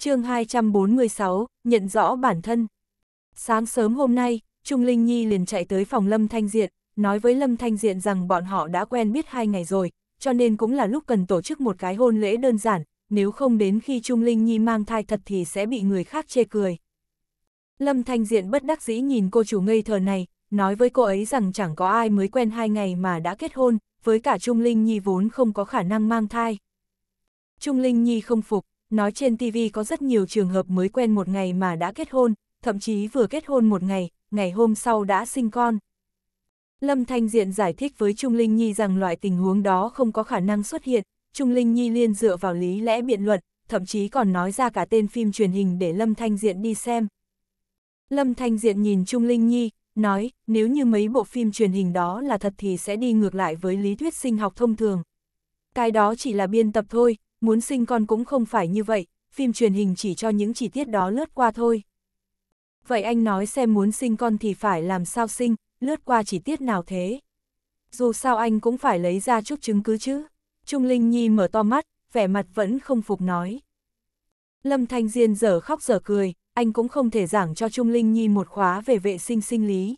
chương 246, nhận rõ bản thân. Sáng sớm hôm nay, Trung Linh Nhi liền chạy tới phòng Lâm Thanh Diện, nói với Lâm Thanh Diện rằng bọn họ đã quen biết hai ngày rồi, cho nên cũng là lúc cần tổ chức một cái hôn lễ đơn giản, nếu không đến khi Trung Linh Nhi mang thai thật thì sẽ bị người khác chê cười. Lâm Thanh Diện bất đắc dĩ nhìn cô chủ ngây thờ này, nói với cô ấy rằng chẳng có ai mới quen hai ngày mà đã kết hôn, với cả Trung Linh Nhi vốn không có khả năng mang thai. Trung Linh Nhi không phục, nói trên TV có rất nhiều trường hợp mới quen một ngày mà đã kết hôn, thậm chí vừa kết hôn một ngày, ngày hôm sau đã sinh con. Lâm Thanh Diện giải thích với Trung Linh Nhi rằng loại tình huống đó không có khả năng xuất hiện, Trung Linh Nhi liên dựa vào lý lẽ biện luận, thậm chí còn nói ra cả tên phim truyền hình để Lâm Thanh Diện đi xem. Lâm Thanh Diện nhìn Trung Linh Nhi, nói, nếu như mấy bộ phim truyền hình đó là thật thì sẽ đi ngược lại với lý thuyết sinh học thông thường. Cái đó chỉ là biên tập thôi, muốn sinh con cũng không phải như vậy, phim truyền hình chỉ cho những chi tiết đó lướt qua thôi. Vậy anh nói xem muốn sinh con thì phải làm sao sinh, lướt qua chi tiết nào thế? Dù sao anh cũng phải lấy ra chút chứng cứ chứ. Trung Linh Nhi mở to mắt, vẻ mặt vẫn không phục nói. Lâm Thanh Diên giờ khóc giờ cười, anh cũng không thể giảng cho Trung Linh Nhi một khóa về vệ sinh sinh lý.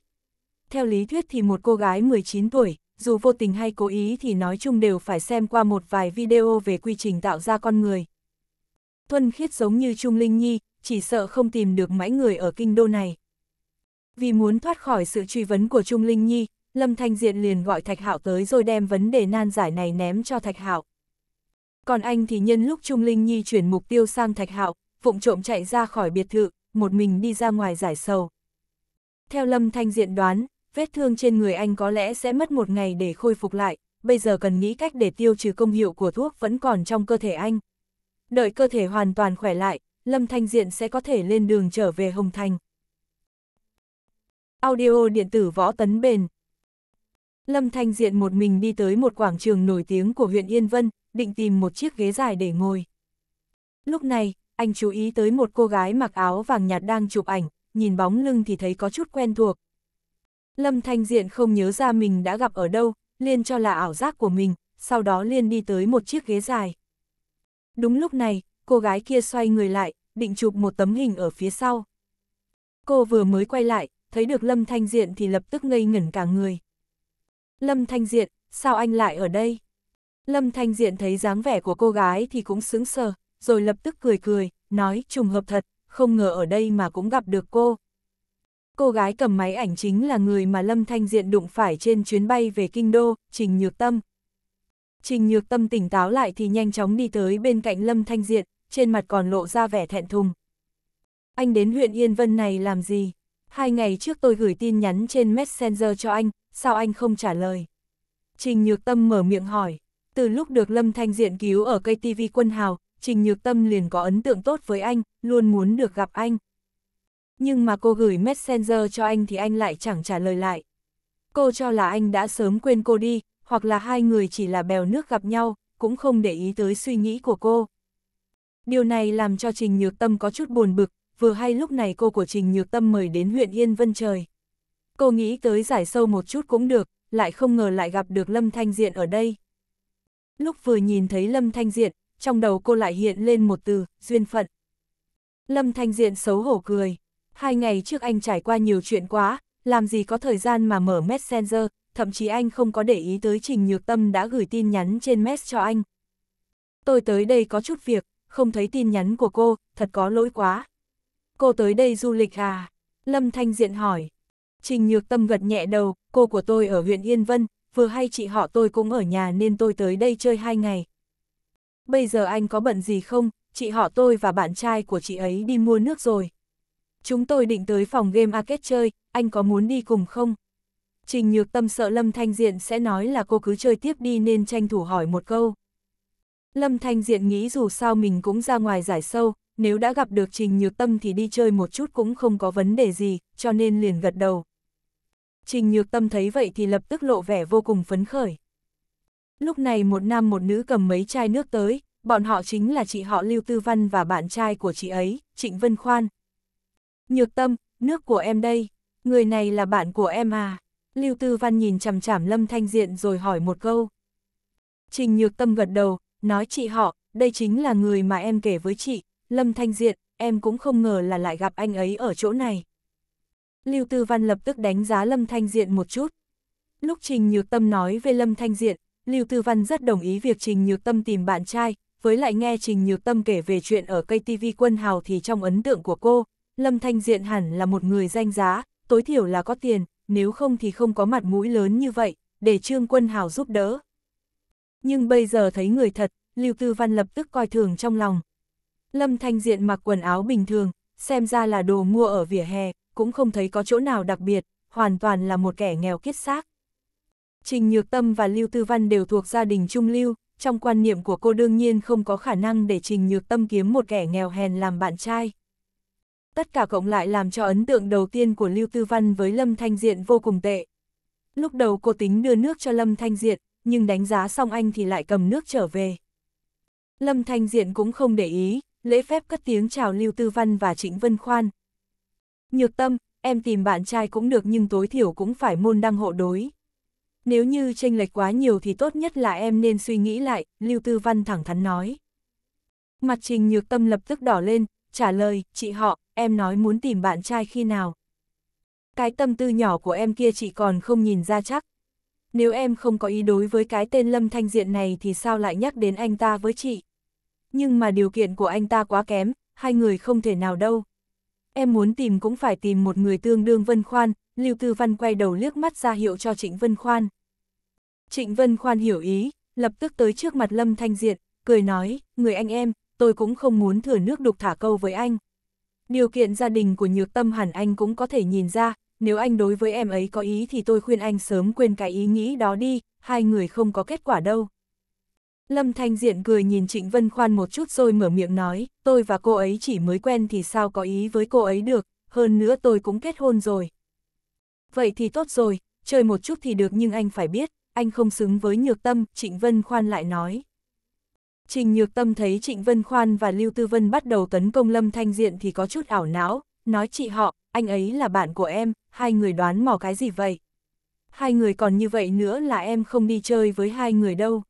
Theo lý thuyết thì một cô gái 19 tuổi, dù vô tình hay cố ý thì nói chung đều phải xem qua một vài video về quy trình tạo ra con người. thuần Khiết giống như Trung Linh Nhi, chỉ sợ không tìm được mãi người ở kinh đô này. Vì muốn thoát khỏi sự truy vấn của Trung Linh Nhi, Lâm Thanh Diện liền gọi Thạch Hạo tới rồi đem vấn đề nan giải này ném cho Thạch Hạo. Còn anh thì nhân lúc Trung Linh Nhi chuyển mục tiêu sang Thạch Hạo, vụng trộm chạy ra khỏi biệt thự, một mình đi ra ngoài giải sầu. Theo Lâm Thanh Diện đoán, vết thương trên người anh có lẽ sẽ mất một ngày để khôi phục lại, bây giờ cần nghĩ cách để tiêu trừ công hiệu của thuốc vẫn còn trong cơ thể anh. Đợi cơ thể hoàn toàn khỏe lại, Lâm Thanh Diện sẽ có thể lên đường trở về Hồng Thành. Audio điện tử võ tấn bền Lâm Thanh Diện một mình đi tới một quảng trường nổi tiếng của huyện Yên Vân, định tìm một chiếc ghế dài để ngồi. Lúc này, anh chú ý tới một cô gái mặc áo vàng nhạt đang chụp ảnh, nhìn bóng lưng thì thấy có chút quen thuộc, Lâm Thanh Diện không nhớ ra mình đã gặp ở đâu, liền cho là ảo giác của mình, sau đó liền đi tới một chiếc ghế dài. Đúng lúc này, cô gái kia xoay người lại, định chụp một tấm hình ở phía sau. Cô vừa mới quay lại, thấy được Lâm Thanh Diện thì lập tức ngây ngẩn cả người. Lâm Thanh Diện, sao anh lại ở đây? Lâm Thanh Diện thấy dáng vẻ của cô gái thì cũng sững sờ, rồi lập tức cười cười, nói trùng hợp thật, không ngờ ở đây mà cũng gặp được cô. Cô gái cầm máy ảnh chính là người mà Lâm Thanh Diện đụng phải trên chuyến bay về Kinh Đô, Trình Nhược Tâm. Trình Nhược Tâm tỉnh táo lại thì nhanh chóng đi tới bên cạnh Lâm Thanh Diện, trên mặt còn lộ ra vẻ thẹn thùng. Anh đến huyện Yên Vân này làm gì? Hai ngày trước tôi gửi tin nhắn trên Messenger cho anh, sao anh không trả lời? Trình Nhược Tâm mở miệng hỏi. Từ lúc được Lâm Thanh Diện cứu ở cây TV Quân Hào, Trình Nhược Tâm liền có ấn tượng tốt với anh, luôn muốn được gặp anh. Nhưng mà cô gửi messenger cho anh thì anh lại chẳng trả lời lại. Cô cho là anh đã sớm quên cô đi, hoặc là hai người chỉ là bèo nước gặp nhau, cũng không để ý tới suy nghĩ của cô. Điều này làm cho Trình Nhược Tâm có chút buồn bực, vừa hay lúc này cô của Trình Nhược Tâm mời đến huyện Yên Vân Trời. Cô nghĩ tới giải sâu một chút cũng được, lại không ngờ lại gặp được Lâm Thanh Diện ở đây. Lúc vừa nhìn thấy Lâm Thanh Diện, trong đầu cô lại hiện lên một từ, duyên phận. Lâm Thanh Diện xấu hổ cười. Hai ngày trước anh trải qua nhiều chuyện quá, làm gì có thời gian mà mở Messenger, thậm chí anh không có để ý tới Trình Nhược Tâm đã gửi tin nhắn trên Mess cho anh. Tôi tới đây có chút việc, không thấy tin nhắn của cô, thật có lỗi quá. Cô tới đây du lịch à? Lâm Thanh Diện hỏi. Trình Nhược Tâm gật nhẹ đầu, cô của tôi ở huyện Yên Vân, vừa hay chị họ tôi cũng ở nhà nên tôi tới đây chơi hai ngày. Bây giờ anh có bận gì không, chị họ tôi và bạn trai của chị ấy đi mua nước rồi. Chúng tôi định tới phòng game arcade chơi, anh có muốn đi cùng không? Trình Nhược Tâm sợ Lâm Thanh Diện sẽ nói là cô cứ chơi tiếp đi nên tranh thủ hỏi một câu. Lâm Thanh Diện nghĩ dù sao mình cũng ra ngoài giải sâu, nếu đã gặp được Trình Nhược Tâm thì đi chơi một chút cũng không có vấn đề gì, cho nên liền gật đầu. Trình Nhược Tâm thấy vậy thì lập tức lộ vẻ vô cùng phấn khởi. Lúc này một nam một nữ cầm mấy chai nước tới, bọn họ chính là chị họ Lưu Tư Văn và bạn trai của chị ấy, Trịnh Vân Khoan, Nhược tâm, nước của em đây, người này là bạn của em à? Lưu Tư Văn nhìn chằm chằm Lâm Thanh Diện rồi hỏi một câu. Trình Nhược Tâm gật đầu, nói chị họ, đây chính là người mà em kể với chị, Lâm Thanh Diện, em cũng không ngờ là lại gặp anh ấy ở chỗ này. Lưu Tư Văn lập tức đánh giá Lâm Thanh Diện một chút. Lúc Trình Nhược Tâm nói về Lâm Thanh Diện, Lưu Tư Văn rất đồng ý việc Trình Nhược Tâm tìm bạn trai, với lại nghe Trình Nhược Tâm kể về chuyện ở cây TV Quân Hào thì trong ấn tượng của cô, Lâm Thanh Diện hẳn là một người danh giá, tối thiểu là có tiền, nếu không thì không có mặt mũi lớn như vậy, để Trương Quân Hào giúp đỡ. Nhưng bây giờ thấy người thật, Lưu Tư Văn lập tức coi thường trong lòng. Lâm Thanh Diện mặc quần áo bình thường, xem ra là đồ mua ở vỉa hè, cũng không thấy có chỗ nào đặc biệt, hoàn toàn là một kẻ nghèo kiết xác. Trình Nhược Tâm và Lưu Tư Văn đều thuộc gia đình Trung Lưu, trong quan niệm của cô đương nhiên không có khả năng để Trình Nhược Tâm kiếm một kẻ nghèo hèn làm bạn trai tất cả cộng lại làm cho ấn tượng đầu tiên của Lưu Tư Văn với Lâm Thanh Diện vô cùng tệ. Lúc đầu cô tính đưa nước cho Lâm Thanh Diện, nhưng đánh giá xong anh thì lại cầm nước trở về. Lâm Thanh Diện cũng không để ý, lễ phép cất tiếng chào Lưu Tư Văn và Trịnh Vân Khoan. Nhược tâm, em tìm bạn trai cũng được nhưng tối thiểu cũng phải môn đăng hộ đối. Nếu như tranh lệch quá nhiều thì tốt nhất là em nên suy nghĩ lại, Lưu Tư Văn thẳng thắn nói. Mặt trình nhược tâm lập tức đỏ lên, trả lời, chị họ, em nói muốn tìm bạn trai khi nào. Cái tâm tư nhỏ của em kia chị còn không nhìn ra chắc. Nếu em không có ý đối với cái tên Lâm Thanh Diện này thì sao lại nhắc đến anh ta với chị? Nhưng mà điều kiện của anh ta quá kém, hai người không thể nào đâu. Em muốn tìm cũng phải tìm một người tương đương Vân Khoan, Lưu Tư Văn quay đầu liếc mắt ra hiệu cho Trịnh Vân Khoan. Trịnh Vân Khoan hiểu ý, lập tức tới trước mặt Lâm Thanh Diện, cười nói, người anh em, tôi cũng không muốn thừa nước đục thả câu với anh. Điều kiện gia đình của nhược tâm hẳn anh cũng có thể nhìn ra, nếu anh đối với em ấy có ý thì tôi khuyên anh sớm quên cái ý nghĩ đó đi, hai người không có kết quả đâu. Lâm Thanh Diện cười nhìn Trịnh Vân Khoan một chút rồi mở miệng nói, tôi và cô ấy chỉ mới quen thì sao có ý với cô ấy được, hơn nữa tôi cũng kết hôn rồi. Vậy thì tốt rồi, chơi một chút thì được nhưng anh phải biết, anh không xứng với nhược tâm, Trịnh Vân Khoan lại nói. Trình Nhược Tâm thấy Trịnh Vân Khoan và Lưu Tư Vân bắt đầu tấn công Lâm Thanh Diện thì có chút ảo não, nói chị họ, anh ấy là bạn của em, hai người đoán mò cái gì vậy? Hai người còn như vậy nữa là em không đi chơi với hai người đâu.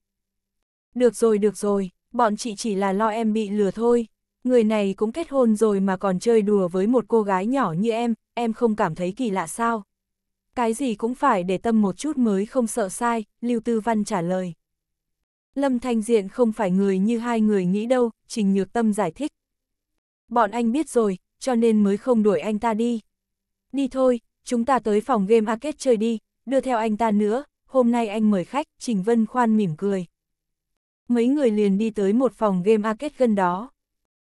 Được rồi, được rồi, bọn chị chỉ là lo em bị lừa thôi. Người này cũng kết hôn rồi mà còn chơi đùa với một cô gái nhỏ như em, em không cảm thấy kỳ lạ sao? Cái gì cũng phải để tâm một chút mới không sợ sai, Lưu Tư Văn trả lời. Lâm Thanh Diện không phải người như hai người nghĩ đâu, Trình Nhược Tâm giải thích. Bọn anh biết rồi, cho nên mới không đuổi anh ta đi. Đi thôi, chúng ta tới phòng game arcade chơi đi, đưa theo anh ta nữa, hôm nay anh mời khách, Trình Vân Khoan mỉm cười. Mấy người liền đi tới một phòng game arcade gần đó.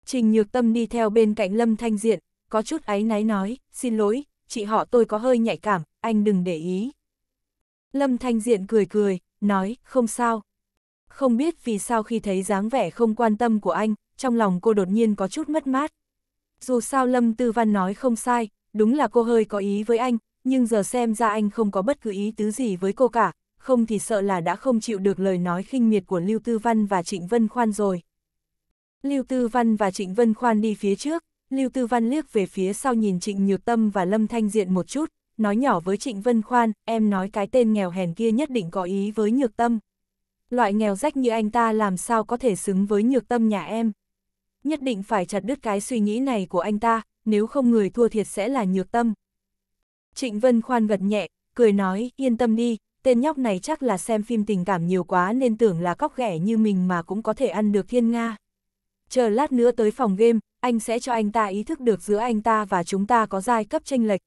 Trình Nhược Tâm đi theo bên cạnh Lâm Thanh Diện, có chút áy náy nói, xin lỗi, chị họ tôi có hơi nhạy cảm, anh đừng để ý. Lâm Thanh Diện cười cười, nói, không sao, không biết vì sao khi thấy dáng vẻ không quan tâm của anh, trong lòng cô đột nhiên có chút mất mát. Dù sao Lâm Tư Văn nói không sai, đúng là cô hơi có ý với anh, nhưng giờ xem ra anh không có bất cứ ý tứ gì với cô cả, không thì sợ là đã không chịu được lời nói khinh miệt của Lưu Tư Văn và Trịnh Vân Khoan rồi. Lưu Tư Văn và Trịnh Vân Khoan đi phía trước, Lưu Tư Văn liếc về phía sau nhìn Trịnh Nhược Tâm và Lâm Thanh Diện một chút, nói nhỏ với Trịnh Vân Khoan, em nói cái tên nghèo hèn kia nhất định có ý với Nhược Tâm loại nghèo rách như anh ta làm sao có thể xứng với nhược tâm nhà em. Nhất định phải chặt đứt cái suy nghĩ này của anh ta, nếu không người thua thiệt sẽ là nhược tâm. Trịnh Vân khoan gật nhẹ, cười nói, yên tâm đi, tên nhóc này chắc là xem phim tình cảm nhiều quá nên tưởng là cóc ghẻ như mình mà cũng có thể ăn được thiên Nga. Chờ lát nữa tới phòng game, anh sẽ cho anh ta ý thức được giữa anh ta và chúng ta có giai cấp tranh lệch.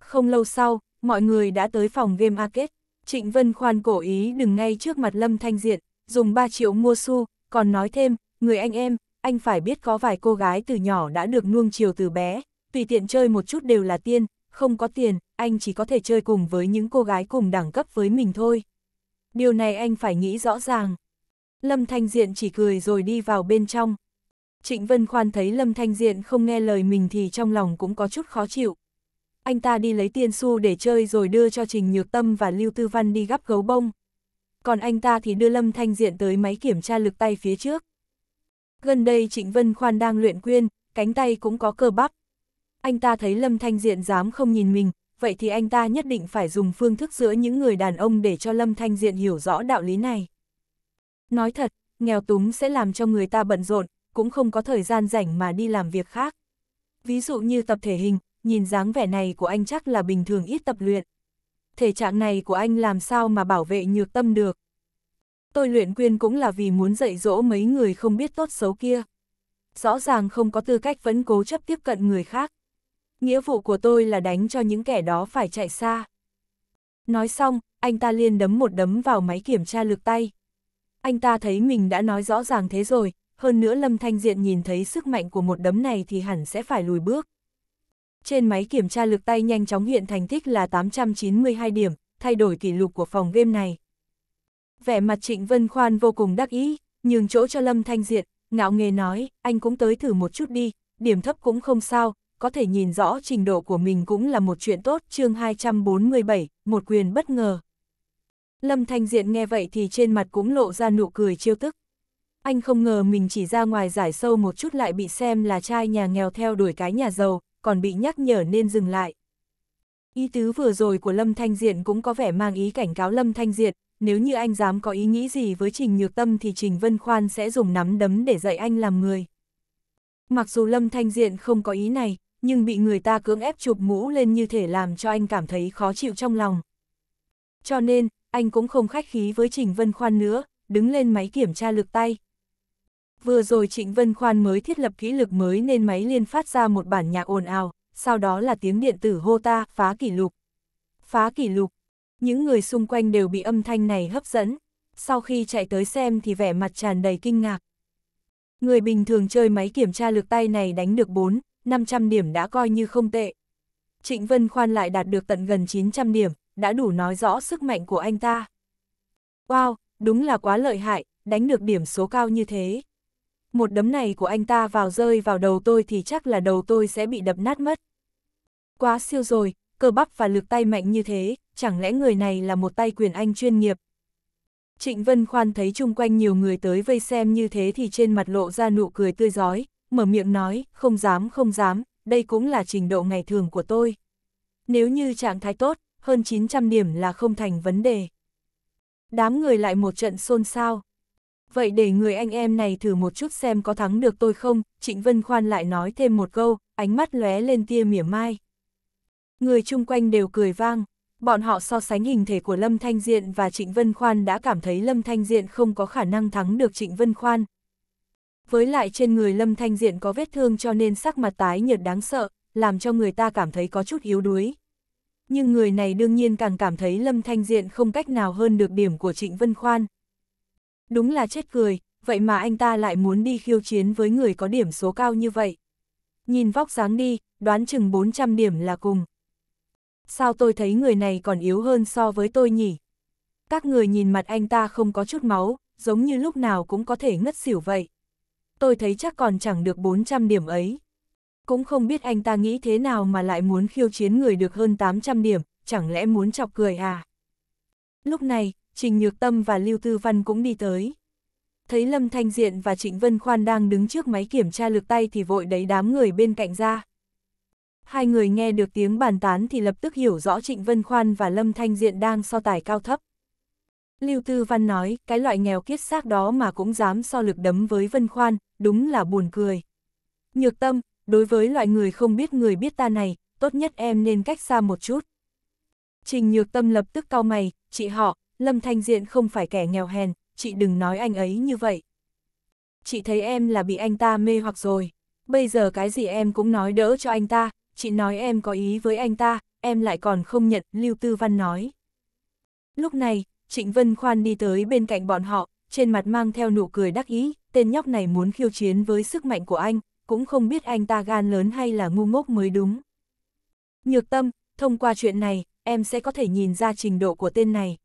Không lâu sau, mọi người đã tới phòng game arcade. Trịnh Vân Khoan cổ ý đừng ngay trước mặt Lâm Thanh Diện, dùng 3 triệu mua xu, còn nói thêm, người anh em, anh phải biết có vài cô gái từ nhỏ đã được nuông chiều từ bé, tùy tiện chơi một chút đều là tiên, không có tiền, anh chỉ có thể chơi cùng với những cô gái cùng đẳng cấp với mình thôi. Điều này anh phải nghĩ rõ ràng. Lâm Thanh Diện chỉ cười rồi đi vào bên trong. Trịnh Vân Khoan thấy Lâm Thanh Diện không nghe lời mình thì trong lòng cũng có chút khó chịu, anh ta đi lấy tiền xu để chơi rồi đưa cho Trình Nhược Tâm và Lưu Tư Văn đi gắp gấu bông. Còn anh ta thì đưa Lâm Thanh Diện tới máy kiểm tra lực tay phía trước. Gần đây Trịnh Vân Khoan đang luyện quyên, cánh tay cũng có cơ bắp. Anh ta thấy Lâm Thanh Diện dám không nhìn mình, vậy thì anh ta nhất định phải dùng phương thức giữa những người đàn ông để cho Lâm Thanh Diện hiểu rõ đạo lý này. Nói thật, nghèo túng sẽ làm cho người ta bận rộn, cũng không có thời gian rảnh mà đi làm việc khác. Ví dụ như tập thể hình, nhìn dáng vẻ này của anh chắc là bình thường ít tập luyện. Thể trạng này của anh làm sao mà bảo vệ nhược tâm được. Tôi luyện quyên cũng là vì muốn dạy dỗ mấy người không biết tốt xấu kia. Rõ ràng không có tư cách vẫn cố chấp tiếp cận người khác. Nghĩa vụ của tôi là đánh cho những kẻ đó phải chạy xa. Nói xong, anh ta liên đấm một đấm vào máy kiểm tra lực tay. Anh ta thấy mình đã nói rõ ràng thế rồi, hơn nữa Lâm Thanh Diện nhìn thấy sức mạnh của một đấm này thì hẳn sẽ phải lùi bước. Trên máy kiểm tra lực tay nhanh chóng hiện thành tích là 892 điểm, thay đổi kỷ lục của phòng game này. Vẻ mặt Trịnh Vân Khoan vô cùng đắc ý, nhường chỗ cho Lâm Thanh Diện, ngạo nghề nói, anh cũng tới thử một chút đi, điểm thấp cũng không sao, có thể nhìn rõ trình độ của mình cũng là một chuyện tốt, chương 247, một quyền bất ngờ. Lâm Thanh Diện nghe vậy thì trên mặt cũng lộ ra nụ cười chiêu tức. Anh không ngờ mình chỉ ra ngoài giải sâu một chút lại bị xem là trai nhà nghèo theo đuổi cái nhà giàu, còn bị nhắc nhở nên dừng lại. Ý tứ vừa rồi của Lâm Thanh Diện cũng có vẻ mang ý cảnh cáo Lâm Thanh Diện, nếu như anh dám có ý nghĩ gì với Trình Nhược Tâm thì Trình Vân Khoan sẽ dùng nắm đấm để dạy anh làm người. Mặc dù Lâm Thanh Diện không có ý này, nhưng bị người ta cưỡng ép chụp mũ lên như thể làm cho anh cảm thấy khó chịu trong lòng. Cho nên, anh cũng không khách khí với Trình Vân Khoan nữa, đứng lên máy kiểm tra lực tay, Vừa rồi Trịnh Vân Khoan mới thiết lập kỹ lực mới nên máy liên phát ra một bản nhạc ồn ào, sau đó là tiếng điện tử hô ta, phá kỷ lục. Phá kỷ lục. Những người xung quanh đều bị âm thanh này hấp dẫn. Sau khi chạy tới xem thì vẻ mặt tràn đầy kinh ngạc. Người bình thường chơi máy kiểm tra lực tay này đánh được 4, 500 điểm đã coi như không tệ. Trịnh Vân Khoan lại đạt được tận gần 900 điểm, đã đủ nói rõ sức mạnh của anh ta. Wow, đúng là quá lợi hại, đánh được điểm số cao như thế một đấm này của anh ta vào rơi vào đầu tôi thì chắc là đầu tôi sẽ bị đập nát mất. Quá siêu rồi, cơ bắp và lực tay mạnh như thế, chẳng lẽ người này là một tay quyền anh chuyên nghiệp? Trịnh Vân Khoan thấy chung quanh nhiều người tới vây xem như thế thì trên mặt lộ ra nụ cười tươi giói, mở miệng nói, không dám không dám, đây cũng là trình độ ngày thường của tôi. Nếu như trạng thái tốt, hơn 900 điểm là không thành vấn đề. Đám người lại một trận xôn xao vậy để người anh em này thử một chút xem có thắng được tôi không, Trịnh Vân Khoan lại nói thêm một câu, ánh mắt lóe lên tia mỉa mai. Người chung quanh đều cười vang, bọn họ so sánh hình thể của Lâm Thanh Diện và Trịnh Vân Khoan đã cảm thấy Lâm Thanh Diện không có khả năng thắng được Trịnh Vân Khoan. Với lại trên người Lâm Thanh Diện có vết thương cho nên sắc mặt tái nhợt đáng sợ, làm cho người ta cảm thấy có chút yếu đuối. Nhưng người này đương nhiên càng cảm thấy Lâm Thanh Diện không cách nào hơn được điểm của Trịnh Vân Khoan. Đúng là chết cười, vậy mà anh ta lại muốn đi khiêu chiến với người có điểm số cao như vậy. Nhìn vóc dáng đi, đoán chừng 400 điểm là cùng. Sao tôi thấy người này còn yếu hơn so với tôi nhỉ? Các người nhìn mặt anh ta không có chút máu, giống như lúc nào cũng có thể ngất xỉu vậy. Tôi thấy chắc còn chẳng được 400 điểm ấy. Cũng không biết anh ta nghĩ thế nào mà lại muốn khiêu chiến người được hơn 800 điểm, chẳng lẽ muốn chọc cười à? Lúc này, Trình Nhược Tâm và Lưu Tư Văn cũng đi tới. Thấy Lâm Thanh Diện và Trịnh Vân Khoan đang đứng trước máy kiểm tra lực tay thì vội đẩy đám người bên cạnh ra. Hai người nghe được tiếng bàn tán thì lập tức hiểu rõ Trịnh Vân Khoan và Lâm Thanh Diện đang so tài cao thấp. Lưu Tư Văn nói, cái loại nghèo kiết xác đó mà cũng dám so lực đấm với Vân Khoan, đúng là buồn cười. Nhược tâm, đối với loại người không biết người biết ta này, tốt nhất em nên cách xa một chút. Trình nhược tâm lập tức cau mày, chị họ, Lâm Thanh Diện không phải kẻ nghèo hèn, chị đừng nói anh ấy như vậy. Chị thấy em là bị anh ta mê hoặc rồi. Bây giờ cái gì em cũng nói đỡ cho anh ta, chị nói em có ý với anh ta, em lại còn không nhận, Lưu Tư Văn nói. Lúc này, Trịnh Vân Khoan đi tới bên cạnh bọn họ, trên mặt mang theo nụ cười đắc ý, tên nhóc này muốn khiêu chiến với sức mạnh của anh, cũng không biết anh ta gan lớn hay là ngu ngốc mới đúng. Nhược tâm, thông qua chuyện này, em sẽ có thể nhìn ra trình độ của tên này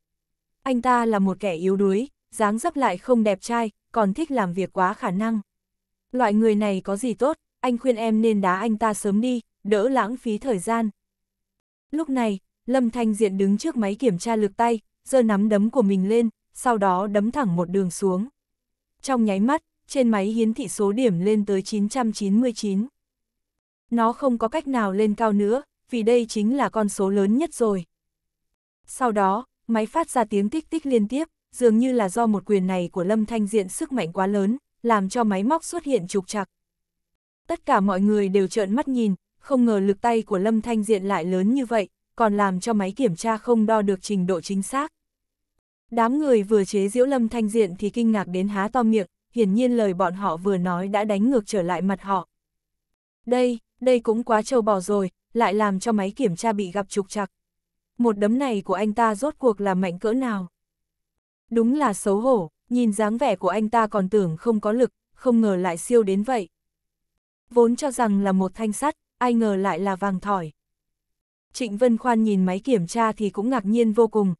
anh ta là một kẻ yếu đuối, dáng dấp lại không đẹp trai, còn thích làm việc quá khả năng. Loại người này có gì tốt, anh khuyên em nên đá anh ta sớm đi, đỡ lãng phí thời gian. Lúc này, Lâm Thanh Diện đứng trước máy kiểm tra lực tay, giơ nắm đấm của mình lên, sau đó đấm thẳng một đường xuống. Trong nháy mắt, trên máy hiến thị số điểm lên tới 999. Nó không có cách nào lên cao nữa, vì đây chính là con số lớn nhất rồi. Sau đó, máy phát ra tiếng tích tích liên tiếp, dường như là do một quyền này của Lâm Thanh Diện sức mạnh quá lớn, làm cho máy móc xuất hiện trục trặc. Tất cả mọi người đều trợn mắt nhìn, không ngờ lực tay của Lâm Thanh Diện lại lớn như vậy, còn làm cho máy kiểm tra không đo được trình độ chính xác. Đám người vừa chế giễu Lâm Thanh Diện thì kinh ngạc đến há to miệng, hiển nhiên lời bọn họ vừa nói đã đánh ngược trở lại mặt họ. Đây, đây cũng quá trâu bò rồi, lại làm cho máy kiểm tra bị gặp trục trặc một đấm này của anh ta rốt cuộc là mạnh cỡ nào. Đúng là xấu hổ, nhìn dáng vẻ của anh ta còn tưởng không có lực, không ngờ lại siêu đến vậy. Vốn cho rằng là một thanh sắt, ai ngờ lại là vàng thỏi. Trịnh Vân Khoan nhìn máy kiểm tra thì cũng ngạc nhiên vô cùng.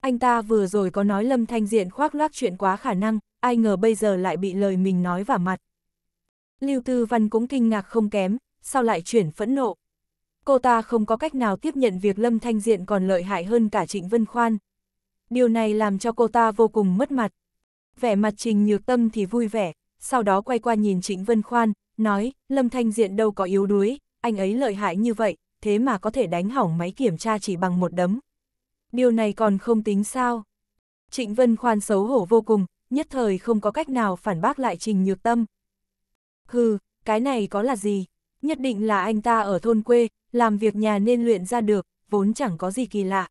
Anh ta vừa rồi có nói Lâm Thanh Diện khoác loác chuyện quá khả năng, ai ngờ bây giờ lại bị lời mình nói vả mặt. Lưu Tư Văn cũng kinh ngạc không kém, sao lại chuyển phẫn nộ cô ta không có cách nào tiếp nhận việc Lâm Thanh Diện còn lợi hại hơn cả Trịnh Vân Khoan. Điều này làm cho cô ta vô cùng mất mặt. Vẻ mặt Trình Nhược Tâm thì vui vẻ, sau đó quay qua nhìn Trịnh Vân Khoan, nói, Lâm Thanh Diện đâu có yếu đuối, anh ấy lợi hại như vậy, thế mà có thể đánh hỏng máy kiểm tra chỉ bằng một đấm. Điều này còn không tính sao. Trịnh Vân Khoan xấu hổ vô cùng, nhất thời không có cách nào phản bác lại Trình Nhược Tâm. Hừ, cái này có là gì? Nhất định là anh ta ở thôn quê, làm việc nhà nên luyện ra được, vốn chẳng có gì kỳ lạ.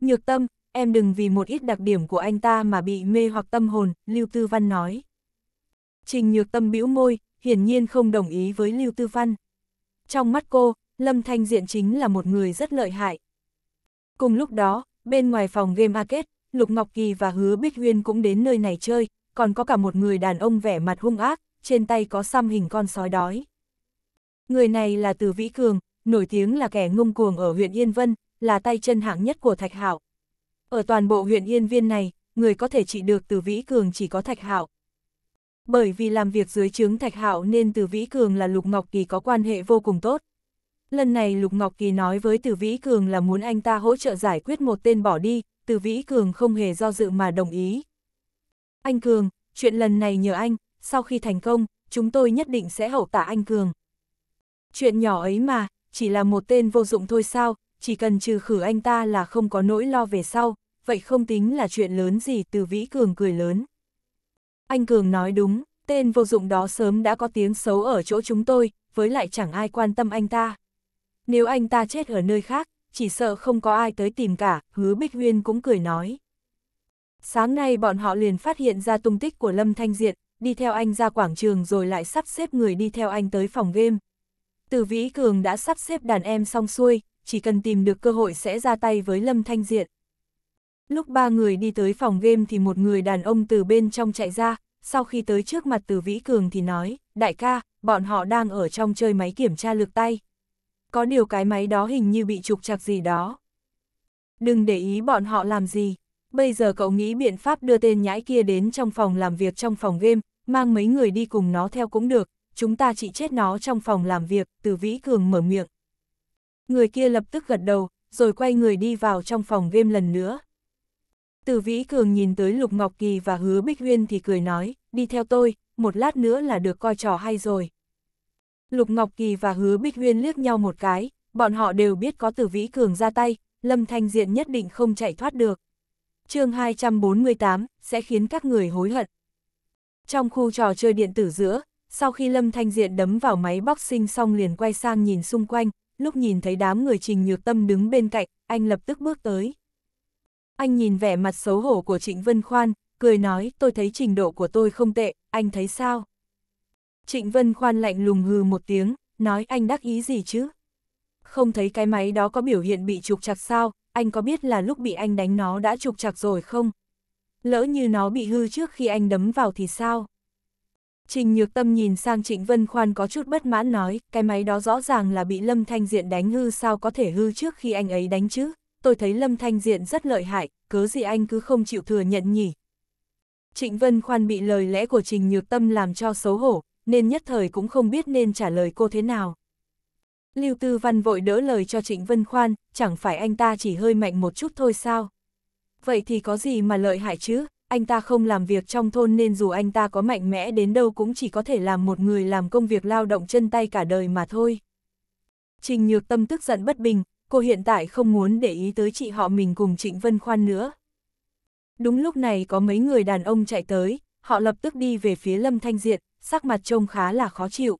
Nhược tâm, em đừng vì một ít đặc điểm của anh ta mà bị mê hoặc tâm hồn, Lưu Tư Văn nói. Trình nhược tâm bĩu môi, hiển nhiên không đồng ý với Lưu Tư Văn. Trong mắt cô, Lâm Thanh Diện chính là một người rất lợi hại. Cùng lúc đó, bên ngoài phòng game arcade, Lục Ngọc Kỳ và Hứa Bích Huyên cũng đến nơi này chơi, còn có cả một người đàn ông vẻ mặt hung ác, trên tay có xăm hình con sói đói. Người này là Từ Vĩ Cường, nổi tiếng là kẻ ngông cuồng ở huyện Yên Vân, là tay chân hạng nhất của Thạch Hạo. Ở toàn bộ huyện Yên Viên này, người có thể trị được Từ Vĩ Cường chỉ có Thạch Hạo. Bởi vì làm việc dưới trướng Thạch Hạo nên Từ Vĩ Cường là Lục Ngọc Kỳ có quan hệ vô cùng tốt. Lần này Lục Ngọc Kỳ nói với Từ Vĩ Cường là muốn anh ta hỗ trợ giải quyết một tên bỏ đi, Từ Vĩ Cường không hề do dự mà đồng ý. Anh Cường, chuyện lần này nhờ anh, sau khi thành công, chúng tôi nhất định sẽ hậu tả anh Cường. Chuyện nhỏ ấy mà, chỉ là một tên vô dụng thôi sao, chỉ cần trừ khử anh ta là không có nỗi lo về sau, vậy không tính là chuyện lớn gì từ Vĩ Cường cười lớn. Anh Cường nói đúng, tên vô dụng đó sớm đã có tiếng xấu ở chỗ chúng tôi, với lại chẳng ai quan tâm anh ta. Nếu anh ta chết ở nơi khác, chỉ sợ không có ai tới tìm cả, hứa Bích Huyên cũng cười nói. Sáng nay bọn họ liền phát hiện ra tung tích của Lâm Thanh Diện, đi theo anh ra quảng trường rồi lại sắp xếp người đi theo anh tới phòng game, từ Vĩ Cường đã sắp xếp đàn em xong xuôi, chỉ cần tìm được cơ hội sẽ ra tay với Lâm Thanh Diện. Lúc ba người đi tới phòng game thì một người đàn ông từ bên trong chạy ra, sau khi tới trước mặt Từ Vĩ Cường thì nói, đại ca, bọn họ đang ở trong chơi máy kiểm tra lược tay. Có điều cái máy đó hình như bị trục trặc gì đó. Đừng để ý bọn họ làm gì. Bây giờ cậu nghĩ biện pháp đưa tên nhãi kia đến trong phòng làm việc trong phòng game, mang mấy người đi cùng nó theo cũng được, chúng ta chỉ chết nó trong phòng làm việc, từ Vĩ Cường mở miệng. Người kia lập tức gật đầu, rồi quay người đi vào trong phòng game lần nữa. Từ Vĩ Cường nhìn tới Lục Ngọc Kỳ và Hứa Bích Huyên thì cười nói, đi theo tôi, một lát nữa là được coi trò hay rồi. Lục Ngọc Kỳ và Hứa Bích Huyên liếc nhau một cái, bọn họ đều biết có Từ Vĩ Cường ra tay, Lâm Thanh Diện nhất định không chạy thoát được. chương 248, sẽ khiến các người hối hận. Trong khu trò chơi điện tử giữa, sau khi Lâm Thanh Diện đấm vào máy boxing xong liền quay sang nhìn xung quanh, lúc nhìn thấy đám người Trình Nhược Tâm đứng bên cạnh, anh lập tức bước tới. Anh nhìn vẻ mặt xấu hổ của Trịnh Vân Khoan, cười nói tôi thấy trình độ của tôi không tệ, anh thấy sao? Trịnh Vân Khoan lạnh lùng hừ một tiếng, nói anh đắc ý gì chứ? Không thấy cái máy đó có biểu hiện bị trục chặt sao, anh có biết là lúc bị anh đánh nó đã trục chặt rồi không? Lỡ như nó bị hư trước khi anh đấm vào thì sao? Trình Nhược Tâm nhìn sang Trịnh Vân Khoan có chút bất mãn nói, cái máy đó rõ ràng là bị Lâm Thanh Diện đánh hư sao có thể hư trước khi anh ấy đánh chứ, tôi thấy Lâm Thanh Diện rất lợi hại, cớ gì anh cứ không chịu thừa nhận nhỉ. Trịnh Vân Khoan bị lời lẽ của Trình Nhược Tâm làm cho xấu hổ, nên nhất thời cũng không biết nên trả lời cô thế nào. Lưu Tư Văn vội đỡ lời cho Trịnh Vân Khoan, chẳng phải anh ta chỉ hơi mạnh một chút thôi sao? Vậy thì có gì mà lợi hại chứ, anh ta không làm việc trong thôn nên dù anh ta có mạnh mẽ đến đâu cũng chỉ có thể làm một người làm công việc lao động chân tay cả đời mà thôi. Trình Nhược Tâm tức giận bất bình, cô hiện tại không muốn để ý tới chị họ mình cùng Trịnh Vân Khoan nữa. Đúng lúc này có mấy người đàn ông chạy tới, họ lập tức đi về phía Lâm Thanh Diện, sắc mặt trông khá là khó chịu.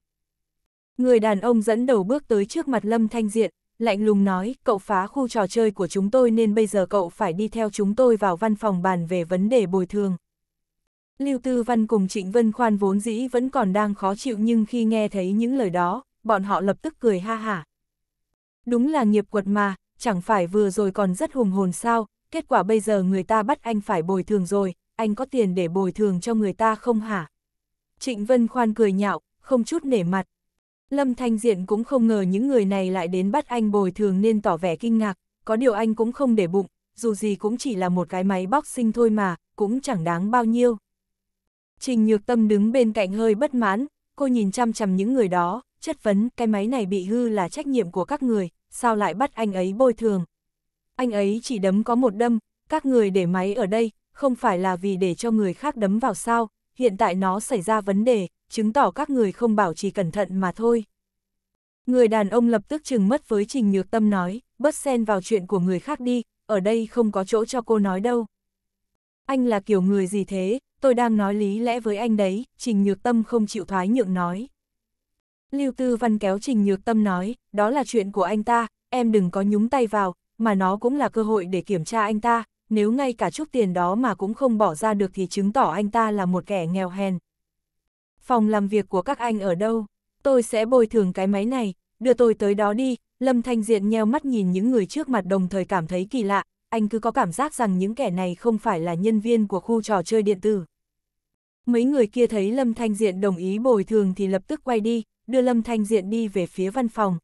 Người đàn ông dẫn đầu bước tới trước mặt Lâm Thanh Diện, lạnh lùng nói, cậu phá khu trò chơi của chúng tôi nên bây giờ cậu phải đi theo chúng tôi vào văn phòng bàn về vấn đề bồi thường. Lưu Tư Văn cùng Trịnh Vân Khoan vốn dĩ vẫn còn đang khó chịu nhưng khi nghe thấy những lời đó, bọn họ lập tức cười ha hả. Đúng là nghiệp quật mà, chẳng phải vừa rồi còn rất hùng hồn sao, kết quả bây giờ người ta bắt anh phải bồi thường rồi, anh có tiền để bồi thường cho người ta không hả? Trịnh Vân Khoan cười nhạo, không chút nể mặt, Lâm Thanh Diện cũng không ngờ những người này lại đến bắt anh bồi thường nên tỏ vẻ kinh ngạc, có điều anh cũng không để bụng, dù gì cũng chỉ là một cái máy boxing thôi mà, cũng chẳng đáng bao nhiêu. Trình Nhược Tâm đứng bên cạnh hơi bất mãn, cô nhìn chăm chằm những người đó, chất vấn cái máy này bị hư là trách nhiệm của các người, sao lại bắt anh ấy bồi thường. Anh ấy chỉ đấm có một đâm, các người để máy ở đây, không phải là vì để cho người khác đấm vào sao, hiện tại nó xảy ra vấn đề, chứng tỏ các người không bảo trì cẩn thận mà thôi. Người đàn ông lập tức chừng mất với Trình Nhược Tâm nói, bớt xen vào chuyện của người khác đi, ở đây không có chỗ cho cô nói đâu. Anh là kiểu người gì thế, tôi đang nói lý lẽ với anh đấy, Trình Nhược Tâm không chịu thoái nhượng nói. Lưu Tư Văn kéo Trình Nhược Tâm nói, đó là chuyện của anh ta, em đừng có nhúng tay vào, mà nó cũng là cơ hội để kiểm tra anh ta, nếu ngay cả chút tiền đó mà cũng không bỏ ra được thì chứng tỏ anh ta là một kẻ nghèo hèn, phòng làm việc của các anh ở đâu, tôi sẽ bồi thường cái máy này, đưa tôi tới đó đi, Lâm Thanh Diện nheo mắt nhìn những người trước mặt đồng thời cảm thấy kỳ lạ, anh cứ có cảm giác rằng những kẻ này không phải là nhân viên của khu trò chơi điện tử. Mấy người kia thấy Lâm Thanh Diện đồng ý bồi thường thì lập tức quay đi, đưa Lâm Thanh Diện đi về phía văn phòng.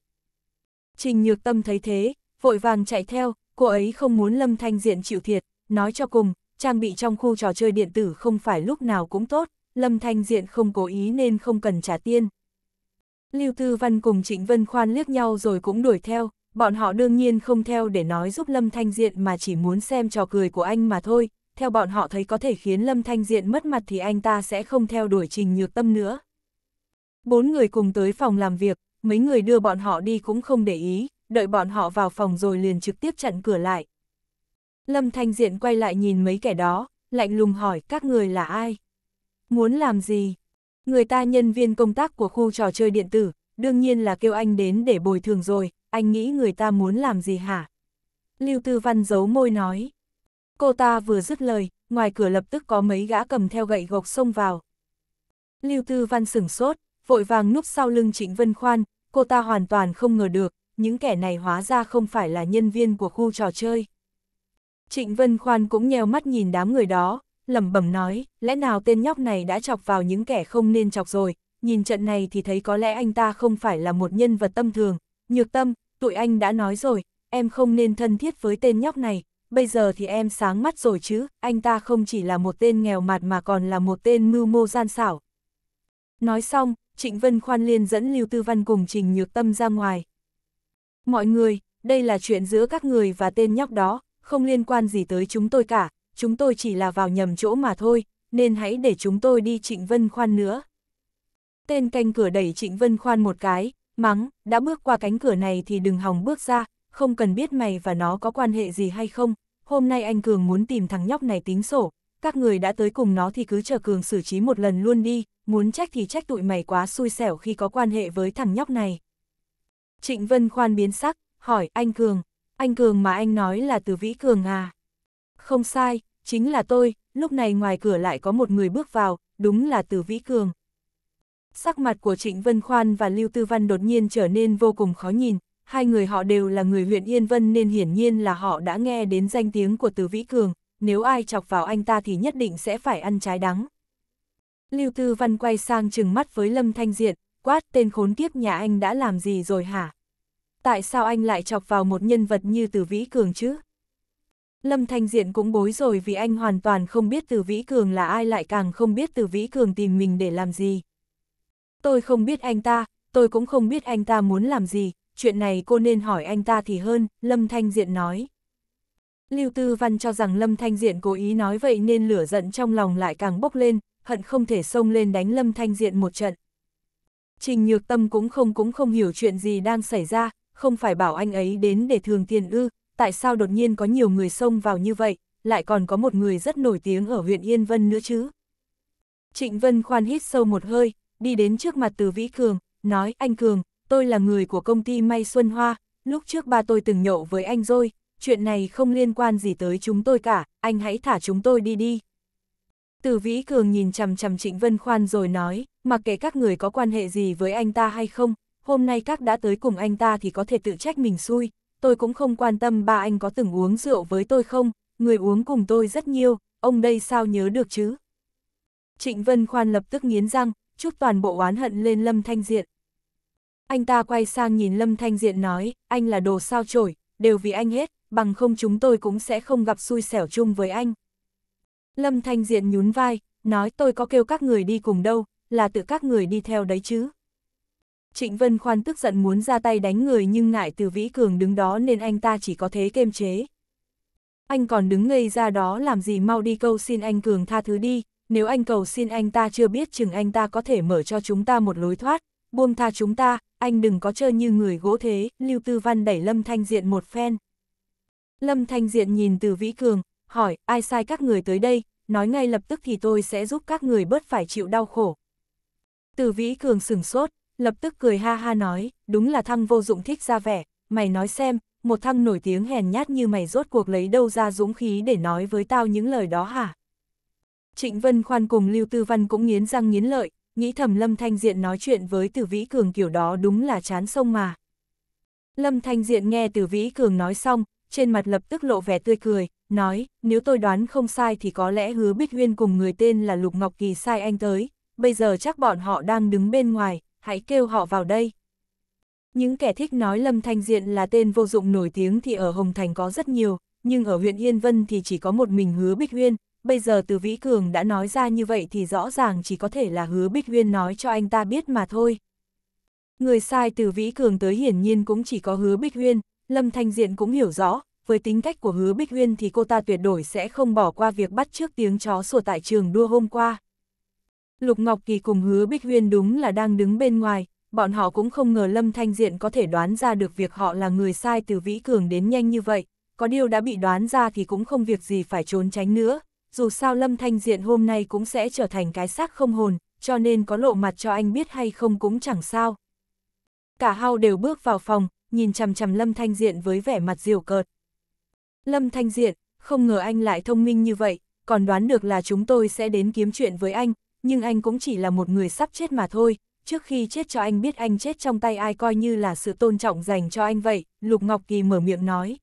Trình Nhược Tâm thấy thế, vội vàng chạy theo, cô ấy không muốn Lâm Thanh Diện chịu thiệt, nói cho cùng, trang bị trong khu trò chơi điện tử không phải lúc nào cũng tốt. Lâm Thanh Diện không cố ý nên không cần trả tiền. Lưu Tư Văn cùng Trịnh Vân Khoan liếc nhau rồi cũng đuổi theo, bọn họ đương nhiên không theo để nói giúp Lâm Thanh Diện mà chỉ muốn xem trò cười của anh mà thôi, theo bọn họ thấy có thể khiến Lâm Thanh Diện mất mặt thì anh ta sẽ không theo đuổi Trình Nhược Tâm nữa. Bốn người cùng tới phòng làm việc, mấy người đưa bọn họ đi cũng không để ý, đợi bọn họ vào phòng rồi liền trực tiếp chặn cửa lại. Lâm Thanh Diện quay lại nhìn mấy kẻ đó, lạnh lùng hỏi các người là ai. Muốn làm gì? Người ta nhân viên công tác của khu trò chơi điện tử, đương nhiên là kêu anh đến để bồi thường rồi, anh nghĩ người ta muốn làm gì hả? Lưu Tư Văn giấu môi nói. Cô ta vừa dứt lời, ngoài cửa lập tức có mấy gã cầm theo gậy gộc xông vào. Lưu Tư Văn sửng sốt, vội vàng núp sau lưng Trịnh Vân Khoan, cô ta hoàn toàn không ngờ được, những kẻ này hóa ra không phải là nhân viên của khu trò chơi. Trịnh Vân Khoan cũng nheo mắt nhìn đám người đó, lẩm bẩm nói, lẽ nào tên nhóc này đã chọc vào những kẻ không nên chọc rồi, nhìn trận này thì thấy có lẽ anh ta không phải là một nhân vật tâm thường, nhược tâm, tụi anh đã nói rồi, em không nên thân thiết với tên nhóc này, bây giờ thì em sáng mắt rồi chứ, anh ta không chỉ là một tên nghèo mạt mà còn là một tên mưu mô gian xảo. Nói xong, Trịnh Vân Khoan liên dẫn Lưu Tư Văn cùng Trình Nhược Tâm ra ngoài. Mọi người, đây là chuyện giữa các người và tên nhóc đó, không liên quan gì tới chúng tôi cả, chúng tôi chỉ là vào nhầm chỗ mà thôi, nên hãy để chúng tôi đi Trịnh Vân Khoan nữa. Tên canh cửa đẩy Trịnh Vân Khoan một cái, mắng, đã bước qua cánh cửa này thì đừng hòng bước ra, không cần biết mày và nó có quan hệ gì hay không, hôm nay anh Cường muốn tìm thằng nhóc này tính sổ, các người đã tới cùng nó thì cứ chờ Cường xử trí một lần luôn đi, muốn trách thì trách tụi mày quá xui xẻo khi có quan hệ với thằng nhóc này. Trịnh Vân Khoan biến sắc, hỏi anh Cường, anh Cường mà anh nói là từ Vĩ Cường à? Không sai, chính là tôi, lúc này ngoài cửa lại có một người bước vào, đúng là Từ Vĩ Cường. Sắc mặt của Trịnh Vân Khoan và Lưu Tư Văn đột nhiên trở nên vô cùng khó nhìn, hai người họ đều là người huyện Yên Vân nên hiển nhiên là họ đã nghe đến danh tiếng của Từ Vĩ Cường, nếu ai chọc vào anh ta thì nhất định sẽ phải ăn trái đắng. Lưu Tư Văn quay sang trừng mắt với Lâm Thanh Diện, quát tên khốn kiếp nhà anh đã làm gì rồi hả? Tại sao anh lại chọc vào một nhân vật như Từ Vĩ Cường chứ? Lâm Thanh Diện cũng bối rồi vì anh hoàn toàn không biết Từ Vĩ Cường là ai lại càng không biết Từ Vĩ Cường tìm mình để làm gì. Tôi không biết anh ta, tôi cũng không biết anh ta muốn làm gì, chuyện này cô nên hỏi anh ta thì hơn, Lâm Thanh Diện nói. Lưu Tư Văn cho rằng Lâm Thanh Diện cố ý nói vậy nên lửa giận trong lòng lại càng bốc lên, hận không thể xông lên đánh Lâm Thanh Diện một trận. Trình Nhược Tâm cũng không cũng không hiểu chuyện gì đang xảy ra, không phải bảo anh ấy đến để thường tiền ư, tại sao đột nhiên có nhiều người xông vào như vậy, lại còn có một người rất nổi tiếng ở huyện Yên Vân nữa chứ. Trịnh Vân khoan hít sâu một hơi, đi đến trước mặt Từ Vĩ Cường, nói anh Cường, tôi là người của công ty May Xuân Hoa, lúc trước ba tôi từng nhậu với anh rồi, chuyện này không liên quan gì tới chúng tôi cả, anh hãy thả chúng tôi đi đi. Từ Vĩ Cường nhìn chằm chằm Trịnh Vân Khoan rồi nói, mặc kệ các người có quan hệ gì với anh ta hay không, hôm nay các đã tới cùng anh ta thì có thể tự trách mình xui, tôi cũng không quan tâm ba anh có từng uống rượu với tôi không, người uống cùng tôi rất nhiều, ông đây sao nhớ được chứ? Trịnh Vân Khoan lập tức nghiến răng, chút toàn bộ oán hận lên Lâm Thanh Diện. Anh ta quay sang nhìn Lâm Thanh Diện nói, anh là đồ sao chổi, đều vì anh hết, bằng không chúng tôi cũng sẽ không gặp xui xẻo chung với anh. Lâm Thanh Diện nhún vai, nói tôi có kêu các người đi cùng đâu, là tự các người đi theo đấy chứ. Trịnh Vân Khoan tức giận muốn ra tay đánh người nhưng ngại từ Vĩ Cường đứng đó nên anh ta chỉ có thế kiềm chế. Anh còn đứng ngây ra đó làm gì mau đi câu xin anh Cường tha thứ đi, nếu anh cầu xin anh ta chưa biết chừng anh ta có thể mở cho chúng ta một lối thoát, buông tha chúng ta, anh đừng có chơi như người gỗ thế, Lưu Tư Văn đẩy Lâm Thanh Diện một phen. Lâm Thanh Diện nhìn từ Vĩ Cường, hỏi, ai sai các người tới đây, nói ngay lập tức thì tôi sẽ giúp các người bớt phải chịu đau khổ. Từ Vĩ Cường sửng sốt, lập tức cười ha ha nói, đúng là thăng vô dụng thích ra vẻ, mày nói xem, một thăng nổi tiếng hèn nhát như mày rốt cuộc lấy đâu ra dũng khí để nói với tao những lời đó hả? Trịnh Vân Khoan cùng Lưu Tư Văn cũng nghiến răng nghiến lợi, nghĩ thầm Lâm Thanh Diện nói chuyện với Tử Vĩ Cường kiểu đó đúng là chán sông mà. Lâm Thanh Diện nghe Tử Vĩ Cường nói xong, trên mặt lập tức lộ vẻ tươi cười, nói, nếu tôi đoán không sai thì có lẽ hứa Bích Huyên cùng người tên là Lục Ngọc Kỳ sai anh tới, bây giờ chắc bọn họ đang đứng bên ngoài, hãy kêu họ vào đây. Những kẻ thích nói Lâm Thanh Diện là tên vô dụng nổi tiếng thì ở Hồng Thành có rất nhiều, nhưng ở huyện Yên Vân thì chỉ có một mình hứa Bích Huyên, bây giờ từ Vĩ Cường đã nói ra như vậy thì rõ ràng chỉ có thể là hứa Bích Huyên nói cho anh ta biết mà thôi. Người sai từ Vĩ Cường tới hiển nhiên cũng chỉ có hứa Bích Huyên, Lâm Thanh Diện cũng hiểu rõ, với tính cách của hứa Bích Huyên thì cô ta tuyệt đối sẽ không bỏ qua việc bắt trước tiếng chó sủa tại trường đua hôm qua. Lục Ngọc Kỳ cùng hứa Bích Huyên đúng là đang đứng bên ngoài, bọn họ cũng không ngờ Lâm Thanh Diện có thể đoán ra được việc họ là người sai từ Vĩ Cường đến nhanh như vậy, có điều đã bị đoán ra thì cũng không việc gì phải trốn tránh nữa, dù sao Lâm Thanh Diện hôm nay cũng sẽ trở thành cái xác không hồn, cho nên có lộ mặt cho anh biết hay không cũng chẳng sao. Cả hao đều bước vào phòng, nhìn chằm chằm Lâm Thanh Diện với vẻ mặt diều cợt. Lâm Thanh Diện, không ngờ anh lại thông minh như vậy, còn đoán được là chúng tôi sẽ đến kiếm chuyện với anh, nhưng anh cũng chỉ là một người sắp chết mà thôi, trước khi chết cho anh biết anh chết trong tay ai coi như là sự tôn trọng dành cho anh vậy, Lục Ngọc Kỳ mở miệng nói.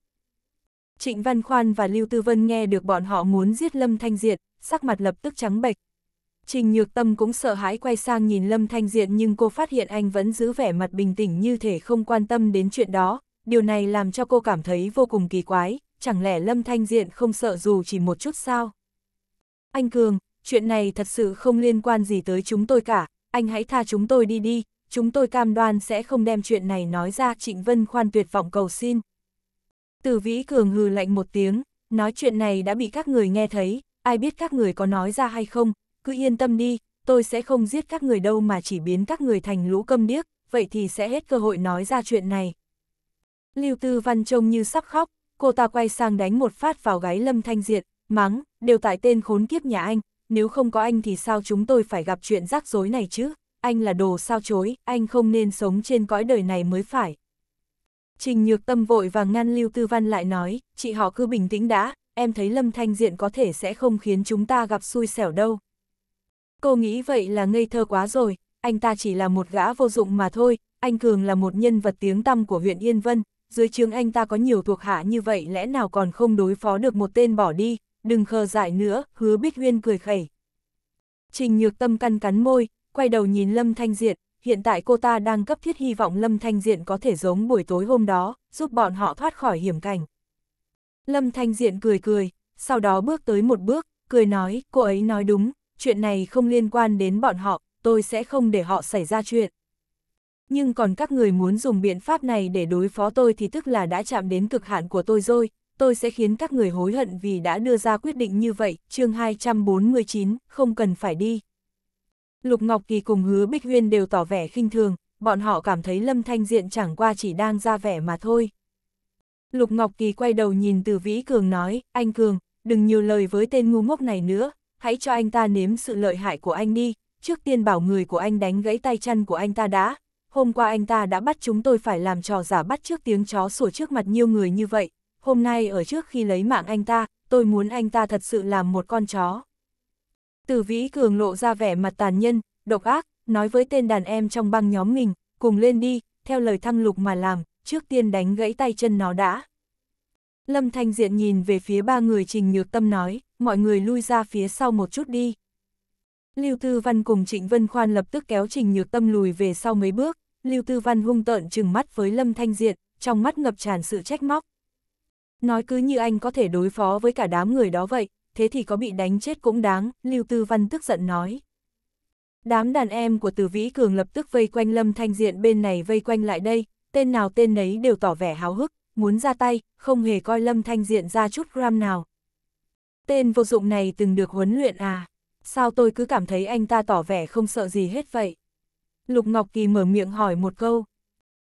Trịnh Văn Khoan và Lưu Tư Vân nghe được bọn họ muốn giết Lâm Thanh Diệt, sắc mặt lập tức trắng bệch. Trình Nhược Tâm cũng sợ hãi quay sang nhìn Lâm Thanh Diệt nhưng cô phát hiện anh vẫn giữ vẻ mặt bình tĩnh như thể không quan tâm đến chuyện đó, điều này làm cho cô cảm thấy vô cùng kỳ quái, chẳng lẽ Lâm Thanh Diệt không sợ dù chỉ một chút sao? Anh Cường, chuyện này thật sự không liên quan gì tới chúng tôi cả, anh hãy tha chúng tôi đi đi, chúng tôi cam đoan sẽ không đem chuyện này nói ra Trịnh Vân Khoan tuyệt vọng cầu xin. từ Vĩ Cường hừ lạnh một tiếng, nói chuyện này đã bị các người nghe thấy, ai biết các người có nói ra hay không, cứ yên tâm đi, tôi sẽ không giết các người đâu mà chỉ biến các người thành lũ câm điếc, vậy thì sẽ hết cơ hội nói ra chuyện này. Lưu Tư Văn trông như sắp khóc, cô ta quay sang đánh một phát vào gáy Lâm Thanh Diệt, mắng, đều tại tên khốn kiếp nhà anh, nếu không có anh thì sao chúng tôi phải gặp chuyện rắc rối này chứ, anh là đồ sao chối, anh không nên sống trên cõi đời này mới phải. Trình Nhược Tâm vội vàng ngăn Lưu Tư Văn lại nói, chị họ cứ bình tĩnh đã, em thấy Lâm Thanh Diện có thể sẽ không khiến chúng ta gặp xui xẻo đâu. Cô nghĩ vậy là ngây thơ quá rồi, anh ta chỉ là một gã vô dụng mà thôi, anh Cường là một nhân vật tiếng tăm của huyện Yên Vân, dưới trường anh ta có nhiều thuộc hạ như vậy lẽ nào còn không đối phó được một tên bỏ đi, đừng khờ dại nữa, hứa Bích Huyên cười khẩy. Trình nhược tâm căn cắn môi, quay đầu nhìn Lâm Thanh Diện, hiện tại cô ta đang cấp thiết hy vọng Lâm Thanh Diện có thể giống buổi tối hôm đó, giúp bọn họ thoát khỏi hiểm cảnh. Lâm Thanh Diện cười cười, sau đó bước tới một bước, cười nói, cô ấy nói đúng, chuyện này không liên quan đến bọn họ, tôi sẽ không để họ xảy ra chuyện. Nhưng còn các người muốn dùng biện pháp này để đối phó tôi thì tức là đã chạm đến cực hạn của tôi rồi, tôi sẽ khiến các người hối hận vì đã đưa ra quyết định như vậy, chương 249, không cần phải đi. Lục Ngọc Kỳ cùng hứa Bích Huyên đều tỏ vẻ khinh thường, bọn họ cảm thấy Lâm Thanh Diện chẳng qua chỉ đang ra vẻ mà thôi. Lục Ngọc Kỳ quay đầu nhìn từ Vĩ Cường nói, anh Cường, đừng nhiều lời với tên ngu ngốc này nữa, hãy cho anh ta nếm sự lợi hại của anh đi, trước tiên bảo người của anh đánh gãy tay chân của anh ta đã, hôm qua anh ta đã bắt chúng tôi phải làm trò giả bắt trước tiếng chó sủa trước mặt nhiều người như vậy, hôm nay ở trước khi lấy mạng anh ta, tôi muốn anh ta thật sự làm một con chó. từ Vĩ Cường lộ ra vẻ mặt tàn nhân, độc ác, nói với tên đàn em trong băng nhóm mình, cùng lên đi, theo lời thăng lục mà làm, trước tiên đánh gãy tay chân nó đã. Lâm Thanh Diện nhìn về phía ba người trình nhược tâm nói, mọi người lui ra phía sau một chút đi. Lưu Tư Văn cùng Trịnh Vân Khoan lập tức kéo Trình Nhược Tâm lùi về sau mấy bước, Lưu Tư Văn hung tợn chừng mắt với Lâm Thanh Diện, trong mắt ngập tràn sự trách móc. Nói cứ như anh có thể đối phó với cả đám người đó vậy, thế thì có bị đánh chết cũng đáng, Lưu Tư Văn tức giận nói. Đám đàn em của Từ Vĩ Cường lập tức vây quanh Lâm Thanh Diện bên này vây quanh lại đây, tên nào tên nấy đều tỏ vẻ háo hức, muốn ra tay, không hề coi Lâm Thanh Diện ra chút gram nào. Tên vô dụng này từng được huấn luyện à, sao tôi cứ cảm thấy anh ta tỏ vẻ không sợ gì hết vậy? Lục Ngọc Kỳ mở miệng hỏi một câu.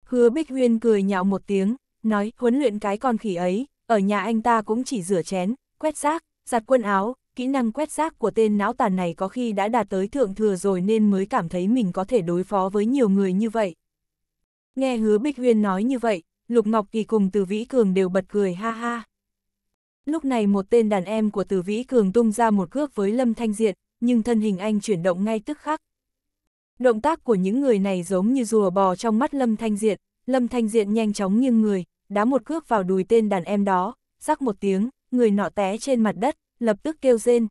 Hứa Bích Huyên cười nhạo một tiếng, nói huấn luyện cái con khỉ ấy, ở nhà anh ta cũng chỉ rửa chén, quét rác, giặt quần áo, kỹ năng quét rác của tên não tàn này có khi đã đạt tới thượng thừa rồi nên mới cảm thấy mình có thể đối phó với nhiều người như vậy. Nghe hứa Bích Huyên nói như vậy, Lục Ngọc Kỳ cùng Từ Vĩ Cường đều bật cười ha ha. Lúc này một tên đàn em của Từ Vĩ Cường tung ra một cước với Lâm Thanh Diện, nhưng thân hình anh chuyển động ngay tức khắc. Động tác của những người này giống như rùa bò trong mắt Lâm Thanh Diện. Lâm Thanh Diện nhanh chóng nghiêng người, đá một cước vào đùi tên đàn em đó, rắc một tiếng, người nọ té trên mặt đất, lập tức kêu rên.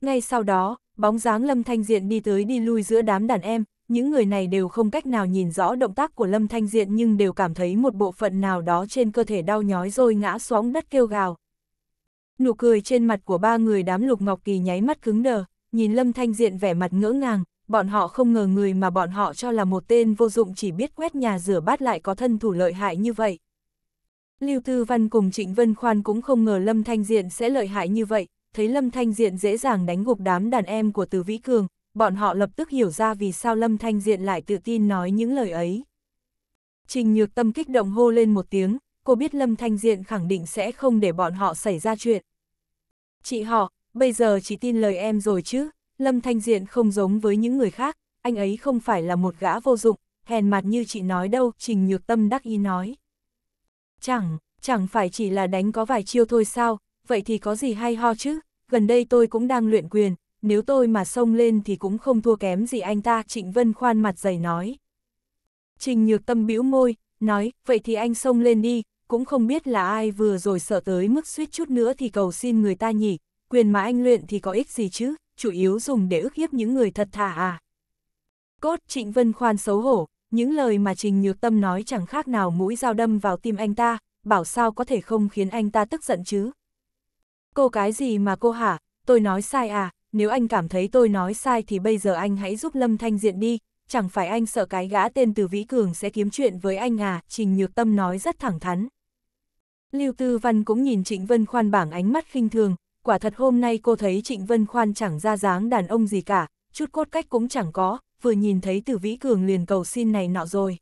Ngay sau đó, bóng dáng Lâm Thanh Diện đi tới đi lui giữa đám đàn em, những người này đều không cách nào nhìn rõ động tác của Lâm Thanh Diện nhưng đều cảm thấy một bộ phận nào đó trên cơ thể đau nhói rồi ngã xuống đất kêu gào. Nụ cười trên mặt của ba người đám Lục Ngọc Kỳ nháy mắt cứng đờ, nhìn Lâm Thanh Diện vẻ mặt ngỡ ngàng, bọn họ không ngờ người mà bọn họ cho là một tên vô dụng chỉ biết quét nhà rửa bát lại có thân thủ lợi hại như vậy. Lưu Tư Văn cùng Trịnh Vân Khoan cũng không ngờ Lâm Thanh Diện sẽ lợi hại như vậy, thấy Lâm Thanh Diện dễ dàng đánh gục đám đàn em của Từ Vĩ Cường, bọn họ lập tức hiểu ra vì sao Lâm Thanh Diện lại tự tin nói những lời ấy. Trình Nhược Tâm kích động hô lên một tiếng, cô biết Lâm Thanh Diện khẳng định sẽ không để bọn họ xảy ra chuyện. Chị họ, bây giờ chỉ tin lời em rồi chứ, Lâm Thanh Diện không giống với những người khác, anh ấy không phải là một gã vô dụng, hèn mặt như chị nói đâu, Trình Nhược Tâm đắc ý nói. Chẳng, chẳng phải chỉ là đánh có vài chiêu thôi sao, vậy thì có gì hay ho chứ, gần đây tôi cũng đang luyện quyền, nếu tôi mà xông lên thì cũng không thua kém gì anh ta, Trịnh Vân khoan mặt dày nói. Trình nhược tâm bĩu môi, nói, vậy thì anh xông lên đi, cũng không biết là ai vừa rồi sợ tới mức suýt chút nữa thì cầu xin người ta nhỉ, quyền mà anh luyện thì có ích gì chứ, chủ yếu dùng để ức hiếp những người thật thà à. Cốt Trịnh Vân khoan xấu hổ, những lời mà Trình Nhược Tâm nói chẳng khác nào mũi dao đâm vào tim anh ta, bảo sao có thể không khiến anh ta tức giận chứ. Cô cái gì mà cô hả, tôi nói sai à, nếu anh cảm thấy tôi nói sai thì bây giờ anh hãy giúp Lâm Thanh Diện đi, chẳng phải anh sợ cái gã tên từ Vĩ Cường sẽ kiếm chuyện với anh à, Trình Nhược Tâm nói rất thẳng thắn. Lưu Tư Văn cũng nhìn Trịnh Vân Khoan bảng ánh mắt khinh thường, quả thật hôm nay cô thấy Trịnh Vân Khoan chẳng ra dáng đàn ông gì cả, chút cốt cách cũng chẳng có, vừa nhìn thấy Từ Vĩ Cường liền cầu xin này nọ rồi.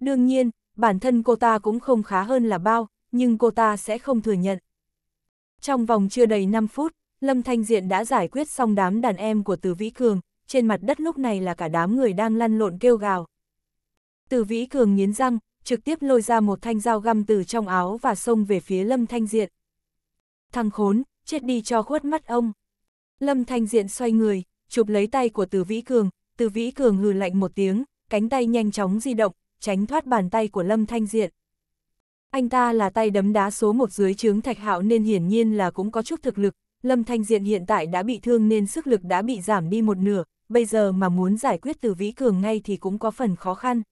Đương nhiên, bản thân cô ta cũng không khá hơn là bao, nhưng cô ta sẽ không thừa nhận. Trong vòng chưa đầy 5 phút, Lâm Thanh Diện đã giải quyết xong đám đàn em của Từ Vĩ Cường, trên mặt đất lúc này là cả đám người đang lăn lộn kêu gào. Từ Vĩ Cường nghiến răng, trực tiếp lôi ra một thanh dao găm từ trong áo và xông về phía Lâm Thanh Diện. Thằng khốn, chết đi cho khuất mắt ông. Lâm Thanh Diện xoay người, chụp lấy tay của Từ Vĩ Cường, từ Vĩ Cường hừ lạnh một tiếng, cánh tay nhanh chóng di động, tránh thoát bàn tay của Lâm Thanh Diện. Anh ta là tay đấm đá số một dưới trướng Thạch Hạo nên hiển nhiên là cũng có chút thực lực, Lâm Thanh Diện hiện tại đã bị thương nên sức lực đã bị giảm đi một nửa, bây giờ mà muốn giải quyết từ Vĩ Cường ngay thì cũng có phần khó khăn.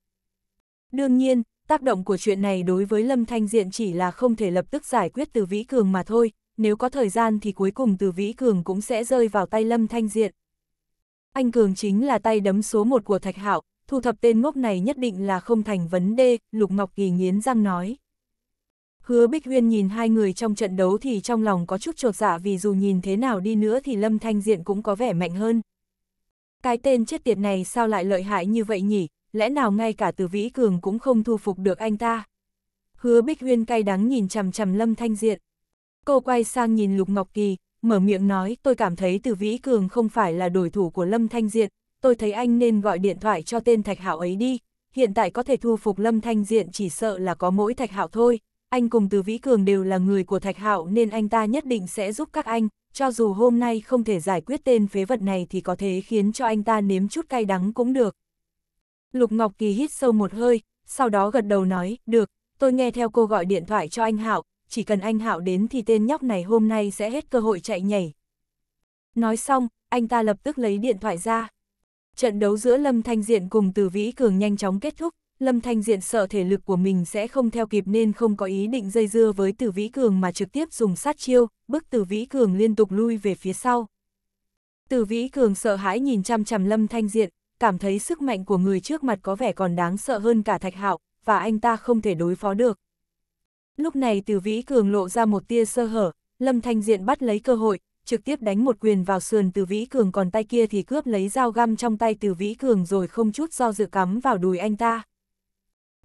Đương nhiên, tác động của chuyện này đối với Lâm Thanh Diện chỉ là không thể lập tức giải quyết từ Vĩ Cường mà thôi, nếu có thời gian thì cuối cùng từ Vĩ Cường cũng sẽ rơi vào tay Lâm Thanh Diện. Anh Cường chính là tay đấm số một của Thạch Hạo, thu thập tên ngốc này nhất định là không thành vấn đề, Lục Ngọc Kỳ nghiến răng nói. Hứa Bích Huyên nhìn hai người trong trận đấu thì trong lòng có chút trột dạ vì dù nhìn thế nào đi nữa thì Lâm Thanh Diện cũng có vẻ mạnh hơn. Cái tên chết tiệt này sao lại lợi hại như vậy nhỉ, lẽ nào ngay cả từ Vĩ Cường cũng không thu phục được anh ta. Hứa Bích Huyên cay đắng nhìn chằm chằm Lâm Thanh Diện. Cô quay sang nhìn Lục Ngọc Kỳ, mở miệng nói tôi cảm thấy từ Vĩ Cường không phải là đối thủ của Lâm Thanh Diện, tôi thấy anh nên gọi điện thoại cho tên Thạch Hạo ấy đi, hiện tại có thể thu phục Lâm Thanh Diện chỉ sợ là có mỗi Thạch Hạo thôi, anh cùng từ Vĩ Cường đều là người của Thạch Hạo nên anh ta nhất định sẽ giúp các anh, cho dù hôm nay không thể giải quyết tên phế vật này thì có thể khiến cho anh ta nếm chút cay đắng cũng được. Lục Ngọc Kỳ hít sâu một hơi, sau đó gật đầu nói, được, tôi nghe theo cô gọi điện thoại cho anh Hạo, chỉ cần anh Hạo đến thì tên nhóc này hôm nay sẽ hết cơ hội chạy nhảy. Nói xong, anh ta lập tức lấy điện thoại ra. Trận đấu giữa Lâm Thanh Diện cùng Từ Vĩ Cường nhanh chóng kết thúc, Lâm Thanh Diện sợ thể lực của mình sẽ không theo kịp nên không có ý định dây dưa với Từ Vĩ Cường mà trực tiếp dùng sát chiêu, bức Từ Vĩ Cường liên tục lui về phía sau. Từ Vĩ Cường sợ hãi nhìn chăm chằm Lâm Thanh Diện, cảm thấy sức mạnh của người trước mặt có vẻ còn đáng sợ hơn cả Thạch Hạo, và anh ta không thể đối phó được. Lúc này Từ Vĩ Cường lộ ra một tia sơ hở, Lâm Thanh Diện bắt lấy cơ hội, trực tiếp đánh một quyền vào sườn Từ Vĩ Cường còn tay kia thì cướp lấy dao găm trong tay Từ Vĩ Cường rồi không chút do dự cắm vào đùi anh ta.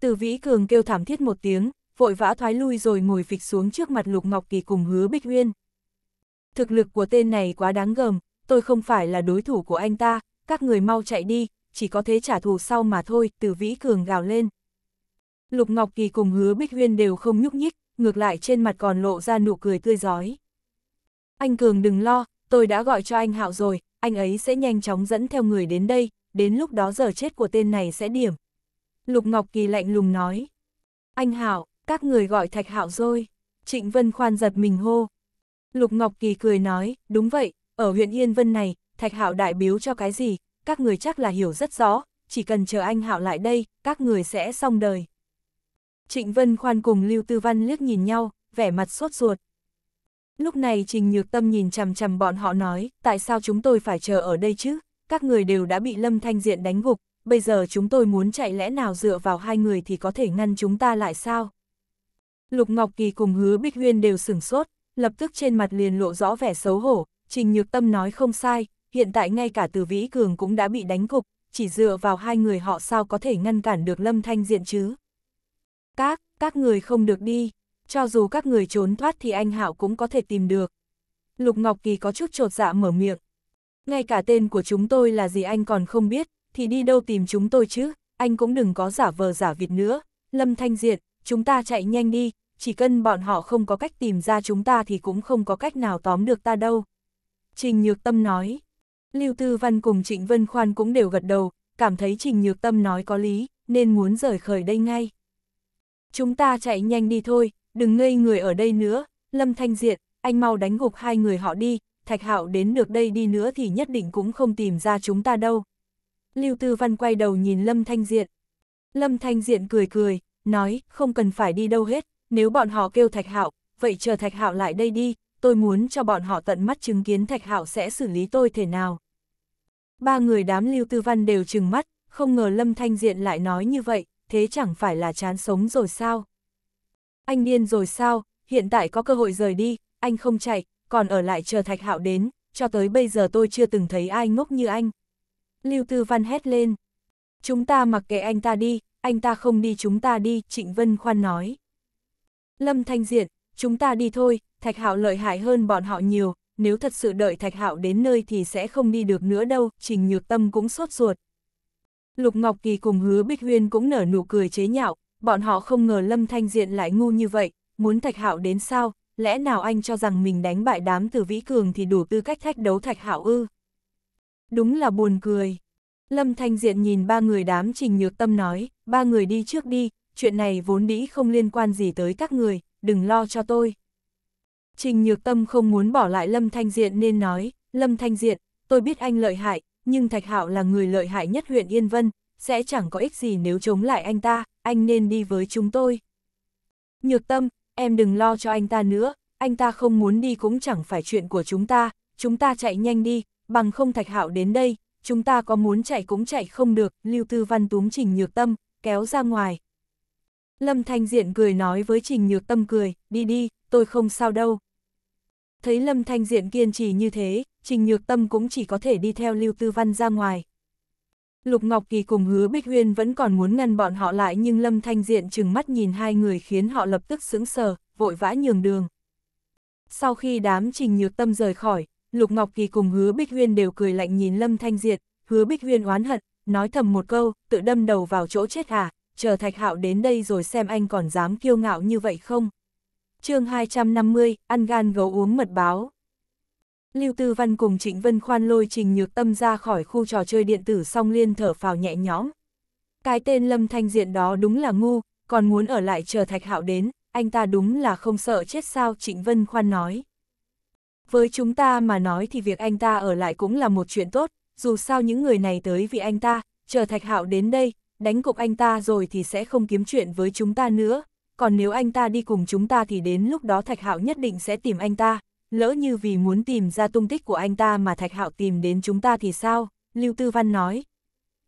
Từ Vĩ Cường kêu thảm thiết một tiếng, vội vã thoái lui rồi ngồi phịch xuống trước mặt Lục Ngọc Kỳ cùng Hứa Bích Uyên. Thực lực của tên này quá đáng gờm, tôi không phải là đối thủ của anh ta, các người mau chạy đi, chỉ có thế trả thù sau mà thôi, Từ Vĩ Cường gào lên. Lục Ngọc Kỳ cùng hứa Bích Huyên đều không nhúc nhích, ngược lại trên mặt còn lộ ra nụ cười tươi giói. Anh Cường đừng lo, tôi đã gọi cho anh Hạo rồi, anh ấy sẽ nhanh chóng dẫn theo người đến đây, đến lúc đó giờ chết của tên này sẽ điểm. Lục Ngọc Kỳ lạnh lùng nói. Anh Hạo, các người gọi Thạch Hạo rồi. Trịnh Vân khoan giật mình hô. Lục Ngọc Kỳ cười nói, đúng vậy, ở huyện Yên Vân này, Thạch Hạo đại biếu cho cái gì, các người chắc là hiểu rất rõ, chỉ cần chờ anh Hạo lại đây, các người sẽ xong đời. Trịnh Vân Khoan cùng Lưu Tư Văn liếc nhìn nhau, vẻ mặt sốt ruột. Lúc này Trình Nhược Tâm nhìn chằm chằm bọn họ nói, tại sao chúng tôi phải chờ ở đây chứ, các người đều đã bị Lâm Thanh Diện đánh gục, bây giờ chúng tôi muốn chạy lẽ nào dựa vào hai người thì có thể ngăn chúng ta lại sao? Lục Ngọc Kỳ cùng Hứa Bích Huyên đều sửng sốt, lập tức trên mặt liền lộ rõ vẻ xấu hổ, Trình Nhược Tâm nói không sai, hiện tại ngay cả Từ Vĩ Cường cũng đã bị đánh gục, chỉ dựa vào hai người họ sao có thể ngăn cản được Lâm Thanh Diện chứ? Các, các người không được đi, cho dù các người trốn thoát thì anh Hảo cũng có thể tìm được. Lục Ngọc Kỳ có chút trột dạ mở miệng. Ngay cả tên của chúng tôi là gì anh còn không biết, thì đi đâu tìm chúng tôi chứ, anh cũng đừng có giả vờ giả vịt nữa. Lâm Thanh Diệt, chúng ta chạy nhanh đi, chỉ cần bọn họ không có cách tìm ra chúng ta thì cũng không có cách nào tóm được ta đâu. Trình Nhược Tâm nói. Lưu Tư Văn cùng Trịnh Vân Khoan cũng đều gật đầu, cảm thấy Trình Nhược Tâm nói có lý, nên muốn rời khởi đây ngay chúng ta chạy nhanh đi thôi, đừng ngây người ở đây nữa, Lâm Thanh Diện, anh mau đánh gục hai người họ đi, Thạch Hạo đến được đây đi nữa thì nhất định cũng không tìm ra chúng ta đâu. Lưu Tư Văn quay đầu nhìn Lâm Thanh Diện. Lâm Thanh Diện cười cười, nói, không cần phải đi đâu hết, nếu bọn họ kêu Thạch Hạo, vậy chờ Thạch Hạo lại đây đi, tôi muốn cho bọn họ tận mắt chứng kiến Thạch Hạo sẽ xử lý tôi thế nào. Ba người đám Lưu Tư Văn đều trừng mắt, không ngờ Lâm Thanh Diện lại nói như vậy, thế chẳng phải là chán sống rồi sao? Anh điên rồi sao, hiện tại có cơ hội rời đi, anh không chạy, còn ở lại chờ Thạch Hạo đến, cho tới bây giờ tôi chưa từng thấy ai ngốc như anh. Lưu Tư Văn hét lên. Chúng ta mặc kệ anh ta đi, anh ta không đi chúng ta đi, Trịnh Vân Khoan nói. Lâm Thanh Diện, chúng ta đi thôi, Thạch Hạo lợi hại hơn bọn họ nhiều, nếu thật sự đợi Thạch Hạo đến nơi thì sẽ không đi được nữa đâu, Trình Nhược Tâm cũng sốt ruột, Lục Ngọc Kỳ cùng Hứa Bích Huyên cũng nở nụ cười chế nhạo, bọn họ không ngờ Lâm Thanh Diện lại ngu như vậy, muốn Thạch Hạo đến sao, lẽ nào anh cho rằng mình đánh bại đám từ Vĩ Cường thì đủ tư cách thách đấu Thạch Hạo ư? Đúng là buồn cười. Lâm Thanh Diện nhìn ba người đám trình nhược tâm nói, ba người đi trước đi, chuyện này vốn đĩ không liên quan gì tới các người, đừng lo cho tôi. Trình Nhược Tâm không muốn bỏ lại Lâm Thanh Diện nên nói, Lâm Thanh Diện, tôi biết anh lợi hại, nhưng Thạch Hạo là người lợi hại nhất huyện Yên Vân, sẽ chẳng có ích gì nếu chống lại anh ta, anh nên đi với chúng tôi. Nhược tâm, em đừng lo cho anh ta nữa, anh ta không muốn đi cũng chẳng phải chuyện của chúng ta, chúng ta chạy nhanh đi, bằng không Thạch Hạo đến đây, chúng ta có muốn chạy cũng chạy không được, Lưu Tư Văn túm Trình Nhược Tâm, kéo ra ngoài. Lâm Thanh Diện cười nói với Trình Nhược Tâm cười, đi đi, tôi không sao đâu thấy Lâm Thanh Diện kiên trì như thế, Trình Nhược Tâm cũng chỉ có thể đi theo Lưu Tư Văn ra ngoài. Lục Ngọc Kỳ cùng Hứa Bích Huyên vẫn còn muốn ngăn bọn họ lại nhưng Lâm Thanh Diện chừng mắt nhìn hai người khiến họ lập tức sững sờ, vội vã nhường đường. Sau khi đám Trình Nhược Tâm rời khỏi, Lục Ngọc Kỳ cùng Hứa Bích Huyên đều cười lạnh nhìn Lâm Thanh Diện, Hứa Bích Huyên oán hận, nói thầm một câu, tự đâm đầu vào chỗ chết hả, à, chờ Thạch Hạo đến đây rồi xem anh còn dám kiêu ngạo như vậy không chương 250, ăn gan gấu uống mật báo. Lưu Tư Văn cùng Trịnh Vân Khoan lôi Trình Nhược Tâm ra khỏi khu trò chơi điện tử song liên thở phào nhẹ nhõm. Cái tên Lâm Thanh Diện đó đúng là ngu, còn muốn ở lại chờ Thạch Hạo đến, anh ta đúng là không sợ chết sao Trịnh Vân Khoan nói. Với chúng ta mà nói thì việc anh ta ở lại cũng là một chuyện tốt, dù sao những người này tới vì anh ta, chờ Thạch Hạo đến đây, đánh cục anh ta rồi thì sẽ không kiếm chuyện với chúng ta nữa, còn nếu anh ta đi cùng chúng ta thì đến lúc đó Thạch Hạo nhất định sẽ tìm anh ta, lỡ như vì muốn tìm ra tung tích của anh ta mà Thạch Hạo tìm đến chúng ta thì sao, Lưu Tư Văn nói.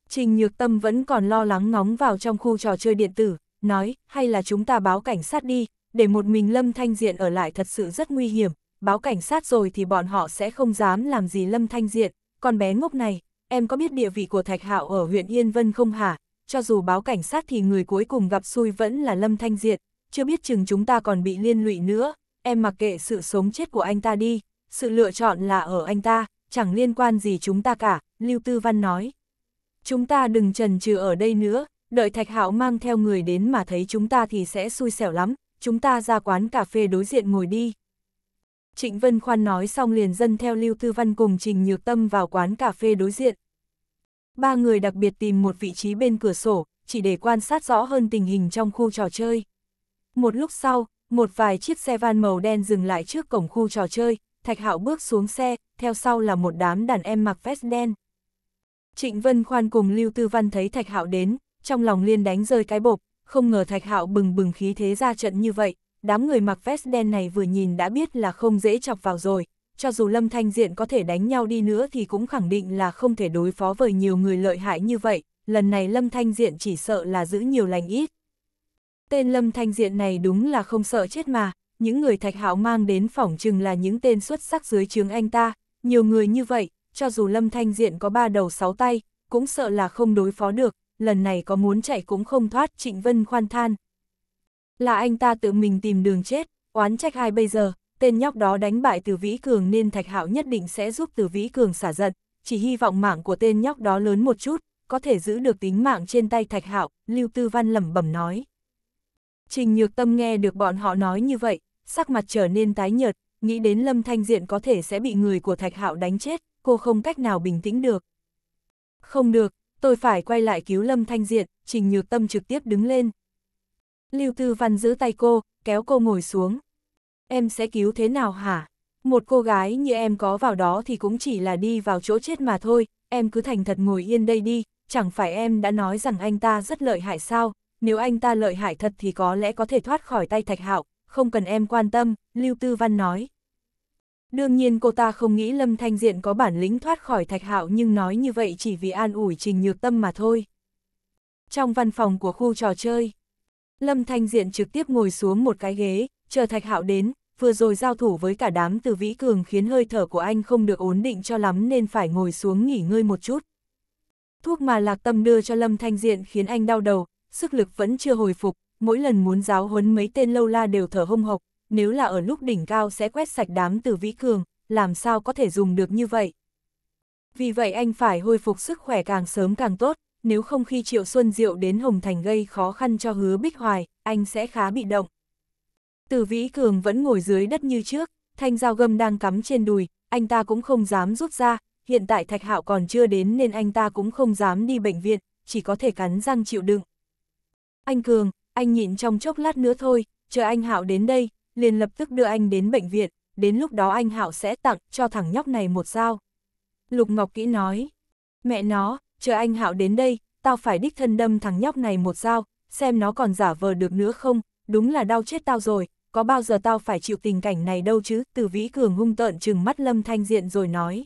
Trình Nhược Tâm vẫn còn lo lắng ngóng vào trong khu trò chơi điện tử, nói, hay là chúng ta báo cảnh sát đi, để một mình Lâm Thanh Diện ở lại thật sự rất nguy hiểm, báo cảnh sát rồi thì bọn họ sẽ không dám làm gì Lâm Thanh Diện, con bé ngốc này, em có biết địa vị của Thạch Hạo ở huyện Yên Vân không hả, cho dù báo cảnh sát thì người cuối cùng gặp xui vẫn là Lâm Thanh Diệt, chưa biết chừng chúng ta còn bị liên lụy nữa, em mặc kệ sự sống chết của anh ta đi, sự lựa chọn là ở anh ta, chẳng liên quan gì chúng ta cả, Lưu Tư Văn nói. Chúng ta đừng trần trừ ở đây nữa, đợi Thạch Hạo mang theo người đến mà thấy chúng ta thì sẽ xui xẻo lắm, chúng ta ra quán cà phê đối diện ngồi đi. Trịnh Vân Khoan nói xong liền dân theo Lưu Tư Văn cùng Trình Nhược Tâm vào quán cà phê đối diện, ba người đặc biệt tìm một vị trí bên cửa sổ, chỉ để quan sát rõ hơn tình hình trong khu trò chơi. Một lúc sau, một vài chiếc xe van màu đen dừng lại trước cổng khu trò chơi, Thạch Hạo bước xuống xe, theo sau là một đám đàn em mặc vest đen. Trịnh Vân Khoan cùng Lưu Tư Văn thấy Thạch Hạo đến, trong lòng liên đánh rơi cái bộp, không ngờ Thạch Hạo bừng bừng khí thế ra trận như vậy, đám người mặc vest đen này vừa nhìn đã biết là không dễ chọc vào rồi, cho dù Lâm Thanh Diện có thể đánh nhau đi nữa thì cũng khẳng định là không thể đối phó với nhiều người lợi hại như vậy, lần này Lâm Thanh Diện chỉ sợ là giữ nhiều lành ít. Tên Lâm Thanh Diện này đúng là không sợ chết mà, những người Thạch hảo mang đến phỏng chừng là những tên xuất sắc dưới trướng anh ta, nhiều người như vậy, cho dù Lâm Thanh Diện có ba đầu sáu tay, cũng sợ là không đối phó được, lần này có muốn chạy cũng không thoát Trịnh Vân khoan than. Là anh ta tự mình tìm đường chết, oán trách ai bây giờ, tên nhóc đó đánh bại Từ Vĩ Cường nên Thạch Hạo nhất định sẽ giúp Từ Vĩ Cường xả giận, chỉ hy vọng mạng của tên nhóc đó lớn một chút, có thể giữ được tính mạng trên tay Thạch Hạo, Lưu Tư Văn lẩm bẩm nói. Trình Nhược Tâm nghe được bọn họ nói như vậy, sắc mặt trở nên tái nhợt, nghĩ đến Lâm Thanh Diện có thể sẽ bị người của Thạch Hạo đánh chết, cô không cách nào bình tĩnh được. Không được, tôi phải quay lại cứu Lâm Thanh Diện, Trình Nhược Tâm trực tiếp đứng lên. Lưu Tư Văn giữ tay cô, kéo cô ngồi xuống. Em sẽ cứu thế nào hả? Một cô gái như em có vào đó thì cũng chỉ là đi vào chỗ chết mà thôi, em cứ thành thật ngồi yên đây đi, chẳng phải em đã nói rằng anh ta rất lợi hại sao, nếu anh ta lợi hại thật thì có lẽ có thể thoát khỏi tay Thạch Hạo, không cần em quan tâm, Lưu Tư Văn nói. Đương nhiên cô ta không nghĩ Lâm Thanh Diện có bản lĩnh thoát khỏi Thạch Hạo nhưng nói như vậy chỉ vì an ủi Trình Nhược Tâm mà thôi. Trong văn phòng của khu trò chơi, Lâm Thanh Diện trực tiếp ngồi xuống một cái ghế, chờ Thạch Hạo đến, vừa rồi giao thủ với cả đám từ vĩ cường khiến hơi thở của anh không được ổn định cho lắm nên phải ngồi xuống nghỉ ngơi một chút. Thuốc mà lạc tâm đưa cho Lâm Thanh Diện khiến anh đau đầu, sức lực vẫn chưa hồi phục, mỗi lần muốn giáo huấn mấy tên lâu la đều thở hông hộc, nếu là ở lúc đỉnh cao sẽ quét sạch đám từ vĩ cường, làm sao có thể dùng được như vậy. Vì vậy anh phải hồi phục sức khỏe càng sớm càng tốt, nếu không khi Triệu Xuân Diệu đến Hồng Thành gây khó khăn cho hứa Bích Hoài, anh sẽ khá bị động. Từ Vĩ Cường vẫn ngồi dưới đất như trước, thanh dao gâm đang cắm trên đùi, anh ta cũng không dám rút ra, hiện tại Thạch Hạo còn chưa đến nên anh ta cũng không dám đi bệnh viện, chỉ có thể cắn răng chịu đựng. Anh Cường, anh nhịn trong chốc lát nữa thôi, chờ anh Hạo đến đây, liền lập tức đưa anh đến bệnh viện, đến lúc đó anh Hạo sẽ tặng cho thằng nhóc này một dao. Lục Ngọc Kỹ nói, mẹ nó, chờ anh Hạo đến đây, tao phải đích thân đâm thằng nhóc này một dao, xem nó còn giả vờ được nữa không, đúng là đau chết tao rồi, có bao giờ tao phải chịu tình cảnh này đâu chứ, từ vĩ cường hung tợn chừng mắt Lâm Thanh Diện rồi nói.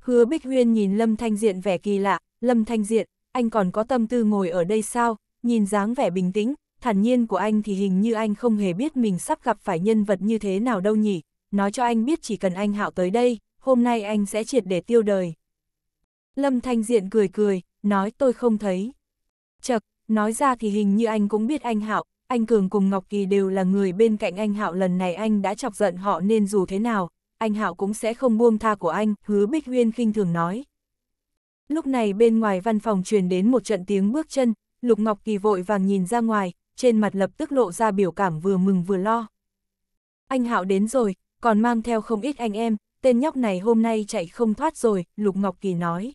Hứa Bích Huyên nhìn Lâm Thanh Diện vẻ kỳ lạ, Lâm Thanh Diện, anh còn có tâm tư ngồi ở đây sao, nhìn dáng vẻ bình tĩnh, thản nhiên của anh thì hình như anh không hề biết mình sắp gặp phải nhân vật như thế nào đâu nhỉ, nói cho anh biết chỉ cần anh hạo tới đây, hôm nay anh sẽ triệt để tiêu đời. Lâm Thanh Diện cười cười, nói tôi không thấy. Chật, nói ra thì hình như anh cũng biết anh hạo, anh Cường cùng Ngọc Kỳ đều là người bên cạnh anh Hạo lần này anh đã chọc giận họ nên dù thế nào, anh Hạo cũng sẽ không buông tha của anh, hứa Bích Huyên khinh thường nói. Lúc này bên ngoài văn phòng truyền đến một trận tiếng bước chân, Lục Ngọc Kỳ vội vàng nhìn ra ngoài, trên mặt lập tức lộ ra biểu cảm vừa mừng vừa lo. Anh Hạo đến rồi, còn mang theo không ít anh em, tên nhóc này hôm nay chạy không thoát rồi, Lục Ngọc Kỳ nói.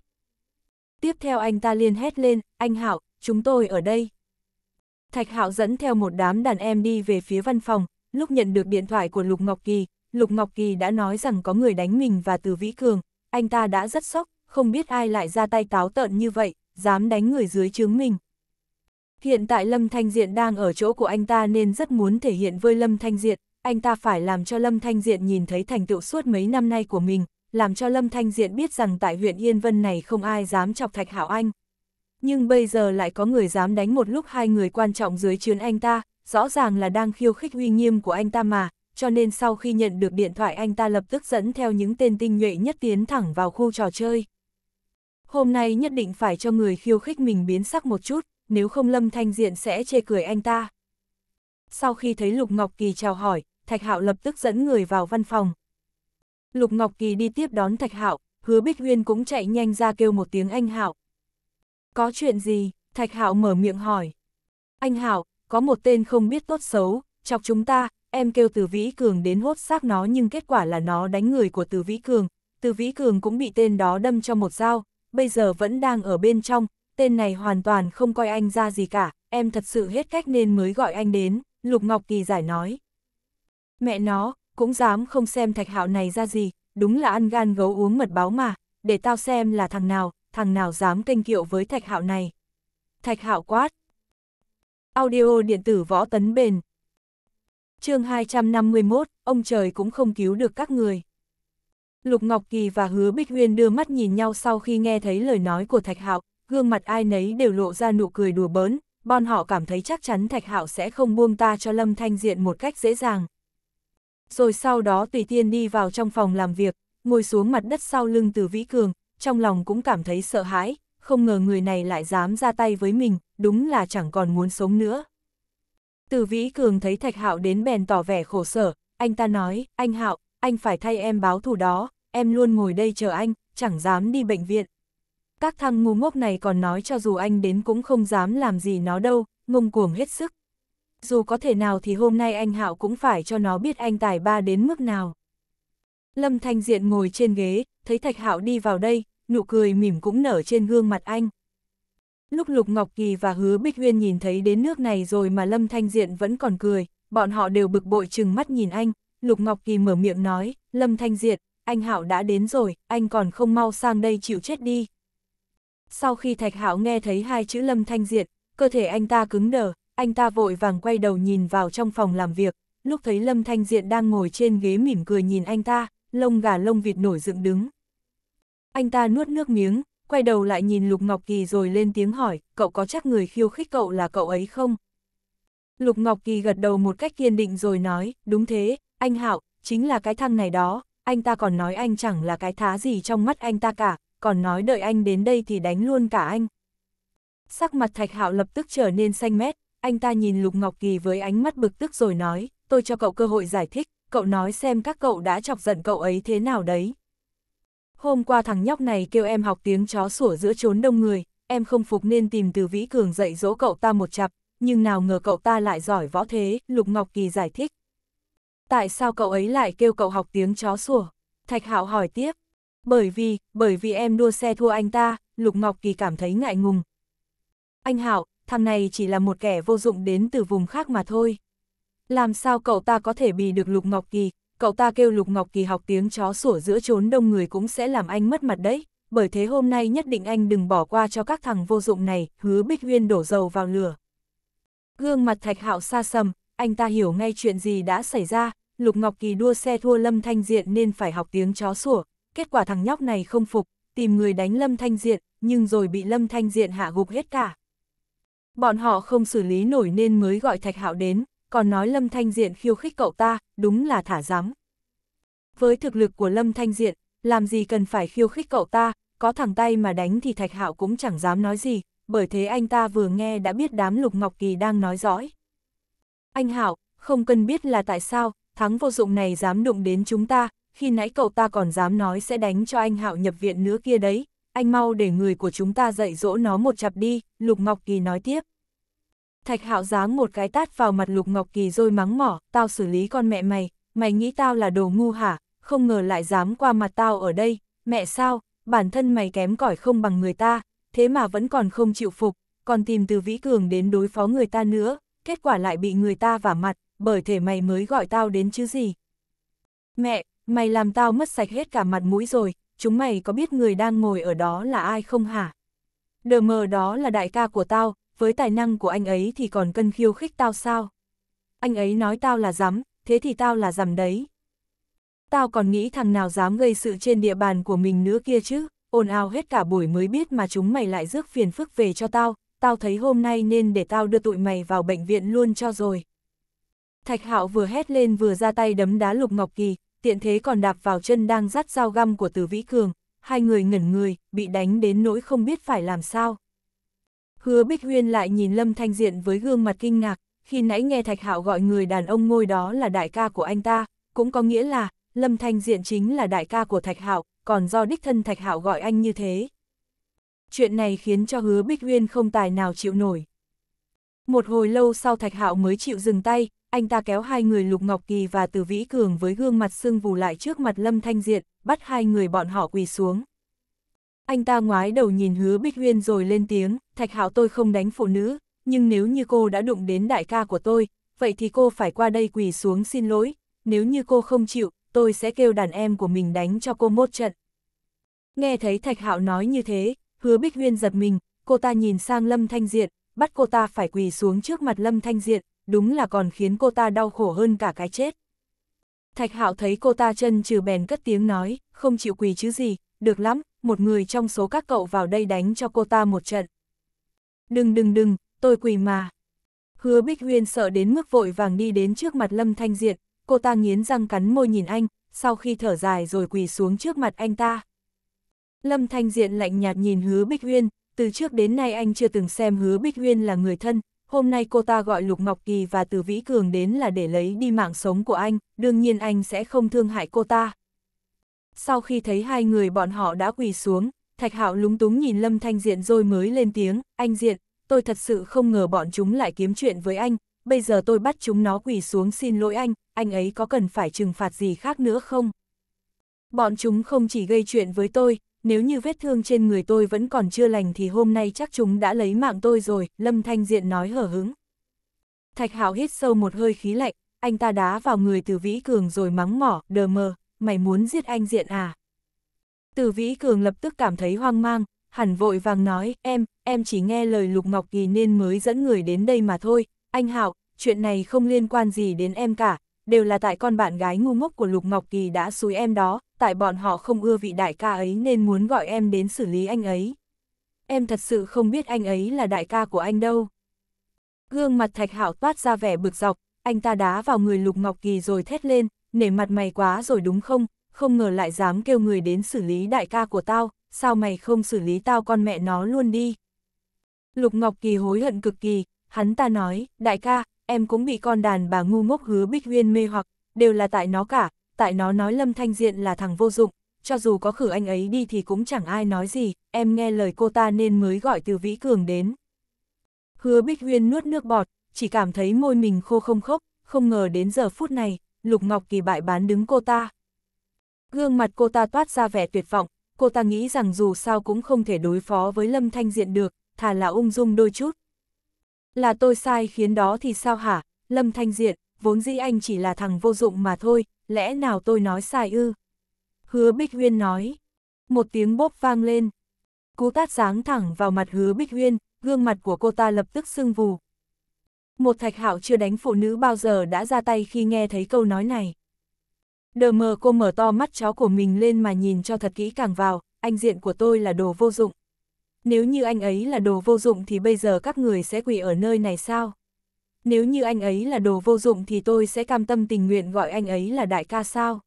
Tiếp theo anh ta liền hét lên, anh Hạo, chúng tôi ở đây. Thạch Hạo dẫn theo một đám đàn em đi về phía văn phòng, lúc nhận được điện thoại của Lục Ngọc Kỳ, Lục Ngọc Kỳ đã nói rằng có người đánh mình và Từ Vĩ Cường, anh ta đã rất sốc, không biết ai lại ra tay táo tợn như vậy, dám đánh người dưới chứng mình. Hiện tại Lâm Thanh Diện đang ở chỗ của anh ta nên rất muốn thể hiện với Lâm Thanh Diện, anh ta phải làm cho Lâm Thanh Diện nhìn thấy thành tựu suốt mấy năm nay của mình, làm cho Lâm Thanh Diện biết rằng tại huyện Yên Vân này không ai dám chọc Thạch Hạo Anh nhưng bây giờ lại có người dám đánh một lúc hai người quan trọng dưới chuyến anh ta, rõ ràng là đang khiêu khích uy nghiêm của anh ta mà, cho nên sau khi nhận được điện thoại anh ta lập tức dẫn theo những tên tinh nhuệ nhất tiến thẳng vào khu trò chơi. Hôm nay nhất định phải cho người khiêu khích mình biến sắc một chút, nếu không Lâm Thanh Diện sẽ chê cười anh ta. Sau khi thấy Lục Ngọc Kỳ chào hỏi, Thạch Hạo lập tức dẫn người vào văn phòng. Lục Ngọc Kỳ đi tiếp đón Thạch Hạo, Hứa Bích Huyên cũng chạy nhanh ra kêu một tiếng anh Hạo, có chuyện gì? Thạch Hạo mở miệng hỏi. Anh Hạo, có một tên không biết tốt xấu, chọc chúng ta, em kêu Từ Vĩ Cường đến hốt xác nó nhưng kết quả là nó đánh người của Từ Vĩ Cường, Từ Vĩ Cường cũng bị tên đó đâm cho một dao, bây giờ vẫn đang ở bên trong, tên này hoàn toàn không coi anh ra gì cả, em thật sự hết cách nên mới gọi anh đến, Lục Ngọc Kỳ giải nói. Mẹ nó, cũng dám không xem Thạch Hạo này ra gì, đúng là ăn gan gấu uống mật báo mà, để tao xem là thằng nào, thằng nào dám kênh kiệu với thạch hạo này. Thạch hạo quát. Audio điện tử võ tấn bền. chương 251, ông trời cũng không cứu được các người. Lục Ngọc Kỳ và Hứa Bích Huyên đưa mắt nhìn nhau sau khi nghe thấy lời nói của Thạch Hạo, gương mặt ai nấy đều lộ ra nụ cười đùa bỡn, bọn họ cảm thấy chắc chắn Thạch Hạo sẽ không buông ta cho Lâm Thanh Diện một cách dễ dàng. Rồi sau đó Tùy Tiên đi vào trong phòng làm việc, ngồi xuống mặt đất sau lưng Từ Vĩ Cường, trong lòng cũng cảm thấy sợ hãi, không ngờ người này lại dám ra tay với mình, đúng là chẳng còn muốn sống nữa. Từ Vĩ Cường thấy Thạch Hạo đến bèn tỏ vẻ khổ sở, anh ta nói, anh Hạo, anh phải thay em báo thù đó, em luôn ngồi đây chờ anh, chẳng dám đi bệnh viện. Các thằng ngu ngốc này còn nói cho dù anh đến cũng không dám làm gì nó đâu, ngông cuồng hết sức. Dù có thể nào thì hôm nay anh Hạo cũng phải cho nó biết anh tài ba đến mức nào. Lâm Thanh Diện ngồi trên ghế, thấy Thạch Hạo đi vào đây, nụ cười mỉm cũng nở trên gương mặt anh. Lúc Lục Ngọc Kỳ và Hứa Bích Huyên nhìn thấy đến nước này rồi mà Lâm Thanh Diện vẫn còn cười, bọn họ đều bực bội chừng mắt nhìn anh, Lục Ngọc Kỳ mở miệng nói, Lâm Thanh Diện, anh Hảo đã đến rồi, anh còn không mau sang đây chịu chết đi. Sau khi Thạch Hảo nghe thấy hai chữ Lâm Thanh Diện, cơ thể anh ta cứng đờ, anh ta vội vàng quay đầu nhìn vào trong phòng làm việc, lúc thấy Lâm Thanh Diện đang ngồi trên ghế mỉm cười nhìn anh ta, lông gà lông vịt nổi dựng đứng. Anh ta nuốt nước miếng, quay đầu lại nhìn Lục Ngọc Kỳ rồi lên tiếng hỏi, cậu có chắc người khiêu khích cậu là cậu ấy không? Lục Ngọc Kỳ gật đầu một cách kiên định rồi nói, đúng thế, anh Hạo, chính là cái thằng này đó, anh ta còn nói anh chẳng là cái thá gì trong mắt anh ta cả, còn nói đợi anh đến đây thì đánh luôn cả anh. Sắc mặt Thạch Hạo lập tức trở nên xanh mét, anh ta nhìn Lục Ngọc Kỳ với ánh mắt bực tức rồi nói, tôi cho cậu cơ hội giải thích, cậu nói xem các cậu đã chọc giận cậu ấy thế nào đấy hôm qua thằng nhóc này kêu em học tiếng chó sủa giữa chốn đông người, em không phục nên tìm từ Vĩ Cường dạy dỗ cậu ta một chặp, nhưng nào ngờ cậu ta lại giỏi võ thế, Lục Ngọc Kỳ giải thích. Tại sao cậu ấy lại kêu cậu học tiếng chó sủa? Thạch Hạo hỏi tiếp. Bởi vì, bởi vì em đua xe thua anh ta, Lục Ngọc Kỳ cảm thấy ngại ngùng. Anh Hạo, thằng này chỉ là một kẻ vô dụng đến từ vùng khác mà thôi. Làm sao cậu ta có thể bì được Lục Ngọc Kỳ, cậu ta kêu Lục Ngọc Kỳ học tiếng chó sủa giữa chốn đông người cũng sẽ làm anh mất mặt đấy, bởi thế hôm nay nhất định anh đừng bỏ qua cho các thằng vô dụng này, hứa Bích Huyên đổ dầu vào lửa. Gương mặt Thạch Hạo xa sầm, anh ta hiểu ngay chuyện gì đã xảy ra, Lục Ngọc Kỳ đua xe thua Lâm Thanh Diện nên phải học tiếng chó sủa, kết quả thằng nhóc này không phục, tìm người đánh Lâm Thanh Diện, nhưng rồi bị Lâm Thanh Diện hạ gục hết cả. Bọn họ không xử lý nổi nên mới gọi Thạch Hạo đến, còn nói Lâm Thanh Diện khiêu khích cậu ta, đúng là thả dám Với thực lực của Lâm Thanh Diện, làm gì cần phải khiêu khích cậu ta, có thẳng tay mà đánh thì Thạch Hạo cũng chẳng dám nói gì, bởi thế anh ta vừa nghe đã biết đám Lục Ngọc Kỳ đang nói dõi. Anh Hạo, không cần biết là tại sao, thắng vô dụng này dám đụng đến chúng ta, khi nãy cậu ta còn dám nói sẽ đánh cho anh Hạo nhập viện nữa kia đấy, anh mau để người của chúng ta dạy dỗ nó một chặp đi, Lục Ngọc Kỳ nói tiếp. Thạch hạo giáng một cái tát vào mặt Lục Ngọc Kỳ rồi mắng mỏ, tao xử lý con mẹ mày, mày nghĩ tao là đồ ngu hả, không ngờ lại dám qua mặt tao ở đây, mẹ sao, bản thân mày kém cỏi không bằng người ta, thế mà vẫn còn không chịu phục, còn tìm từ Vĩ Cường đến đối phó người ta nữa, kết quả lại bị người ta vả mặt, bởi thể mày mới gọi tao đến chứ gì. Mẹ, mày làm tao mất sạch hết cả mặt mũi rồi, chúng mày có biết người đang ngồi ở đó là ai không hả? Đờ mờ đó là đại ca của tao, với tài năng của anh ấy thì còn cân khiêu khích tao sao? Anh ấy nói tao là dám, thế thì tao là dám đấy. Tao còn nghĩ thằng nào dám gây sự trên địa bàn của mình nữa kia chứ, ồn ào hết cả buổi mới biết mà chúng mày lại rước phiền phức về cho tao, tao thấy hôm nay nên để tao đưa tụi mày vào bệnh viện luôn cho rồi. Thạch Hạo vừa hét lên vừa ra tay đấm đá Lục Ngọc Kỳ, tiện thế còn đạp vào chân đang dắt dao găm của Từ Vĩ Cường, hai người ngẩn người, bị đánh đến nỗi không biết phải làm sao. Hứa Bích Huyên lại nhìn Lâm Thanh Diện với gương mặt kinh ngạc, khi nãy nghe Thạch Hạo gọi người đàn ông ngôi đó là đại ca của anh ta, cũng có nghĩa là Lâm Thanh Diện chính là đại ca của Thạch Hạo, còn do đích thân Thạch Hạo gọi anh như thế. Chuyện này khiến cho Hứa Bích Huyên không tài nào chịu nổi. Một hồi lâu sau Thạch Hạo mới chịu dừng tay, anh ta kéo hai người Lục Ngọc Kỳ và Từ Vĩ Cường với gương mặt sưng vù lại trước mặt Lâm Thanh Diện, bắt hai người bọn họ quỳ xuống. Anh ta ngoái đầu nhìn hứa Bích Huyên rồi lên tiếng, Thạch Hạo tôi không đánh phụ nữ, nhưng nếu như cô đã đụng đến đại ca của tôi, vậy thì cô phải qua đây quỳ xuống xin lỗi, nếu như cô không chịu, tôi sẽ kêu đàn em của mình đánh cho cô một trận. Nghe thấy Thạch Hạo nói như thế, hứa Bích Huyên giật mình, cô ta nhìn sang Lâm Thanh Diện, bắt cô ta phải quỳ xuống trước mặt Lâm Thanh Diện, đúng là còn khiến cô ta đau khổ hơn cả cái chết. Thạch Hạo thấy cô ta chân trừ bèn cất tiếng nói, không chịu quỳ chứ gì, được lắm, một người trong số các cậu vào đây đánh cho cô ta một trận. Đừng đừng đừng, tôi quỳ mà. Hứa Bích Huyên sợ đến mức vội vàng đi đến trước mặt Lâm Thanh Diệt, cô ta nghiến răng cắn môi nhìn anh, sau khi thở dài rồi quỳ xuống trước mặt anh ta. Lâm Thanh Diện lạnh nhạt nhìn Hứa Bích Huyên, từ trước đến nay anh chưa từng xem Hứa Bích Huyên là người thân, hôm nay cô ta gọi Lục Ngọc Kỳ và Từ Vĩ Cường đến là để lấy đi mạng sống của anh, đương nhiên anh sẽ không thương hại cô ta. Sau khi thấy hai người bọn họ đã quỳ xuống, Thạch Hạo lúng túng nhìn Lâm Thanh Diện rồi mới lên tiếng, anh Diện, tôi thật sự không ngờ bọn chúng lại kiếm chuyện với anh, bây giờ tôi bắt chúng nó quỳ xuống xin lỗi anh, anh ấy có cần phải trừng phạt gì khác nữa không? Bọn chúng không chỉ gây chuyện với tôi, nếu như vết thương trên người tôi vẫn còn chưa lành thì hôm nay chắc chúng đã lấy mạng tôi rồi, Lâm Thanh Diện nói hở hứng. Thạch Hạo hít sâu một hơi khí lạnh, anh ta đá vào người từ Vĩ Cường rồi mắng mỏ, đờ mờ, mày muốn giết anh diện à? Từ Vĩ Cường lập tức cảm thấy hoang mang, hẳn vội vàng nói, em, em chỉ nghe lời Lục Ngọc Kỳ nên mới dẫn người đến đây mà thôi, anh Hạo, chuyện này không liên quan gì đến em cả, đều là tại con bạn gái ngu ngốc của Lục Ngọc Kỳ đã xúi em đó, tại bọn họ không ưa vị đại ca ấy nên muốn gọi em đến xử lý anh ấy. Em thật sự không biết anh ấy là đại ca của anh đâu. Gương mặt Thạch Hạo toát ra vẻ bực dọc, anh ta đá vào người Lục Ngọc Kỳ rồi thét lên, nể mặt mày quá rồi đúng không, không ngờ lại dám kêu người đến xử lý đại ca của tao, sao mày không xử lý tao con mẹ nó luôn đi. Lục Ngọc Kỳ hối hận cực kỳ, hắn ta nói, đại ca, em cũng bị con đàn bà ngu ngốc hứa Bích Huyên mê hoặc, đều là tại nó cả, tại nó nói Lâm Thanh Diện là thằng vô dụng, cho dù có khử anh ấy đi thì cũng chẳng ai nói gì, em nghe lời cô ta nên mới gọi từ Vĩ Cường đến. Hứa Bích Huyên nuốt nước bọt, chỉ cảm thấy môi mình khô không khốc, không ngờ đến giờ phút này, Lục Ngọc Kỳ bại bán đứng cô ta. Gương mặt cô ta toát ra vẻ tuyệt vọng, cô ta nghĩ rằng dù sao cũng không thể đối phó với Lâm Thanh Diện được, thà là ung dung đôi chút. Là tôi sai khiến đó thì sao hả, Lâm Thanh Diện, vốn dĩ anh chỉ là thằng vô dụng mà thôi, lẽ nào tôi nói sai ư? Hứa Bích Huyên nói. Một tiếng bốp vang lên. Cú tát giáng thẳng vào mặt hứa Bích Huyên, gương mặt của cô ta lập tức sưng vù, một thạch hạo chưa đánh phụ nữ bao giờ đã ra tay khi nghe thấy câu nói này. Đờ mờ cô mở to mắt chó của mình lên mà nhìn cho thật kỹ càng vào, anh diện của tôi là đồ vô dụng. Nếu như anh ấy là đồ vô dụng thì bây giờ các người sẽ quỳ ở nơi này sao? Nếu như anh ấy là đồ vô dụng thì tôi sẽ cam tâm tình nguyện gọi anh ấy là đại ca sao?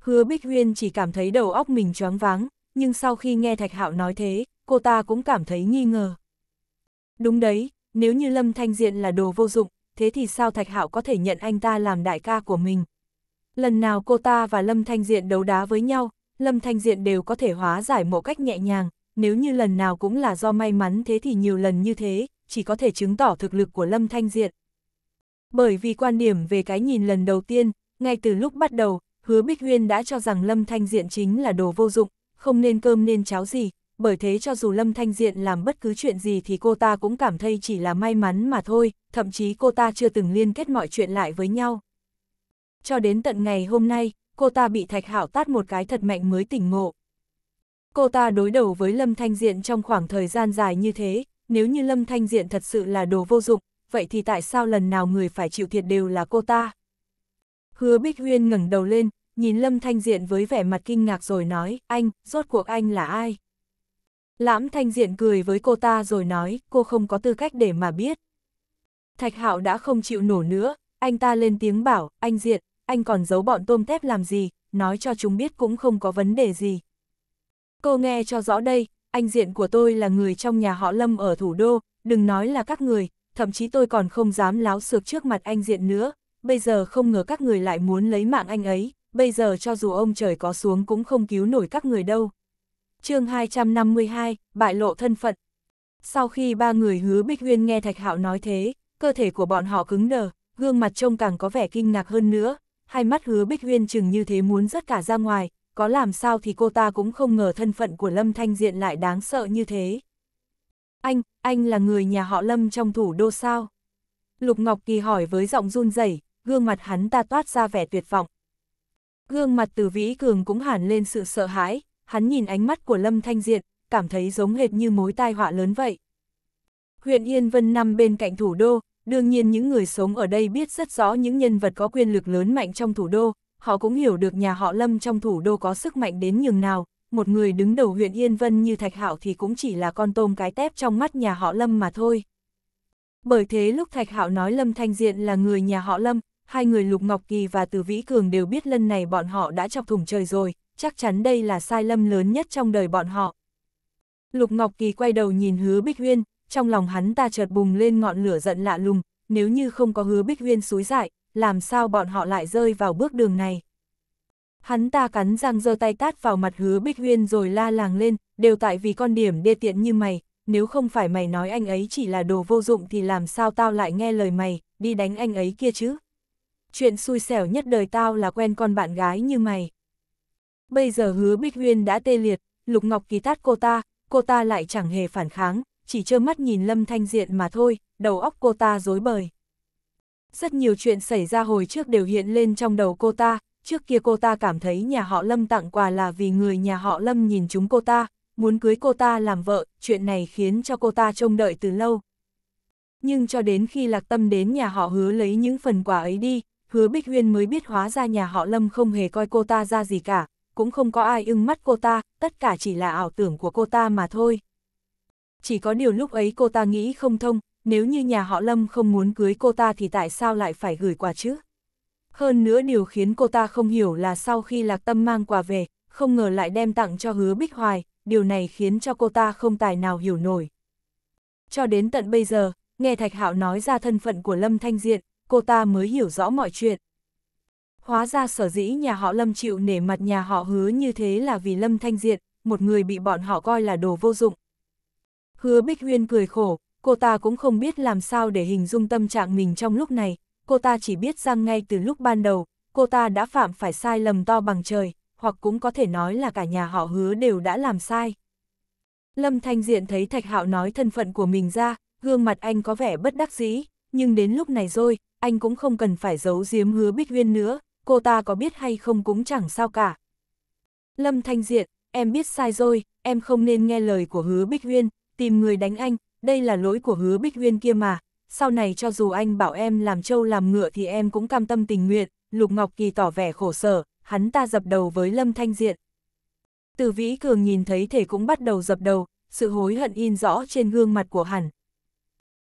Hứa Bích Huyên chỉ cảm thấy đầu óc mình choáng váng, nhưng sau khi nghe Thạch Hạo nói thế, cô ta cũng cảm thấy nghi ngờ. Đúng đấy, nếu như Lâm Thanh Diện là đồ vô dụng, thế thì sao Thạch Hạo có thể nhận anh ta làm đại ca của mình? Lần nào cô ta và Lâm Thanh Diện đấu đá với nhau, Lâm Thanh Diện đều có thể hóa giải một cách nhẹ nhàng, nếu như lần nào cũng là do may mắn thế thì nhiều lần như thế, chỉ có thể chứng tỏ thực lực của Lâm Thanh Diện. Bởi vì quan điểm về cái nhìn lần đầu tiên, ngay từ lúc bắt đầu, Hứa Bích Huyên đã cho rằng Lâm Thanh Diện chính là đồ vô dụng, không nên cơm nên cháo gì, bởi thế cho dù Lâm Thanh Diện làm bất cứ chuyện gì thì cô ta cũng cảm thấy chỉ là may mắn mà thôi, thậm chí cô ta chưa từng liên kết mọi chuyện lại với nhau. Cho đến tận ngày hôm nay, cô ta bị Thạch Hảo tát một cái thật mạnh mới tỉnh ngộ. Cô ta đối đầu với Lâm Thanh Diện trong khoảng thời gian dài như thế, nếu như Lâm Thanh Diện thật sự là đồ vô dụng, vậy thì tại sao lần nào người phải chịu thiệt đều là cô ta? Hứa Bích Huyên ngẩng đầu lên, nhìn Lâm Thanh Diện với vẻ mặt kinh ngạc rồi nói, anh, rốt cuộc anh là ai? Lãm thanh diện cười với cô ta rồi nói, cô không có tư cách để mà biết. Thạch Hạo đã không chịu nổ nữa, anh ta lên tiếng bảo, anh diện, anh còn giấu bọn tôm tép làm gì, nói cho chúng biết cũng không có vấn đề gì. Cô nghe cho rõ đây, anh diện của tôi là người trong nhà họ Lâm ở thủ đô, đừng nói là các người, thậm chí tôi còn không dám láo sược trước mặt anh diện nữa, bây giờ không ngờ các người lại muốn lấy mạng anh ấy, bây giờ cho dù ông trời có xuống cũng không cứu nổi các người đâu chương 252, bại lộ thân phận. Sau khi ba người hứa Bích Huyên nghe Thạch Hạo nói thế, cơ thể của bọn họ cứng đờ, gương mặt trông càng có vẻ kinh ngạc hơn nữa, hai mắt hứa Bích Huyên chừng như thế muốn rất cả ra ngoài, có làm sao thì cô ta cũng không ngờ thân phận của Lâm Thanh Diện lại đáng sợ như thế. Anh, anh là người nhà họ Lâm trong thủ đô sao? Lục Ngọc Kỳ hỏi với giọng run rẩy, gương mặt hắn ta toát ra vẻ tuyệt vọng. Gương mặt từ Vĩ Cường cũng hẳn lên sự sợ hãi, hắn nhìn ánh mắt của Lâm Thanh diện cảm thấy giống hệt như mối tai họa lớn vậy. Huyện Yên Vân nằm bên cạnh thủ đô, đương nhiên những người sống ở đây biết rất rõ những nhân vật có quyền lực lớn mạnh trong thủ đô, họ cũng hiểu được nhà họ Lâm trong thủ đô có sức mạnh đến nhường nào, một người đứng đầu huyện Yên Vân như Thạch Hạo thì cũng chỉ là con tôm cái tép trong mắt nhà họ Lâm mà thôi. Bởi thế lúc Thạch Hạo nói Lâm Thanh Diện là người nhà họ Lâm, hai người Lục Ngọc Kỳ và Từ Vĩ Cường đều biết lần này bọn họ đã chọc thủng trời rồi, chắc chắn đây là sai lầm lớn nhất trong đời bọn họ. Lục Ngọc Kỳ quay đầu nhìn hứa Bích Huyên, trong lòng hắn ta chợt bùng lên ngọn lửa giận lạ lùng, nếu như không có hứa Bích Huyên xúi dại, làm sao bọn họ lại rơi vào bước đường này. Hắn ta cắn răng giơ tay tát vào mặt hứa Bích Huyên rồi la làng lên, đều tại vì con điểm đê tiện như mày, nếu không phải mày nói anh ấy chỉ là đồ vô dụng thì làm sao tao lại nghe lời mày, đi đánh anh ấy kia chứ. Chuyện xui xẻo nhất đời tao là quen con bạn gái như mày. Bây giờ hứa Bích Huyên đã tê liệt, Lục Ngọc Kỳ tát cô ta, cô ta lại chẳng hề phản kháng, chỉ trơ mắt nhìn Lâm Thanh Diện mà thôi, đầu óc cô ta dối bời. Rất nhiều chuyện xảy ra hồi trước đều hiện lên trong đầu cô ta, trước kia cô ta cảm thấy nhà họ Lâm tặng quà là vì người nhà họ Lâm nhìn chúng cô ta, muốn cưới cô ta làm vợ, chuyện này khiến cho cô ta trông đợi từ lâu. Nhưng cho đến khi lạc tâm đến nhà họ hứa lấy những phần quà ấy đi, hứa Bích Huyên mới biết hóa ra nhà họ Lâm không hề coi cô ta ra gì cả, cũng không có ai ưng mắt cô ta, tất cả chỉ là ảo tưởng của cô ta mà thôi. Chỉ có điều lúc ấy cô ta nghĩ không thông, nếu như nhà họ Lâm không muốn cưới cô ta thì tại sao lại phải gửi quà chứ? Hơn nữa điều khiến cô ta không hiểu là sau khi Lạc Tâm mang quà về, không ngờ lại đem tặng cho hứa Bích Hoài, điều này khiến cho cô ta không tài nào hiểu nổi. Cho đến tận bây giờ, nghe Thạch Hạo nói ra thân phận của Lâm Thanh Diện, cô ta mới hiểu rõ mọi chuyện. Hóa ra sở dĩ nhà họ Lâm chịu nể mặt nhà họ hứa như thế là vì Lâm Thanh Diện, một người bị bọn họ coi là đồ vô dụng. Hứa Bích Huyên cười khổ, cô ta cũng không biết làm sao để hình dung tâm trạng mình trong lúc này, cô ta chỉ biết rằng ngay từ lúc ban đầu, cô ta đã phạm phải sai lầm to bằng trời, hoặc cũng có thể nói là cả nhà họ hứa đều đã làm sai. Lâm Thanh Diện thấy Thạch Hạo nói thân phận của mình ra, gương mặt anh có vẻ bất đắc dĩ, nhưng đến lúc này rồi, anh cũng không cần phải giấu giếm hứa Bích Huyên nữa, cô ta có biết hay không cũng chẳng sao cả. Lâm Thanh Diện, em biết sai rồi, em không nên nghe lời của hứa Bích Huyên, tìm người đánh anh, đây là lỗi của hứa Bích Huyên kia mà, sau này cho dù anh bảo em làm trâu làm ngựa thì em cũng cam tâm tình nguyện, Lục Ngọc Kỳ tỏ vẻ khổ sở, hắn ta dập đầu với Lâm Thanh Diện. Từ Vĩ Cường nhìn thấy thể cũng bắt đầu dập đầu, sự hối hận in rõ trên gương mặt của hắn.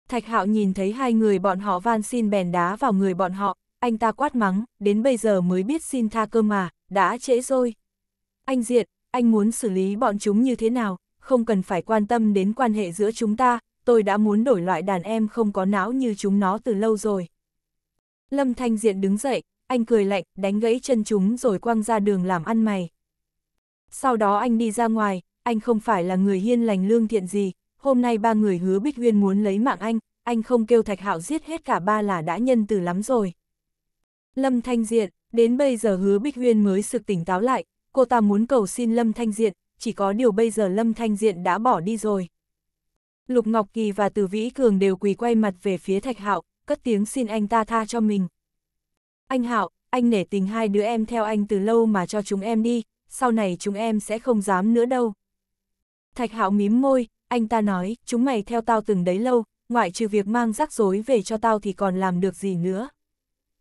Thạch Hạo nhìn thấy hai người bọn họ van xin bèn đá vào người bọn họ, anh ta quát mắng, đến bây giờ mới biết xin tha cơ mà, đã trễ rồi. Anh Diệt anh muốn xử lý bọn chúng như thế nào, không cần phải quan tâm đến quan hệ giữa chúng ta, tôi đã muốn đổi loại đàn em không có não như chúng nó từ lâu rồi. Lâm Thanh Diện đứng dậy, anh cười lạnh, đánh gãy chân chúng rồi quăng ra đường làm ăn mày. Sau đó anh đi ra ngoài, anh không phải là người hiên lành lương thiện gì, hôm nay ba người hứa Bích Huyên muốn lấy mạng anh, anh không kêu Thạch Hạo giết hết cả ba là đã nhân từ lắm rồi. Lâm Thanh Diện, đến bây giờ hứa Bích Huyên mới sực tỉnh táo lại, cô ta muốn cầu xin Lâm Thanh Diện, chỉ có điều bây giờ Lâm Thanh Diện đã bỏ đi rồi. Lục Ngọc Kỳ và Từ Vĩ Cường đều quỳ quay mặt về phía Thạch Hạo, cất tiếng xin anh ta tha cho mình. Anh Hạo, anh nể tình hai đứa em theo anh từ lâu mà cho chúng em đi, sau này chúng em sẽ không dám nữa đâu. Thạch Hạo mím môi, anh ta nói, chúng mày theo tao từng đấy lâu, ngoại trừ việc mang rắc rối về cho tao thì còn làm được gì nữa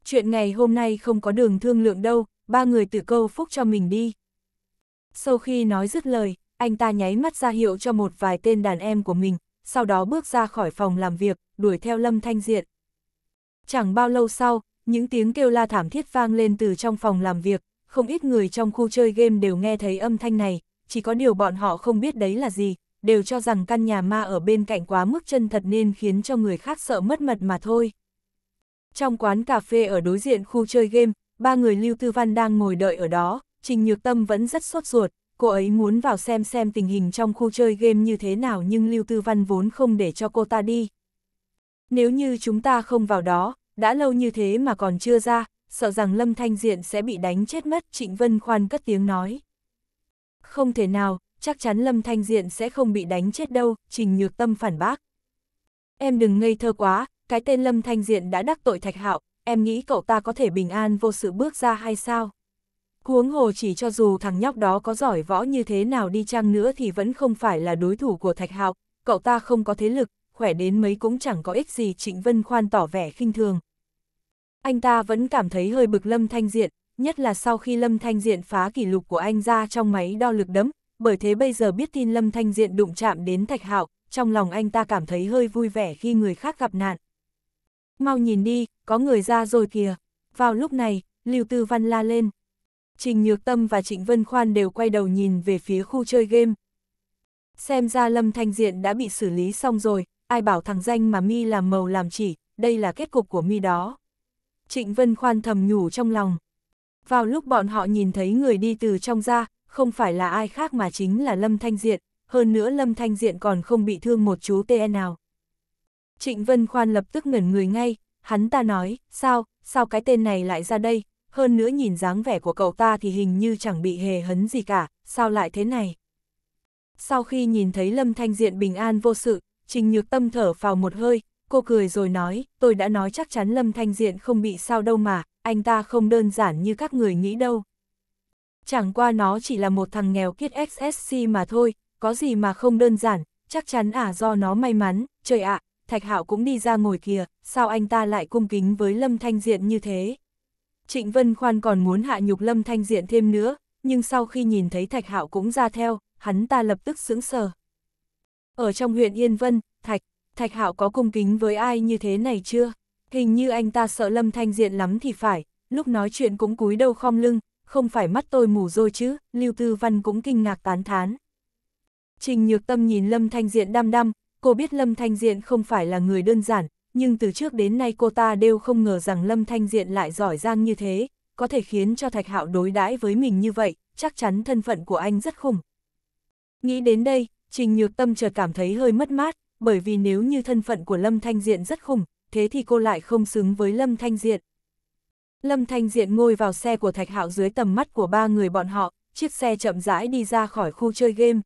chuyện ngày hôm nay không có đường thương lượng đâu, ba người tự câu phúc cho mình đi. Sau khi nói dứt lời, anh ta nháy mắt ra hiệu cho một vài tên đàn em của mình, sau đó bước ra khỏi phòng làm việc, đuổi theo Lâm Thanh Diện. Chẳng bao lâu sau, những tiếng kêu la thảm thiết vang lên từ trong phòng làm việc, không ít người trong khu chơi game đều nghe thấy âm thanh này, chỉ có điều bọn họ không biết đấy là gì, đều cho rằng căn nhà ma ở bên cạnh quá mức chân thật nên khiến cho người khác sợ mất mật mà thôi. Trong quán cà phê ở đối diện khu chơi game, ba người Lưu Tư Văn đang ngồi đợi ở đó, Trình Nhược Tâm vẫn rất sốt ruột, cô ấy muốn vào xem xem tình hình trong khu chơi game như thế nào nhưng Lưu Tư Văn vốn không để cho cô ta đi. Nếu như chúng ta không vào đó, đã lâu như thế mà còn chưa ra, sợ rằng Lâm Thanh Diện sẽ bị đánh chết mất, Trịnh Vân Khoan cất tiếng nói. Không thể nào, chắc chắn Lâm Thanh Diện sẽ không bị đánh chết đâu, Trình Nhược Tâm phản bác. Em đừng ngây thơ quá, cái tên Lâm Thanh Diện đã đắc tội Thạch Hạo, em nghĩ cậu ta có thể bình an vô sự bước ra hay sao? Huống hồ chỉ cho dù thằng nhóc đó có giỏi võ như thế nào đi chăng nữa thì vẫn không phải là đối thủ của Thạch Hạo, cậu ta không có thế lực, khỏe đến mấy cũng chẳng có ích gì Trịnh Vân Khoan tỏ vẻ khinh thường. Anh ta vẫn cảm thấy hơi bực Lâm Thanh Diện, nhất là sau khi Lâm Thanh Diện phá kỷ lục của anh ra trong máy đo lực đấm, bởi thế bây giờ biết tin Lâm Thanh Diện đụng chạm đến Thạch Hạo, trong lòng anh ta cảm thấy hơi vui vẻ khi người khác gặp nạn mau nhìn đi, có người ra rồi kìa. Vào lúc này, Lưu Tư Văn la lên. Trình Nhược Tâm và Trịnh Vân Khoan đều quay đầu nhìn về phía khu chơi game. Xem ra Lâm Thanh Diện đã bị xử lý xong rồi, ai bảo thằng danh mà mi làm màu làm chỉ, đây là kết cục của mi đó. Trịnh Vân Khoan thầm nhủ trong lòng. Vào lúc bọn họ nhìn thấy người đi từ trong ra, không phải là ai khác mà chính là Lâm Thanh Diện, hơn nữa Lâm Thanh Diện còn không bị thương một chú TN nào. Trịnh Vân Khoan lập tức ngẩn người ngay, hắn ta nói, sao, sao cái tên này lại ra đây, hơn nữa nhìn dáng vẻ của cậu ta thì hình như chẳng bị hề hấn gì cả, sao lại thế này. Sau khi nhìn thấy Lâm Thanh Diện bình an vô sự, Trình Nhược Tâm thở vào một hơi, cô cười rồi nói, tôi đã nói chắc chắn Lâm Thanh Diện không bị sao đâu mà, anh ta không đơn giản như các người nghĩ đâu. Chẳng qua nó chỉ là một thằng nghèo kiết XSC mà thôi, có gì mà không đơn giản, chắc chắn à do nó may mắn, trời ạ, Thạch Hạo cũng đi ra ngồi kìa, sao anh ta lại cung kính với Lâm Thanh Diện như thế? Trịnh Vân Khoan còn muốn hạ nhục Lâm Thanh Diện thêm nữa, nhưng sau khi nhìn thấy Thạch Hạo cũng ra theo, hắn ta lập tức sững sờ. Ở trong huyện Yên Vân, Thạch, Thạch Hạo có cung kính với ai như thế này chưa? Hình như anh ta sợ Lâm Thanh Diện lắm thì phải, lúc nói chuyện cũng cúi đầu khom lưng, không phải mắt tôi mù rồi chứ, Lưu Tư Văn cũng kinh ngạc tán thán. Trình Nhược Tâm nhìn Lâm Thanh Diện đăm đăm, Cô biết Lâm Thanh Diện không phải là người đơn giản, nhưng từ trước đến nay cô ta đều không ngờ rằng Lâm Thanh Diện lại giỏi giang như thế, có thể khiến cho Thạch Hạo đối đãi với mình như vậy, chắc chắn thân phận của anh rất khủng. Nghĩ đến đây, Trình Nhược Tâm chợt cảm thấy hơi mất mát, bởi vì nếu như thân phận của Lâm Thanh Diện rất khủng, thế thì cô lại không xứng với Lâm Thanh Diện. Lâm Thanh Diện ngồi vào xe của Thạch Hạo dưới tầm mắt của ba người bọn họ, chiếc xe chậm rãi đi ra khỏi khu chơi game,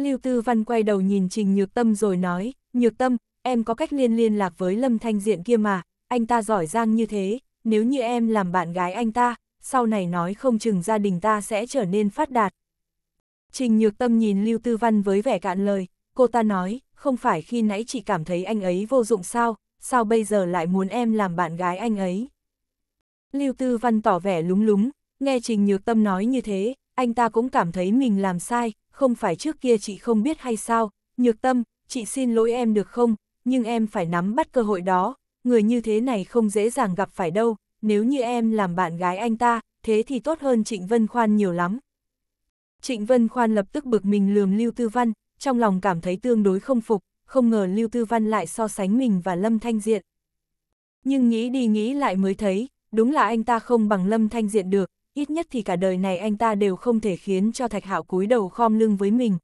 Lưu Tư Văn quay đầu nhìn Trình Nhược Tâm rồi nói, Nhược Tâm, em có cách liên liên lạc với Lâm Thanh Diện kia mà, anh ta giỏi giang như thế, nếu như em làm bạn gái anh ta, sau này nói không chừng gia đình ta sẽ trở nên phát đạt. Trình Nhược Tâm nhìn Lưu Tư Văn với vẻ cạn lời, cô ta nói, không phải khi nãy chị cảm thấy anh ấy vô dụng sao, sao bây giờ lại muốn em làm bạn gái anh ấy. Lưu Tư Văn tỏ vẻ lúng lúng, nghe Trình Nhược Tâm nói như thế, anh ta cũng cảm thấy mình làm sai, không phải trước kia chị không biết hay sao, nhược tâm, chị xin lỗi em được không, nhưng em phải nắm bắt cơ hội đó, người như thế này không dễ dàng gặp phải đâu, nếu như em làm bạn gái anh ta, thế thì tốt hơn Trịnh Vân Khoan nhiều lắm. Trịnh Vân Khoan lập tức bực mình lườm Lưu Tư Văn, trong lòng cảm thấy tương đối không phục, không ngờ Lưu Tư Văn lại so sánh mình và Lâm Thanh Diện. Nhưng nghĩ đi nghĩ lại mới thấy, đúng là anh ta không bằng Lâm Thanh Diện được, ít nhất thì cả đời này anh ta đều không thể khiến cho Thạch Hạo cúi đầu khom lưng với mình.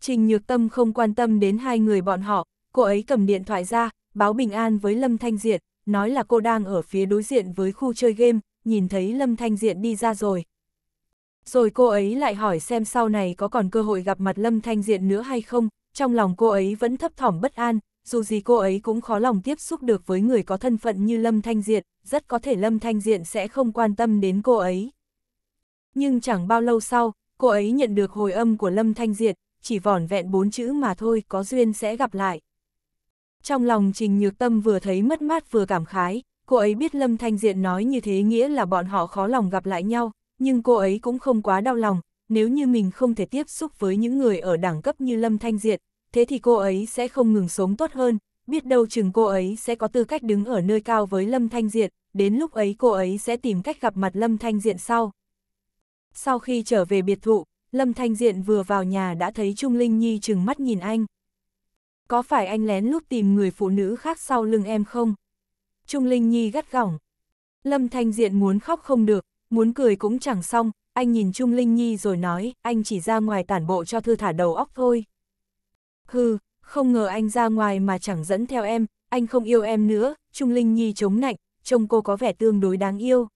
Trình Nhược Tâm không quan tâm đến hai người bọn họ, cô ấy cầm điện thoại ra, báo bình an với Lâm Thanh Diện, nói là cô đang ở phía đối diện với khu chơi game, nhìn thấy Lâm Thanh Diện đi ra rồi. Rồi cô ấy lại hỏi xem sau này có còn cơ hội gặp mặt Lâm Thanh Diện nữa hay không, trong lòng cô ấy vẫn thấp thỏm bất an, dù gì cô ấy cũng khó lòng tiếp xúc được với người có thân phận như Lâm Thanh Diện, rất có thể Lâm Thanh Diện sẽ không quan tâm đến cô ấy. Nhưng chẳng bao lâu sau, cô ấy nhận được hồi âm của Lâm Thanh Diện, chỉ vỏn vẹn bốn chữ mà thôi có duyên sẽ gặp lại. Trong lòng Trình Nhược Tâm vừa thấy mất mát vừa cảm khái, cô ấy biết Lâm Thanh Diện nói như thế nghĩa là bọn họ khó lòng gặp lại nhau, nhưng cô ấy cũng không quá đau lòng, nếu như mình không thể tiếp xúc với những người ở đẳng cấp như Lâm Thanh Diện, thế thì cô ấy sẽ không ngừng sống tốt hơn, biết đâu chừng cô ấy sẽ có tư cách đứng ở nơi cao với Lâm Thanh Diện, đến lúc ấy cô ấy sẽ tìm cách gặp mặt Lâm Thanh Diện sau. Sau khi trở về biệt thự, Lâm Thanh Diện vừa vào nhà đã thấy Trung Linh Nhi chừng mắt nhìn anh. Có phải anh lén lúc tìm người phụ nữ khác sau lưng em không? Trung Linh Nhi gắt gỏng. Lâm Thanh Diện muốn khóc không được, muốn cười cũng chẳng xong, anh nhìn Trung Linh Nhi rồi nói, anh chỉ ra ngoài tản bộ cho thư thả đầu óc thôi hừ, không ngờ anh ra ngoài mà chẳng dẫn theo em, anh không yêu em nữa, Trung Linh Nhi chống nạnh, trông cô có vẻ tương đối đáng yêu.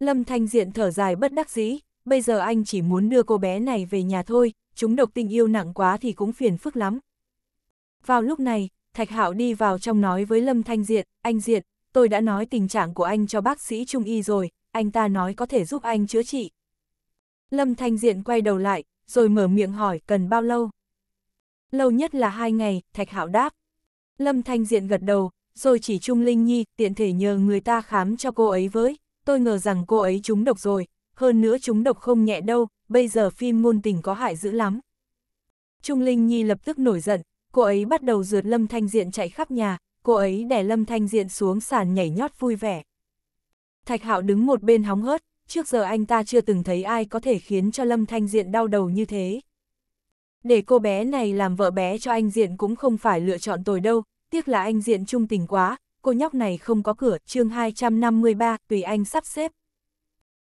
Lâm Thanh Diện thở dài bất đắc dĩ, bây giờ anh chỉ muốn đưa cô bé này về nhà thôi, chúng độc tình yêu nặng quá thì cũng phiền phức lắm. Vào lúc này, Thạch Hạo đi vào trong nói với Lâm Thanh Diện, anh Diện, tôi đã nói tình trạng của anh cho bác sĩ Trung Y rồi, anh ta nói có thể giúp anh chữa trị. Lâm Thanh Diện quay đầu lại, rồi mở miệng hỏi cần bao lâu. Lâu nhất là hai ngày, Thạch Hạo đáp. Lâm Thanh Diện gật đầu, rồi chỉ Trung Linh Nhi tiện thể nhờ người ta khám cho cô ấy với, tôi ngờ rằng cô ấy trúng độc rồi, hơn nữa trúng độc không nhẹ đâu, bây giờ phim ngôn tình có hại dữ lắm. Trung Linh Nhi lập tức nổi giận, cô ấy bắt đầu rượt Lâm Thanh Diện chạy khắp nhà, cô ấy đè Lâm Thanh Diện xuống sàn nhảy nhót vui vẻ. Thạch Hạo đứng một bên hóng hớt, trước giờ anh ta chưa từng thấy ai có thể khiến cho Lâm Thanh Diện đau đầu như thế để cô bé này làm vợ bé cho anh Diện cũng không phải lựa chọn tồi đâu, tiếc là anh Diện trung tình quá, cô nhóc này không có cửa, chương 253, tùy anh sắp xếp.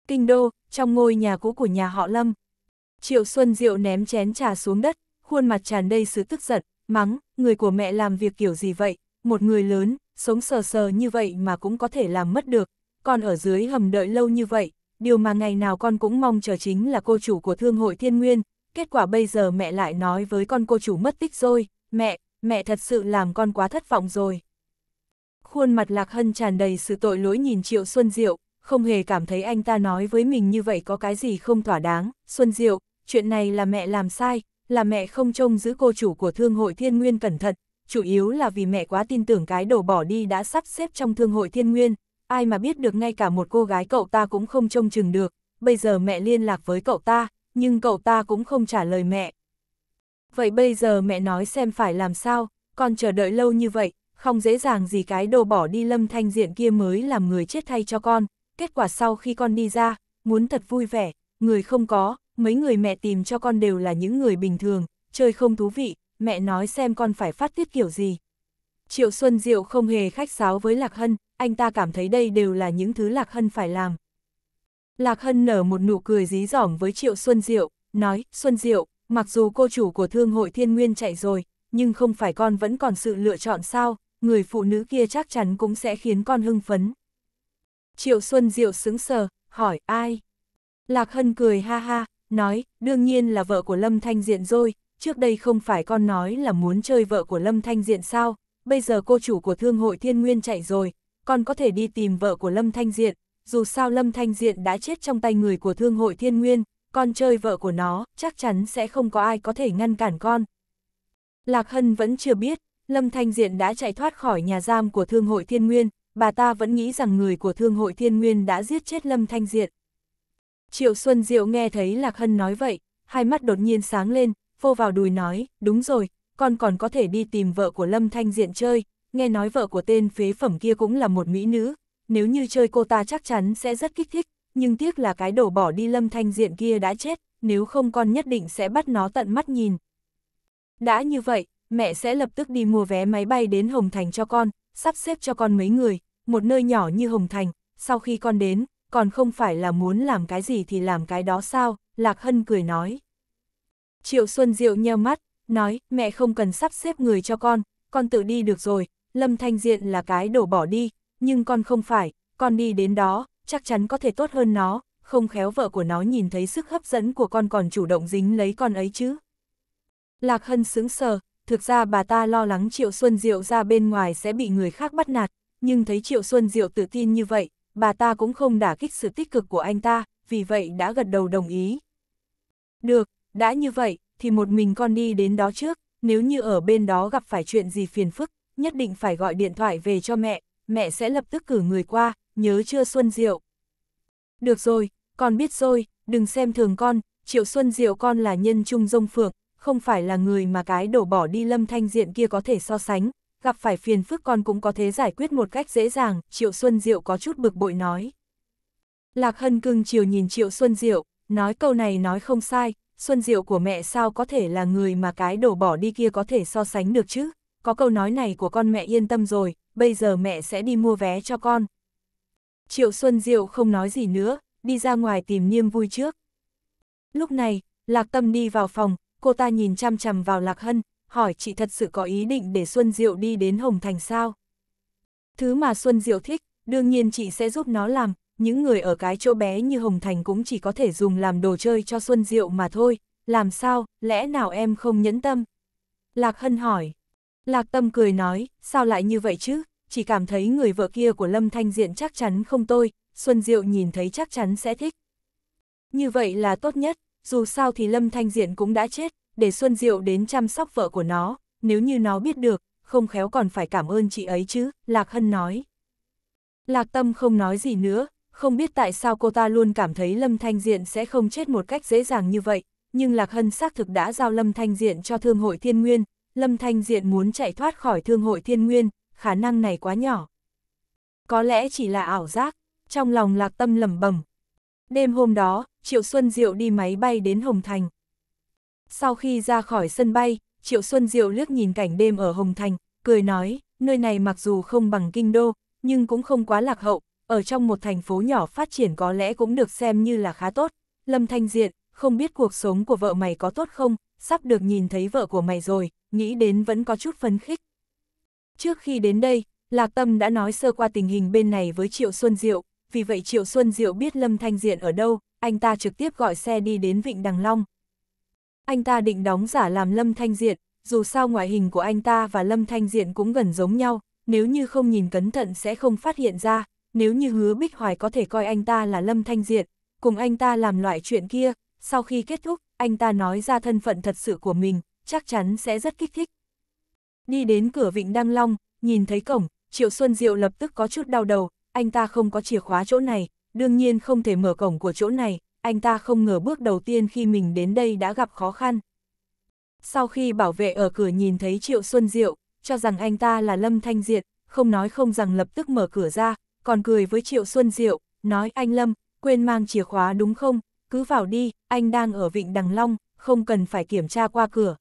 Kinh đô, trong ngôi nhà cũ của nhà họ Lâm. Triệu Xuân Diệu ném chén trà xuống đất, khuôn mặt tràn đầy sự tức giận, mắng, người của mẹ làm việc kiểu gì vậy, một người lớn, sống sờ sờ như vậy mà cũng có thể làm mất được, còn ở dưới hầm đợi lâu như vậy, điều mà ngày nào con cũng mong chờ chính là cô chủ của thương hội thiên nguyên, kết quả bây giờ mẹ lại nói với con cô chủ mất tích rồi, mẹ, mẹ thật sự làm con quá thất vọng rồi. Khuôn mặt Lạc Hân tràn đầy sự tội lỗi nhìn Triệu Xuân Diệu, không hề cảm thấy anh ta nói với mình như vậy có cái gì không thỏa đáng. Xuân Diệu, chuyện này là mẹ làm sai, là mẹ không trông giữ cô chủ của Thương hội Thiên Nguyên cẩn thận, chủ yếu là vì mẹ quá tin tưởng cái đồ bỏ đi đã sắp xếp trong Thương hội Thiên Nguyên. Ai mà biết được ngay cả một cô gái cậu ta cũng không trông chừng được, bây giờ mẹ liên lạc với cậu ta, nhưng cậu ta cũng không trả lời mẹ. Vậy bây giờ mẹ nói xem phải làm sao, con chờ đợi lâu như vậy, không dễ dàng gì cái đồ bỏ đi lâm thanh diện kia mới làm người chết thay cho con. Kết quả sau khi con đi ra, muốn thật vui vẻ, người không có, mấy người mẹ tìm cho con đều là những người bình thường, chơi không thú vị, mẹ nói xem con phải phát tiết kiểu gì. Triệu Xuân Diệu không hề khách sáo với Lạc Hân, anh ta cảm thấy đây đều là những thứ Lạc Hân phải làm. Lạc Hân nở một nụ cười dí dỏm với Triệu Xuân Diệu, nói, Xuân Diệu, mặc dù cô chủ của thương hội thiên nguyên chạy rồi, nhưng không phải con vẫn còn sự lựa chọn sao, người phụ nữ kia chắc chắn cũng sẽ khiến con hưng phấn. Triệu Xuân Diệu sững sờ, hỏi, ai? Lạc Hân cười ha ha, nói, đương nhiên là vợ của Lâm Thanh Diện rồi, trước đây không phải con nói là muốn chơi vợ của Lâm Thanh Diện sao, bây giờ cô chủ của thương hội thiên nguyên chạy rồi, con có thể đi tìm vợ của Lâm Thanh Diện, dù sao Lâm Thanh Diện đã chết trong tay người của thương hội thiên nguyên, con chơi vợ của nó, chắc chắn sẽ không có ai có thể ngăn cản con. Lạc Hân vẫn chưa biết, Lâm Thanh Diện đã chạy thoát khỏi nhà giam của thương hội thiên nguyên, bà ta vẫn nghĩ rằng người của thương hội thiên nguyên đã giết chết Lâm Thanh Diện. Triệu Xuân Diệu nghe thấy Lạc Hân nói vậy, hai mắt đột nhiên sáng lên, vô vào đùi nói, đúng rồi, con còn có thể đi tìm vợ của Lâm Thanh Diện chơi, nghe nói vợ của tên phế phẩm kia cũng là một mỹ nữ, nếu như chơi cô ta chắc chắn sẽ rất kích thích, nhưng tiếc là cái đổ bỏ đi lâm thanh diện kia đã chết, nếu không con nhất định sẽ bắt nó tận mắt nhìn. Đã như vậy, mẹ sẽ lập tức đi mua vé máy bay đến Hồng Thành cho con, sắp xếp cho con mấy người, một nơi nhỏ như Hồng Thành, sau khi con đến, còn không phải là muốn làm cái gì thì làm cái đó sao, Lạc Hân cười nói. Triệu Xuân Diệu nheo mắt, nói, mẹ không cần sắp xếp người cho con, con tự đi được rồi, Lâm Thanh Diện là cái đổ bỏ đi, nhưng con không phải, con đi đến đó, chắc chắn có thể tốt hơn nó, không khéo vợ của nó nhìn thấy sức hấp dẫn của con còn chủ động dính lấy con ấy chứ. Lạc Hân sững sờ, thực ra bà ta lo lắng Triệu Xuân Diệu ra bên ngoài sẽ bị người khác bắt nạt, nhưng thấy Triệu Xuân Diệu tự tin như vậy, bà ta cũng không đả kích sự tích cực của anh ta, vì vậy đã gật đầu đồng ý. Được, đã như vậy, thì một mình con đi đến đó trước, nếu như ở bên đó gặp phải chuyện gì phiền phức, nhất định phải gọi điện thoại về cho mẹ, mẹ sẽ lập tức cử người qua, nhớ chưa Xuân Diệu? Được rồi, con biết rồi, đừng xem thường con, Triệu Xuân Diệu con là nhân trung dông phượng, không phải là người mà cái đổ bỏ đi lâm thanh diện kia có thể so sánh, gặp phải phiền phức con cũng có thể giải quyết một cách dễ dàng, Triệu Xuân Diệu có chút bực bội nói. Lạc Hân cưng chiều nhìn Triệu Xuân Diệu, nói câu này nói không sai, Xuân Diệu của mẹ sao có thể là người mà cái đổ bỏ đi kia có thể so sánh được chứ, có câu nói này của con mẹ yên tâm rồi, bây giờ mẹ sẽ đi mua vé cho con. Triệu Xuân Diệu không nói gì nữa, đi ra ngoài tìm niêm vui trước. Lúc này, Lạc Tâm đi vào phòng, cô ta nhìn chăm chằm vào Lạc Hân, hỏi chị thật sự có ý định để Xuân Diệu đi đến Hồng Thành sao? Thứ mà Xuân Diệu thích, đương nhiên chị sẽ giúp nó làm, những người ở cái chỗ bé như Hồng Thành cũng chỉ có thể dùng làm đồ chơi cho Xuân Diệu mà thôi, làm sao, lẽ nào em không nhẫn tâm? Lạc Hân hỏi. Lạc Tâm cười nói, sao lại như vậy chứ, chỉ cảm thấy người vợ kia của Lâm Thanh Diện chắc chắn không tôi, Xuân Diệu nhìn thấy chắc chắn sẽ thích. Như vậy là tốt nhất, dù sao thì Lâm Thanh Diện cũng đã chết, để Xuân Diệu đến chăm sóc vợ của nó, nếu như nó biết được, không khéo còn phải cảm ơn chị ấy chứ, Lạc Hân nói. Lạc Tâm không nói gì nữa, không biết tại sao cô ta luôn cảm thấy Lâm Thanh Diện sẽ không chết một cách dễ dàng như vậy, nhưng Lạc Hân xác thực đã giao Lâm Thanh Diện cho Thương hội Thiên Nguyên, Lâm Thanh Diện muốn chạy thoát khỏi thương hội thiên nguyên, khả năng này quá nhỏ. Có lẽ chỉ là ảo giác, trong lòng lạc tâm lẩm bẩm Đêm hôm đó, Triệu Xuân Diệu đi máy bay đến Hồng Thành. Sau khi ra khỏi sân bay, Triệu Xuân Diệu liếc nhìn cảnh đêm ở Hồng Thành, cười nói, nơi này mặc dù không bằng kinh đô, nhưng cũng không quá lạc hậu, ở trong một thành phố nhỏ phát triển có lẽ cũng được xem như là khá tốt. Lâm Thanh Diện, không biết cuộc sống của vợ mày có tốt không, sắp được nhìn thấy vợ của mày rồi, nghĩ đến vẫn có chút phấn khích. Trước khi đến đây, Lạc Tâm đã nói sơ qua tình hình bên này với Triệu Xuân Diệu, vì vậy Triệu Xuân Diệu biết Lâm Thanh Diện ở đâu, anh ta trực tiếp gọi xe đi đến Vịnh Đằng Long. Anh ta định đóng giả làm Lâm Thanh Diện, dù sao ngoại hình của anh ta và Lâm Thanh Diện cũng gần giống nhau, nếu như không nhìn cẩn thận sẽ không phát hiện ra, nếu như hứa Bích Hoài có thể coi anh ta là Lâm Thanh Diện, cùng anh ta làm loại chuyện kia, sau khi kết thúc, anh ta nói ra thân phận thật sự của mình, chắc chắn sẽ rất kích thích. Đi đến cửa Vịnh Đăng Long, nhìn thấy cổng, Triệu Xuân Diệu lập tức có chút đau đầu, anh ta không có chìa khóa chỗ này, đương nhiên không thể mở cổng của chỗ này, anh ta không ngờ bước đầu tiên khi mình đến đây đã gặp khó khăn. Sau khi bảo vệ ở cửa nhìn thấy Triệu Xuân Diệu, cho rằng anh ta là Lâm Thanh Diệt, không nói không rằng lập tức mở cửa ra, còn cười với Triệu Xuân Diệu, nói anh Lâm, quên mang chìa khóa đúng không, cứ vào đi, anh đang ở Vịnh Đằng Long, không cần phải kiểm tra qua cửa.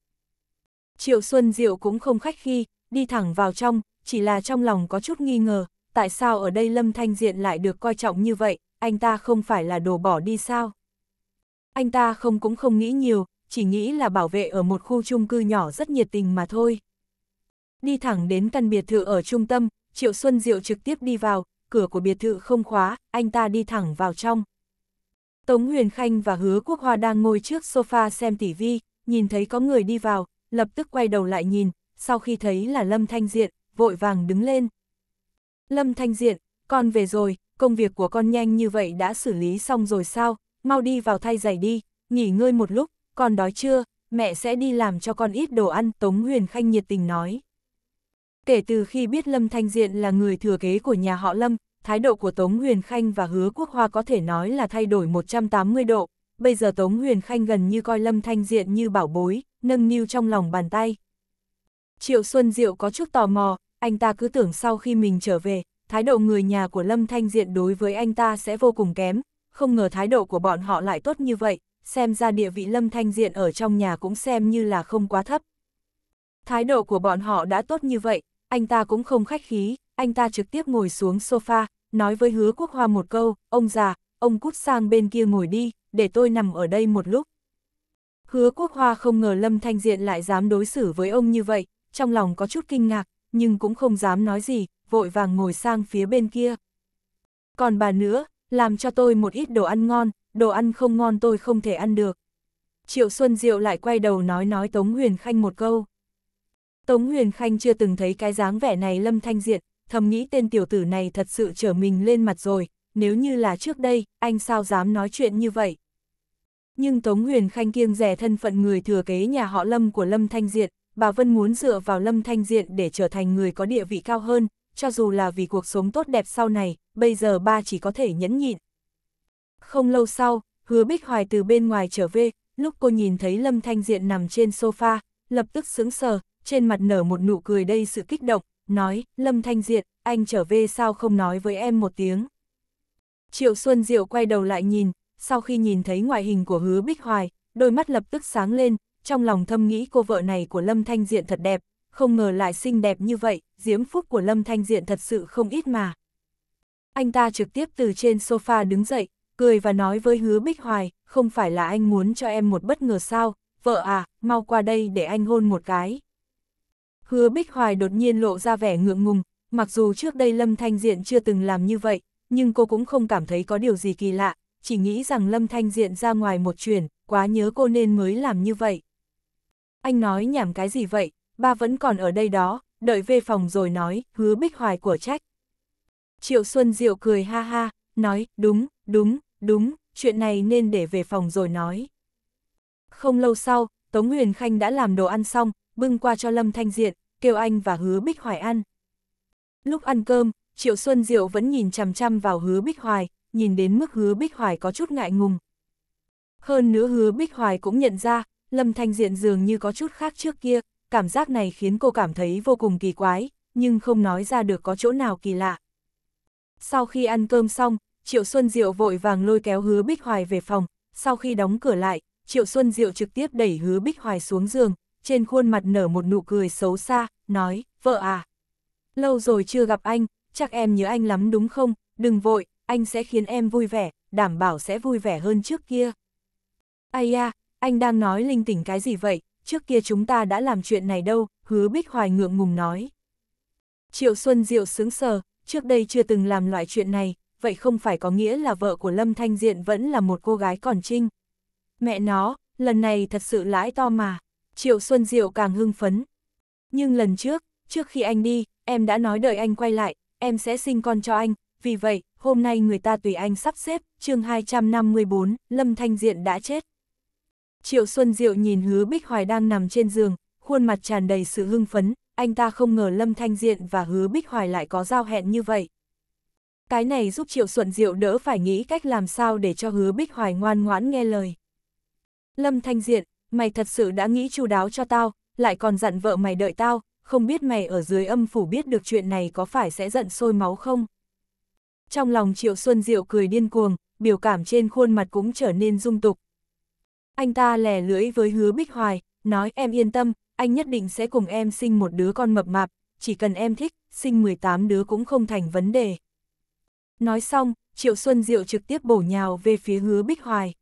Triệu Xuân Diệu cũng không khách khi, đi thẳng vào trong, chỉ là trong lòng có chút nghi ngờ, tại sao ở đây Lâm Thanh Diện lại được coi trọng như vậy, anh ta không phải là đồ bỏ đi sao? Anh ta không cũng không nghĩ nhiều, chỉ nghĩ là bảo vệ ở một khu chung cư nhỏ rất nhiệt tình mà thôi. Đi thẳng đến căn biệt thự ở trung tâm, Triệu Xuân Diệu trực tiếp đi vào, cửa của biệt thự không khóa, anh ta đi thẳng vào trong. Tống Huyền Khanh và Hứa Quốc Hoa đang ngồi trước sofa xem TV, nhìn thấy có người đi vào, lập tức quay đầu lại nhìn, sau khi thấy là Lâm Thanh Diện, vội vàng đứng lên. Lâm Thanh Diện, con về rồi, công việc của con nhanh như vậy đã xử lý xong rồi sao, mau đi vào thay giày đi, nghỉ ngơi một lúc, con đói chưa, mẹ sẽ đi làm cho con ít đồ ăn, Tống Huyền Khanh nhiệt tình nói. Kể từ khi biết Lâm Thanh Diện là người thừa kế của nhà họ Lâm, thái độ của Tống Huyền Khanh và Hứa Quốc Hoa có thể nói là thay đổi 180 độ, bây giờ Tống Huyền Khanh gần như coi Lâm Thanh Diện như bảo bối, nâng niu trong lòng bàn tay. Triệu Xuân Diệu có chút tò mò, anh ta cứ tưởng sau khi mình trở về, thái độ người nhà của Lâm Thanh Diện đối với anh ta sẽ vô cùng kém, không ngờ thái độ của bọn họ lại tốt như vậy, xem ra địa vị Lâm Thanh Diện ở trong nhà cũng xem như là không quá thấp. Thái độ của bọn họ đã tốt như vậy, anh ta cũng không khách khí, anh ta trực tiếp ngồi xuống sofa, nói với hứa quốc hoa một câu, ông già, ông cút sang bên kia ngồi đi, để tôi nằm ở đây một lúc. Hứa quốc hoa không ngờ Lâm Thanh Diện lại dám đối xử với ông như vậy, trong lòng có chút kinh ngạc, nhưng cũng không dám nói gì, vội vàng ngồi sang phía bên kia. Còn bà nữa, làm cho tôi một ít đồ ăn ngon, đồ ăn không ngon tôi không thể ăn được. Triệu Xuân Diệu lại quay đầu nói nói Tống Huyền Khanh một câu. Tống Huyền Khanh chưa từng thấy cái dáng vẻ này Lâm Thanh Diện, thầm nghĩ tên tiểu tử này thật sự trở mình lên mặt rồi, nếu như là trước đây, anh sao dám nói chuyện như vậy. Nhưng Tống Huyền Khanh kiêng rẻ thân phận người thừa kế nhà họ Lâm của Lâm Thanh Diện, bà Vân muốn dựa vào Lâm Thanh Diện để trở thành người có địa vị cao hơn, cho dù là vì cuộc sống tốt đẹp sau này, bây giờ ba chỉ có thể nhẫn nhịn. Không lâu sau, hứa Bích Hoài từ bên ngoài trở về, lúc cô nhìn thấy Lâm Thanh Diện nằm trên sofa, lập tức sững sờ, trên mặt nở một nụ cười đầy sự kích động, nói, Lâm Thanh Diệt, anh trở về sao không nói với em một tiếng. Triệu Xuân Diệu quay đầu lại nhìn, sau khi nhìn thấy ngoại hình của hứa Bích Hoài, đôi mắt lập tức sáng lên, trong lòng thâm nghĩ cô vợ này của Lâm Thanh Diện thật đẹp, không ngờ lại xinh đẹp như vậy, diễm phúc của Lâm Thanh Diện thật sự không ít mà. Anh ta trực tiếp từ trên sofa đứng dậy, cười và nói với hứa Bích Hoài, không phải là anh muốn cho em một bất ngờ sao, vợ à, mau qua đây để anh hôn một cái. Hứa Bích Hoài đột nhiên lộ ra vẻ ngượng ngùng, mặc dù trước đây Lâm Thanh Diện chưa từng làm như vậy, nhưng cô cũng không cảm thấy có điều gì kỳ lạ, chỉ nghĩ rằng Lâm Thanh Diện ra ngoài một chuyện, quá nhớ cô nên mới làm như vậy. Anh nói nhảm cái gì vậy, ba vẫn còn ở đây đó, đợi về phòng rồi nói, hứa Bích Hoài của trách. Triệu Xuân Diệu cười ha ha, nói, đúng, đúng, đúng, chuyện này nên để về phòng rồi nói. Không lâu sau, Tống Huyền Khanh đã làm đồ ăn xong, bưng qua cho Lâm Thanh Diện, kêu anh và hứa Bích Hoài ăn. Lúc ăn cơm, Triệu Xuân Diệu vẫn nhìn chằm chằm vào hứa Bích Hoài, nhìn đến mức hứa Bích Hoài có chút ngại ngùng. Hơn nữa hứa Bích Hoài cũng nhận ra, Lâm Thanh Diện dường như có chút khác trước kia, cảm giác này khiến cô cảm thấy vô cùng kỳ quái, nhưng không nói ra được có chỗ nào kỳ lạ. Sau khi ăn cơm xong, Triệu Xuân Diệu vội vàng lôi kéo hứa Bích Hoài về phòng, sau khi đóng cửa lại, Triệu Xuân Diệu trực tiếp đẩy hứa Bích Hoài xuống giường, trên khuôn mặt nở một nụ cười xấu xa, nói, vợ à. Lâu rồi chưa gặp anh, chắc em nhớ anh lắm đúng không, đừng vội, anh sẽ khiến em vui vẻ, đảm bảo sẽ vui vẻ hơn trước kia. Ây à, anh đang nói linh tỉnh cái gì vậy, trước kia chúng ta đã làm chuyện này đâu, hứa bích hoài ngượng ngùng nói. Triệu Xuân Diệu sướng sờ, trước đây chưa từng làm loại chuyện này, vậy không phải có nghĩa là vợ của Lâm Thanh Diện vẫn là một cô gái còn trinh. Mẹ nó, lần này thật sự lãi to mà. Triệu Xuân Diệu càng hưng phấn. Nhưng lần trước, trước khi anh đi, em đã nói đợi anh quay lại, em sẽ sinh con cho anh, vì vậy, hôm nay người ta tùy anh sắp xếp, chương 254, Lâm Thanh Diện đã chết. Triệu Xuân Diệu nhìn hứa Bích Hoài đang nằm trên giường, khuôn mặt tràn đầy sự hưng phấn, anh ta không ngờ Lâm Thanh Diện và hứa Bích Hoài lại có giao hẹn như vậy. Cái này giúp Triệu Xuân Diệu đỡ phải nghĩ cách làm sao để cho hứa Bích Hoài ngoan ngoãn nghe lời. Lâm Thanh Diện, mày thật sự đã nghĩ chu đáo cho tao, lại còn dặn vợ mày đợi tao, không biết mày ở dưới âm phủ biết được chuyện này có phải sẽ giận sôi máu không? Trong lòng Triệu Xuân Diệu cười điên cuồng, biểu cảm trên khuôn mặt cũng trở nên dung tục. Anh ta lè lưỡi với hứa Bích Hoài, nói em yên tâm, anh nhất định sẽ cùng em sinh một đứa con mập mạp, chỉ cần em thích, sinh 18 đứa cũng không thành vấn đề. Nói xong, Triệu Xuân Diệu trực tiếp bổ nhào về phía hứa Bích Hoài.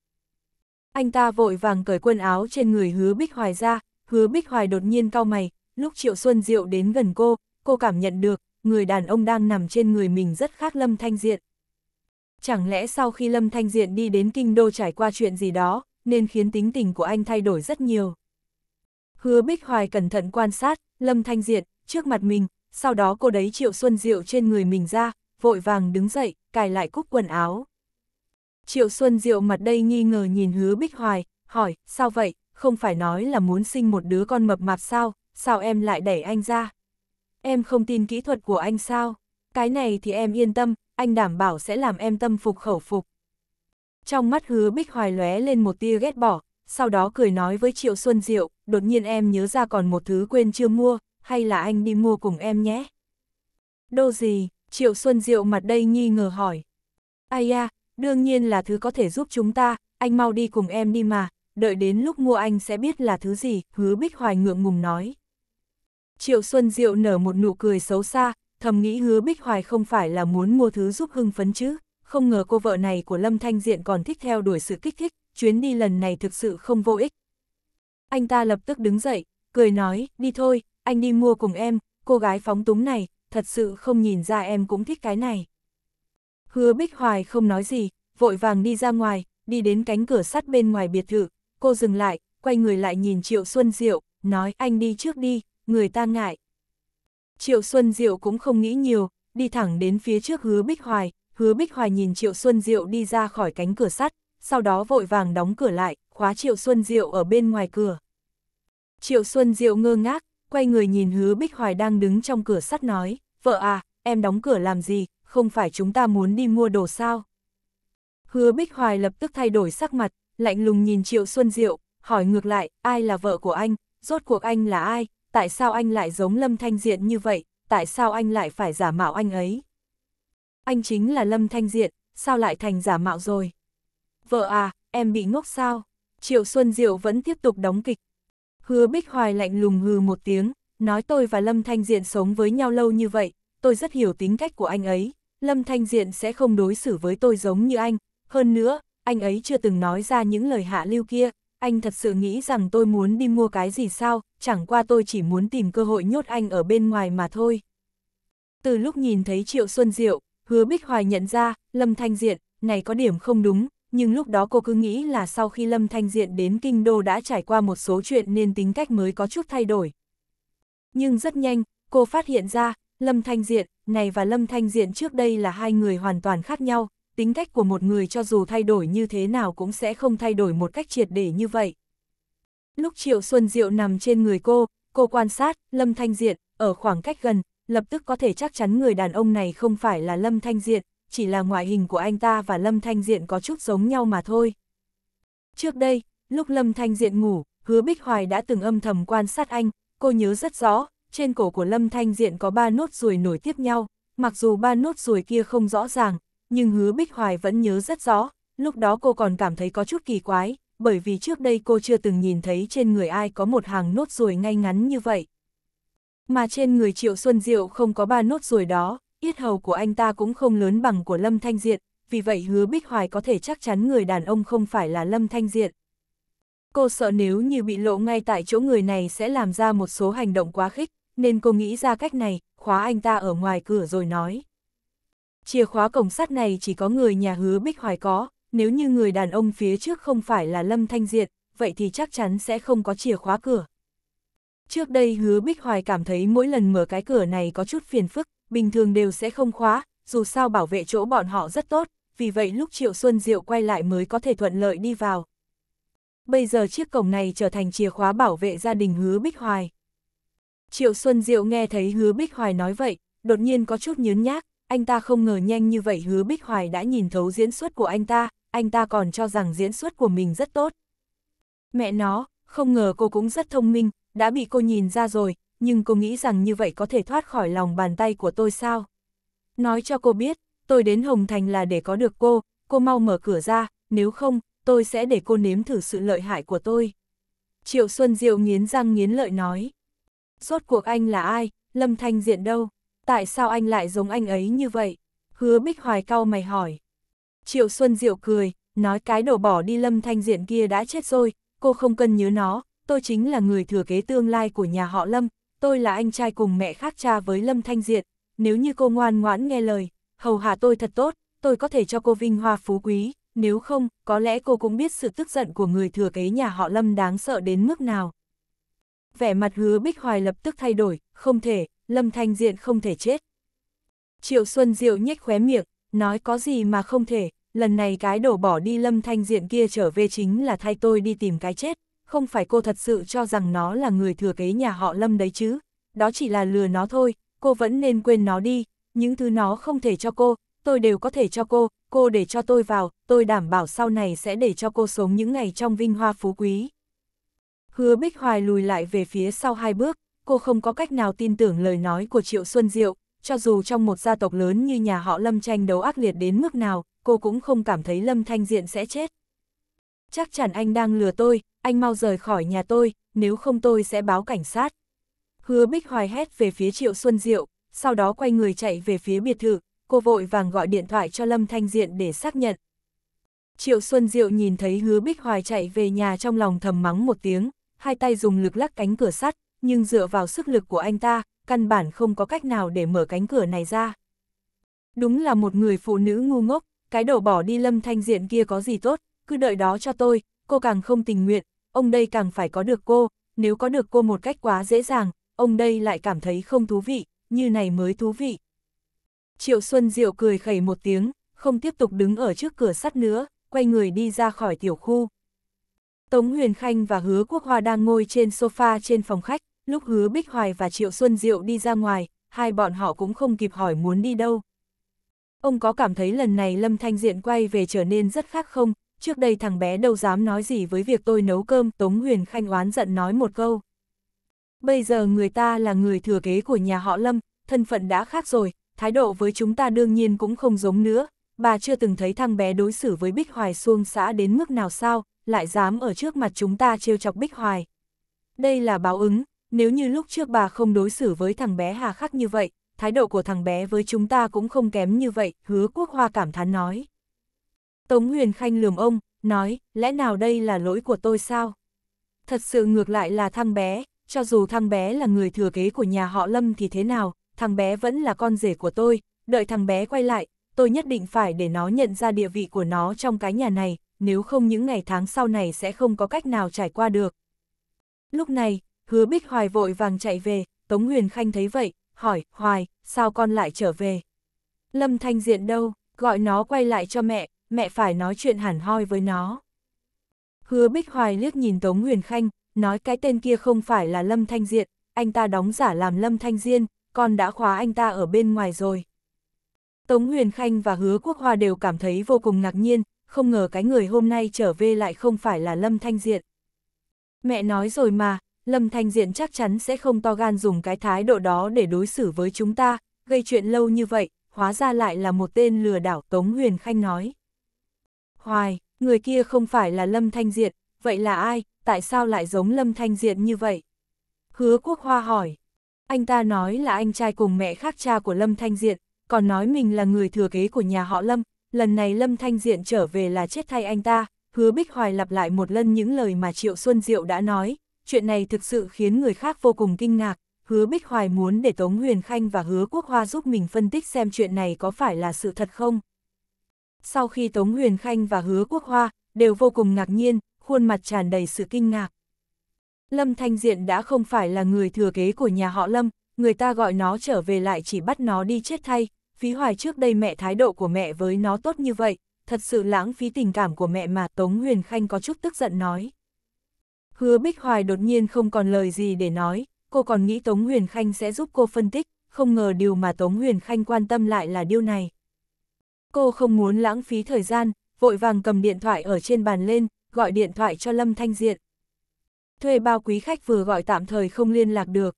Anh ta vội vàng cởi quần áo trên người hứa bích hoài ra, hứa bích hoài đột nhiên cau mày, lúc Triệu Xuân Diệu đến gần cô, cô cảm nhận được, người đàn ông đang nằm trên người mình rất khác Lâm Thanh Diện. Chẳng lẽ sau khi Lâm Thanh Diện đi đến kinh đô trải qua chuyện gì đó, nên khiến tính tình của anh thay đổi rất nhiều. Hứa Bích Hoài cẩn thận quan sát, Lâm Thanh Diện, trước mặt mình, sau đó cô đấy Triệu Xuân Diệu trên người mình ra, vội vàng đứng dậy, cài lại cúc quần áo. Triệu Xuân Diệu mặt đây nghi ngờ nhìn hứa Bích Hoài, hỏi, sao vậy, không phải nói là muốn sinh một đứa con mập mạp sao, sao em lại đẩy anh ra? Em không tin kỹ thuật của anh sao? Cái này thì em yên tâm, anh đảm bảo sẽ làm em tâm phục khẩu phục. Trong mắt hứa Bích Hoài lóe lên một tia ghét bỏ, sau đó cười nói với Triệu Xuân Diệu, đột nhiên em nhớ ra còn một thứ quên chưa mua, hay là anh đi mua cùng em nhé? Đô gì? Triệu Xuân Diệu mặt đây nghi ngờ hỏi. Ai à, đương nhiên là thứ có thể giúp chúng ta, anh mau đi cùng em đi mà, đợi đến lúc mua anh sẽ biết là thứ gì, hứa bích hoài ngượng ngùng nói. Triệu Xuân Diệu nở một nụ cười xấu xa, thầm nghĩ hứa bích hoài không phải là muốn mua thứ giúp hưng phấn chứ, không ngờ cô vợ này của Lâm Thanh Diện còn thích theo đuổi sự kích thích, chuyến đi lần này thực sự không vô ích. Anh ta lập tức đứng dậy, cười nói, đi thôi, anh đi mua cùng em, cô gái phóng túng này, thật sự không nhìn ra em cũng thích cái này. Hứa Bích Hoài không nói gì, vội vàng đi ra ngoài, đi đến cánh cửa sắt bên ngoài biệt thự, cô dừng lại, quay người lại nhìn Triệu Xuân Diệu, nói anh đi trước đi, người ta ngại. Triệu Xuân Diệu cũng không nghĩ nhiều, đi thẳng đến phía trước Hứa Bích Hoài, Hứa Bích Hoài nhìn Triệu Xuân Diệu đi ra khỏi cánh cửa sắt, sau đó vội vàng đóng cửa lại, khóa Triệu Xuân Diệu ở bên ngoài cửa. Triệu Xuân Diệu ngơ ngác, quay người nhìn Hứa Bích Hoài đang đứng trong cửa sắt nói, vợ à, em đóng cửa làm gì, không phải chúng ta muốn đi mua đồ sao? Hứa Bích Hoài lập tức thay đổi sắc mặt, lạnh lùng nhìn Triệu Xuân Diệu, hỏi ngược lại, ai là vợ của anh, rốt cuộc anh là ai, tại sao anh lại giống Lâm Thanh Diện như vậy, tại sao anh lại phải giả mạo anh ấy? Anh chính là Lâm Thanh Diện, sao lại thành giả mạo rồi? Vợ à, em bị ngốc sao? Triệu Xuân Diệu vẫn tiếp tục đóng kịch. Hứa Bích Hoài lạnh lùng hừ một tiếng, nói tôi và Lâm Thanh Diện sống với nhau lâu như vậy, tôi rất hiểu tính cách của anh ấy, Lâm Thanh Diện sẽ không đối xử với tôi giống như anh, hơn nữa, anh ấy chưa từng nói ra những lời hạ lưu kia, anh thật sự nghĩ rằng tôi muốn đi mua cái gì sao, chẳng qua tôi chỉ muốn tìm cơ hội nhốt anh ở bên ngoài mà thôi. Từ lúc nhìn thấy Triệu Xuân Diệu, hứa Bích Hoài nhận ra, Lâm Thanh Diện, này có điểm không đúng, nhưng lúc đó cô cứ nghĩ là sau khi Lâm Thanh Diện đến Kinh Đô đã trải qua một số chuyện nên tính cách mới có chút thay đổi. Nhưng rất nhanh, cô phát hiện ra, Lâm Thanh Diện, này và Lâm Thanh Diện trước đây là hai người hoàn toàn khác nhau, tính cách của một người cho dù thay đổi như thế nào cũng sẽ không thay đổi một cách triệt để như vậy. Lúc Triệu Xuân Diệu nằm trên người cô, cô quan sát, Lâm Thanh Diện, ở khoảng cách gần, lập tức có thể chắc chắn người đàn ông này không phải là Lâm Thanh Diện, chỉ là ngoại hình của anh ta và Lâm Thanh Diện có chút giống nhau mà thôi. Trước đây, lúc Lâm Thanh Diện ngủ, Hứa Bích Hoài đã từng âm thầm quan sát anh, cô nhớ rất rõ, trên cổ của Lâm Thanh Diện có ba nốt ruồi nổi tiếp nhau, mặc dù ba nốt ruồi kia không rõ ràng, nhưng hứa Bích Hoài vẫn nhớ rất rõ, lúc đó cô còn cảm thấy có chút kỳ quái, bởi vì trước đây cô chưa từng nhìn thấy trên người ai có một hàng nốt ruồi ngay ngắn như vậy. Mà trên người Triệu Xuân Diệu không có ba nốt ruồi đó, yết hầu của anh ta cũng không lớn bằng của Lâm Thanh Diện, vì vậy hứa Bích Hoài có thể chắc chắn người đàn ông không phải là Lâm Thanh Diện. Cô sợ nếu như bị lộ ngay tại chỗ người này sẽ làm ra một số hành động quá khích, nên cô nghĩ ra cách này, khóa anh ta ở ngoài cửa rồi nói. Chìa khóa cổng sắt này chỉ có người nhà hứa Bích Hoài có, nếu như người đàn ông phía trước không phải là Lâm Thanh Diệt, vậy thì chắc chắn sẽ không có chìa khóa cửa. Trước đây hứa Bích Hoài cảm thấy mỗi lần mở cái cửa này có chút phiền phức, bình thường đều sẽ không khóa, dù sao bảo vệ chỗ bọn họ rất tốt, vì vậy lúc Triệu Xuân Diệu quay lại mới có thể thuận lợi đi vào. Bây giờ chiếc cổng này trở thành chìa khóa bảo vệ gia đình hứa Bích Hoài. Triệu Xuân Diệu nghe thấy hứa Bích Hoài nói vậy, đột nhiên có chút nhớn nhác, anh ta không ngờ nhanh như vậy hứa Bích Hoài đã nhìn thấu diễn xuất của anh ta, anh ta còn cho rằng diễn xuất của mình rất tốt. Mẹ nó, không ngờ cô cũng rất thông minh, đã bị cô nhìn ra rồi, nhưng cô nghĩ rằng như vậy có thể thoát khỏi lòng bàn tay của tôi sao? Nói cho cô biết, tôi đến Hồng Thành là để có được cô, cô mau mở cửa ra, nếu không, tôi sẽ để cô nếm thử sự lợi hại của tôi. Triệu Xuân Diệu nghiến răng nghiến lợi nói. Rốt cuộc anh là ai, Lâm Thanh Diện đâu, tại sao anh lại giống anh ấy như vậy? Hứa Bích Hoài cau mày hỏi. Triệu Xuân Diệu cười, nói cái đổ bỏ đi Lâm Thanh Diện kia đã chết rồi, cô không cần nhớ nó, tôi chính là người thừa kế tương lai của nhà họ Lâm, tôi là anh trai cùng mẹ khác cha với Lâm Thanh Diện, nếu như cô ngoan ngoãn nghe lời, hầu hạ tôi thật tốt, tôi có thể cho cô vinh hoa phú quý, nếu không, có lẽ cô cũng biết sự tức giận của người thừa kế nhà họ Lâm đáng sợ đến mức nào vẻ mặt hứa Bích Hoài lập tức thay đổi, không thể, Lâm Thanh Diện không thể chết. Triệu Xuân Diệu nhếch khóe miệng, nói có gì mà không thể, lần này cái đổ bỏ đi Lâm Thanh Diện kia trở về chính là thay tôi đi tìm cái chết, không phải cô thật sự cho rằng nó là người thừa kế nhà họ Lâm đấy chứ, đó chỉ là lừa nó thôi, cô vẫn nên quên nó đi, những thứ nó không thể cho cô, tôi đều có thể cho cô, cô để cho tôi vào, tôi đảm bảo sau này sẽ để cho cô sống những ngày trong vinh hoa phú quý. Hứa Bích Hoài lùi lại về phía sau hai bước, cô không có cách nào tin tưởng lời nói của Triệu Xuân Diệu, cho dù trong một gia tộc lớn như nhà họ Lâm tranh đấu ác liệt đến mức nào, cô cũng không cảm thấy Lâm Thanh Diện sẽ chết. Chắc chắn anh đang lừa tôi, anh mau rời khỏi nhà tôi, nếu không tôi sẽ báo cảnh sát. Hứa Bích Hoài hét về phía Triệu Xuân Diệu, sau đó quay người chạy về phía biệt thự, cô vội vàng gọi điện thoại cho Lâm Thanh Diện để xác nhận. Triệu Xuân Diệu nhìn thấy Hứa Bích Hoài chạy về nhà trong lòng thầm mắng một tiếng, hai tay dùng lực lắc cánh cửa sắt, nhưng dựa vào sức lực của anh ta, căn bản không có cách nào để mở cánh cửa này ra. Đúng là một người phụ nữ ngu ngốc, cái đổ bỏ đi lâm thanh diện kia có gì tốt, cứ đợi đó cho tôi, cô càng không tình nguyện, ông đây càng phải có được cô, nếu có được cô một cách quá dễ dàng, ông đây lại cảm thấy không thú vị, như này mới thú vị. Triệu Xuân Diệu cười khẩy một tiếng, không tiếp tục đứng ở trước cửa sắt nữa, quay người đi ra khỏi tiểu khu. Tống Huyền Khanh và Hứa Quốc Hoa đang ngồi trên sofa trên phòng khách, lúc Hứa Bích Hoài và Triệu Xuân Diệu đi ra ngoài, hai bọn họ cũng không kịp hỏi muốn đi đâu. Ông có cảm thấy lần này Lâm Thanh Diện quay về trở nên rất khác không? Trước đây thằng bé đâu dám nói gì với việc tôi nấu cơm, Tống Huyền Khanh oán giận nói một câu. Bây giờ người ta là người thừa kế của nhà họ Lâm, thân phận đã khác rồi, thái độ với chúng ta đương nhiên cũng không giống nữa. Bà chưa từng thấy thằng bé đối xử với Bích Hoài Xuông xã đến mức nào sao, lại dám ở trước mặt chúng ta trêu chọc Bích Hoài. Đây là báo ứng, nếu như lúc trước bà không đối xử với thằng bé hà khắc như vậy, thái độ của thằng bé với chúng ta cũng không kém như vậy, hứa quốc hoa cảm thán nói. Tống Huyền Khanh lườm ông, nói, lẽ nào đây là lỗi của tôi sao? Thật sự ngược lại là thằng bé, cho dù thằng bé là người thừa kế của nhà họ Lâm thì thế nào, thằng bé vẫn là con rể của tôi, đợi thằng bé quay lại, tôi nhất định phải để nó nhận ra địa vị của nó trong cái nhà này, nếu không những ngày tháng sau này sẽ không có cách nào trải qua được. Lúc này, hứa bích hoài vội vàng chạy về, Tống Huyền Khanh thấy vậy, hỏi, hoài, sao con lại trở về? Lâm Thanh Diện đâu, gọi nó quay lại cho mẹ, mẹ phải nói chuyện hẳn hoi với nó. Hứa bích hoài liếc nhìn Tống Huyền Khanh, nói cái tên kia không phải là Lâm Thanh Diện, anh ta đóng giả làm Lâm Thanh Diên, con đã khóa anh ta ở bên ngoài rồi. Tống Huyền Khanh và Hứa Quốc Hoa đều cảm thấy vô cùng ngạc nhiên, không ngờ cái người hôm nay trở về lại không phải là Lâm Thanh Diện. Mẹ nói rồi mà, Lâm Thanh Diện chắc chắn sẽ không to gan dùng cái thái độ đó để đối xử với chúng ta, gây chuyện lâu như vậy, hóa ra lại là một tên lừa đảo Tống Huyền Khanh nói. Hoài, người kia không phải là Lâm Thanh Diện, vậy là ai, tại sao lại giống Lâm Thanh Diện như vậy? Hứa Quốc Hoa hỏi. Anh ta nói là anh trai cùng mẹ khác cha của Lâm Thanh Diện, còn nói mình là người thừa kế của nhà họ Lâm, lần này Lâm Thanh Diện trở về là chết thay anh ta, hứa Bích Hoài lặp lại một lần những lời mà Triệu Xuân Diệu đã nói, chuyện này thực sự khiến người khác vô cùng kinh ngạc, hứa Bích Hoài muốn để Tống Huyền Khanh và hứa Quốc Hoa giúp mình phân tích xem chuyện này có phải là sự thật không. Sau khi Tống Huyền Khanh và hứa Quốc Hoa đều vô cùng ngạc nhiên, khuôn mặt tràn đầy sự kinh ngạc. Lâm Thanh Diện đã không phải là người thừa kế của nhà họ Lâm, người ta gọi nó trở về lại chỉ bắt nó đi chết thay, phí hoài trước đây mẹ thái độ của mẹ với nó tốt như vậy, thật sự lãng phí tình cảm của mẹ mà Tống Huyền Khanh có chút tức giận nói. Hứa Bích Hoài đột nhiên không còn lời gì để nói, cô còn nghĩ Tống Huyền Khanh sẽ giúp cô phân tích, không ngờ điều mà Tống Huyền Khanh quan tâm lại là điều này. Cô không muốn lãng phí thời gian, vội vàng cầm điện thoại ở trên bàn lên, gọi điện thoại cho Lâm Thanh Diện. Thuê bao quý khách vừa gọi tạm thời không liên lạc được.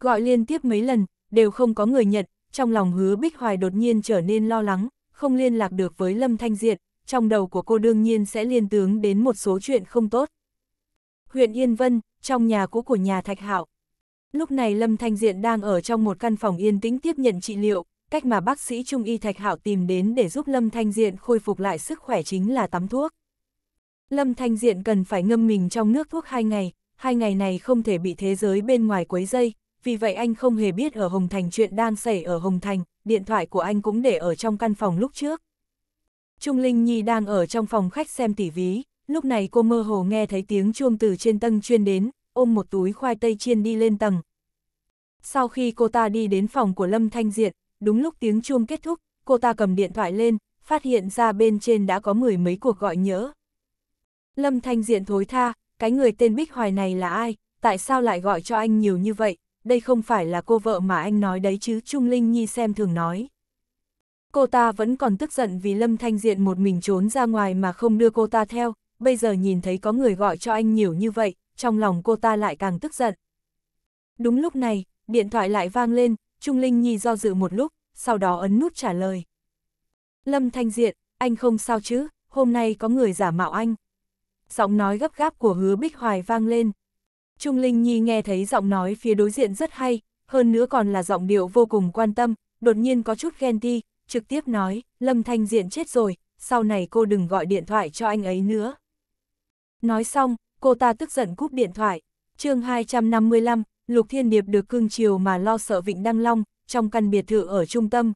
Gọi liên tiếp mấy lần, đều không có người nhận, trong lòng hứa Bích Hoài đột nhiên trở nên lo lắng, không liên lạc được với Lâm Thanh diện trong đầu của cô đương nhiên sẽ liên tướng đến một số chuyện không tốt. Huyện Yên Vân, trong nhà cũ của nhà Thạch Hạo. Lúc này Lâm Thanh Diện đang ở trong một căn phòng yên tĩnh tiếp nhận trị liệu, cách mà bác sĩ trung y Thạch Hạo tìm đến để giúp Lâm Thanh Diện khôi phục lại sức khỏe chính là tắm thuốc. Lâm Thanh Diện cần phải ngâm mình trong nước thuốc hai ngày, hai ngày này không thể bị thế giới bên ngoài quấy dây, vì vậy anh không hề biết ở Hồng Thành chuyện đang xảy ở Hồng Thành, điện thoại của anh cũng để ở trong căn phòng lúc trước. Trung Linh Nhi đang ở trong phòng khách xem tỉ ví, lúc này cô mơ hồ nghe thấy tiếng chuông từ trên tầng chuyên đến, ôm một túi khoai tây chiên đi lên tầng. Sau khi cô ta đi đến phòng của Lâm Thanh Diện, đúng lúc tiếng chuông kết thúc, cô ta cầm điện thoại lên, phát hiện ra bên trên đã có mười mấy cuộc gọi nhớ Lâm Thanh Diện thối tha, cái người tên Bích Hoài này là ai, tại sao lại gọi cho anh nhiều như vậy, đây không phải là cô vợ mà anh nói đấy chứ Trung Linh Nhi xem thường nói. Cô ta vẫn còn tức giận vì Lâm Thanh Diện một mình trốn ra ngoài mà không đưa cô ta theo, bây giờ nhìn thấy có người gọi cho anh nhiều như vậy, trong lòng cô ta lại càng tức giận. Đúng lúc này, điện thoại lại vang lên, Trung Linh Nhi do dự một lúc, sau đó ấn nút trả lời. Lâm Thanh Diện, anh không sao chứ, hôm nay có người giả mạo anh. Giọng nói gấp gáp của hứa Bích Hoài vang lên. Trung Linh Nhi nghe thấy giọng nói phía đối diện rất hay, hơn nữa còn là giọng điệu vô cùng quan tâm, đột nhiên có chút ghen đi, trực tiếp nói, Lâm Thanh Diện chết rồi, sau này cô đừng gọi điện thoại cho anh ấy nữa. Nói xong, cô ta tức giận cúp điện thoại. chương 255, Lục Thiên Điệp được cưng chiều mà lo sợ Vịnh Đăng Long, trong căn biệt thự ở trung tâm.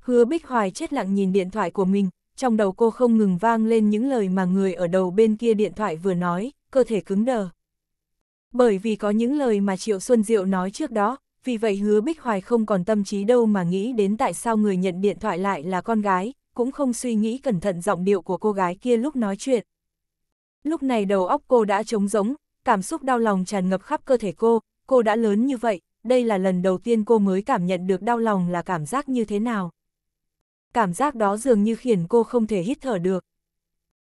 Hứa Bích Hoài chết lặng nhìn điện thoại của mình, trong đầu cô không ngừng vang lên những lời mà người ở đầu bên kia điện thoại vừa nói, cơ thể cứng đờ. Bởi vì có những lời mà Triệu Xuân Diệu nói trước đó, vì vậy hứa Bích Hoài không còn tâm trí đâu mà nghĩ đến tại sao người nhận điện thoại lại là con gái, cũng không suy nghĩ cẩn thận giọng điệu của cô gái kia lúc nói chuyện. Lúc này đầu óc cô đã trống rỗng, cảm xúc đau lòng tràn ngập khắp cơ thể cô, cô đã lớn như vậy, đây là lần đầu tiên cô mới cảm nhận được đau lòng là cảm giác như thế nào. Cảm giác đó dường như khiến cô không thể hít thở được.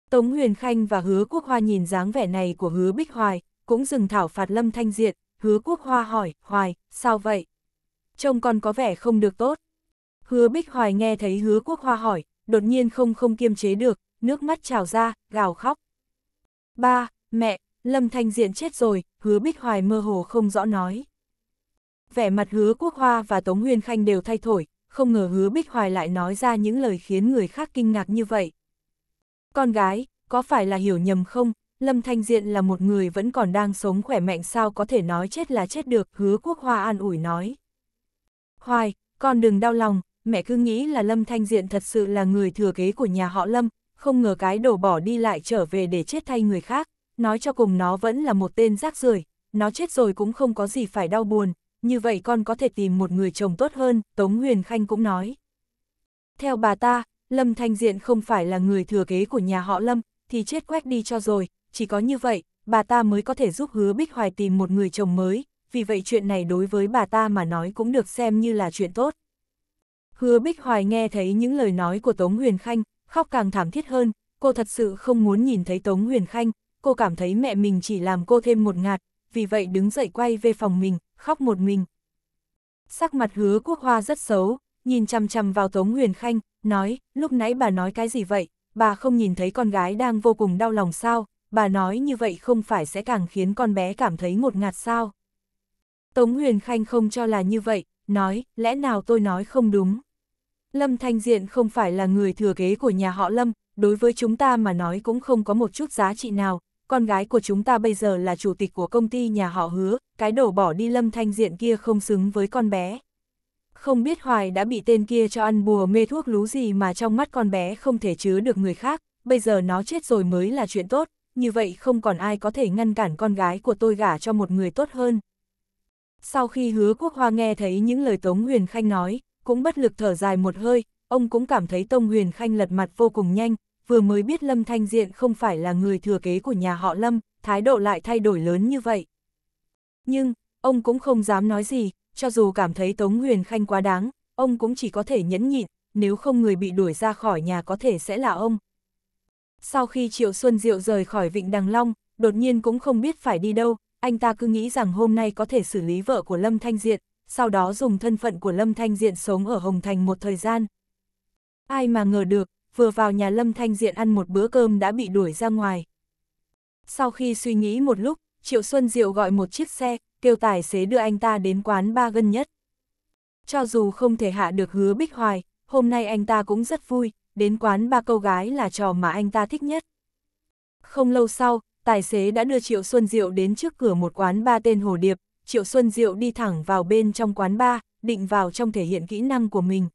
Tống Huyền Khanh và Hứa Quốc Hoa nhìn dáng vẻ này của Hứa Bích Hoài, cũng dừng thảo phạt Lâm Thanh diệt hứa quốc hoa hỏi, hoài, sao vậy? Trông con có vẻ không được tốt. Hứa Bích Hoài nghe thấy hứa quốc hoa hỏi, đột nhiên không không kiềm chế được, nước mắt trào ra, gào khóc. Ba, mẹ, Lâm Thanh Diện chết rồi, hứa Bích Hoài mơ hồ không rõ nói. Vẻ mặt hứa quốc hoa và Tống Huyền Khanh đều thay thổi, không ngờ hứa Bích Hoài lại nói ra những lời khiến người khác kinh ngạc như vậy. Con gái, có phải là hiểu nhầm không, Lâm Thanh Diện là một người vẫn còn đang sống khỏe mạnh sao có thể nói chết là chết được, hứa quốc hoa an ủi nói. Hoài, con đừng đau lòng, mẹ cứ nghĩ là Lâm Thanh Diện thật sự là người thừa kế của nhà họ Lâm, không ngờ cái đổ bỏ đi lại trở về để chết thay người khác, nói cho cùng nó vẫn là một tên rác rưởi nó chết rồi cũng không có gì phải đau buồn, như vậy con có thể tìm một người chồng tốt hơn, Tống Huyền Khanh cũng nói. Theo bà ta, Lâm Thanh Diện không phải là người thừa kế của nhà họ Lâm, thì chết quét đi cho rồi, chỉ có như vậy, bà ta mới có thể giúp hứa Bích Hoài tìm một người chồng mới, vì vậy chuyện này đối với bà ta mà nói cũng được xem như là chuyện tốt. Hứa Bích Hoài nghe thấy những lời nói của Tống Huyền Khanh, khóc càng thảm thiết hơn, cô thật sự không muốn nhìn thấy Tống Huyền Khanh, cô cảm thấy mẹ mình chỉ làm cô thêm một ngạt, vì vậy đứng dậy quay về phòng mình, khóc một mình. Sắc mặt hứa quốc hoa rất xấu, nhìn chằm chằm vào Tống Huyền Khanh, nói, lúc nãy bà nói cái gì vậy, bà không nhìn thấy con gái đang vô cùng đau lòng sao, bà nói như vậy không phải sẽ càng khiến con bé cảm thấy ngột ngạt sao. Tống Huyền Khanh không cho là như vậy, nói, lẽ nào tôi nói không đúng. Lâm Thanh Diện không phải là người thừa kế của nhà họ Lâm, đối với chúng ta mà nói cũng không có một chút giá trị nào, con gái của chúng ta bây giờ là chủ tịch của công ty nhà họ hứa, cái đổ bỏ đi Lâm Thanh Diện kia không xứng với con bé. Không biết Hoài đã bị tên kia cho ăn bùa mê thuốc lú gì mà trong mắt con bé không thể chứa được người khác, bây giờ nó chết rồi mới là chuyện tốt, như vậy không còn ai có thể ngăn cản con gái của tôi gả cho một người tốt hơn. Sau khi hứa quốc hoa nghe thấy những lời Tống Huyền Khanh nói, cũng bất lực thở dài một hơi, ông cũng cảm thấy tống Huyền Khanh lật mặt vô cùng nhanh, vừa mới biết Lâm Thanh Diện không phải là người thừa kế của nhà họ Lâm, thái độ lại thay đổi lớn như vậy. Nhưng, ông cũng không dám nói gì, cho dù cảm thấy Tống Huyền Khanh quá đáng, ông cũng chỉ có thể nhẫn nhịn, nếu không người bị đuổi ra khỏi nhà có thể sẽ là ông, sau khi Triệu Xuân Diệu rời khỏi Vịnh Đằng Long, đột nhiên cũng không biết phải đi đâu, anh ta cứ nghĩ rằng hôm nay có thể xử lý vợ của Lâm Thanh Diện, sau đó dùng thân phận của Lâm Thanh Diện sống ở Hồng Thành một thời gian. Ai mà ngờ được, vừa vào nhà Lâm Thanh Diện ăn một bữa cơm đã bị đuổi ra ngoài. Sau khi suy nghĩ một lúc, Triệu Xuân Diệu gọi một chiếc xe, kêu tài xế đưa anh ta đến quán ba gần nhất. Cho dù không thể hạ được hứa Bích Hoài, hôm nay anh ta cũng rất vui, đến quán ba câu gái là trò mà anh ta thích nhất. Không lâu sau, tài xế đã đưa Triệu Xuân Diệu đến trước cửa một quán ba tên Hồ Điệp, Triệu Xuân Diệu đi thẳng vào bên trong quán ba, định vào trong thể hiện kỹ năng của mình.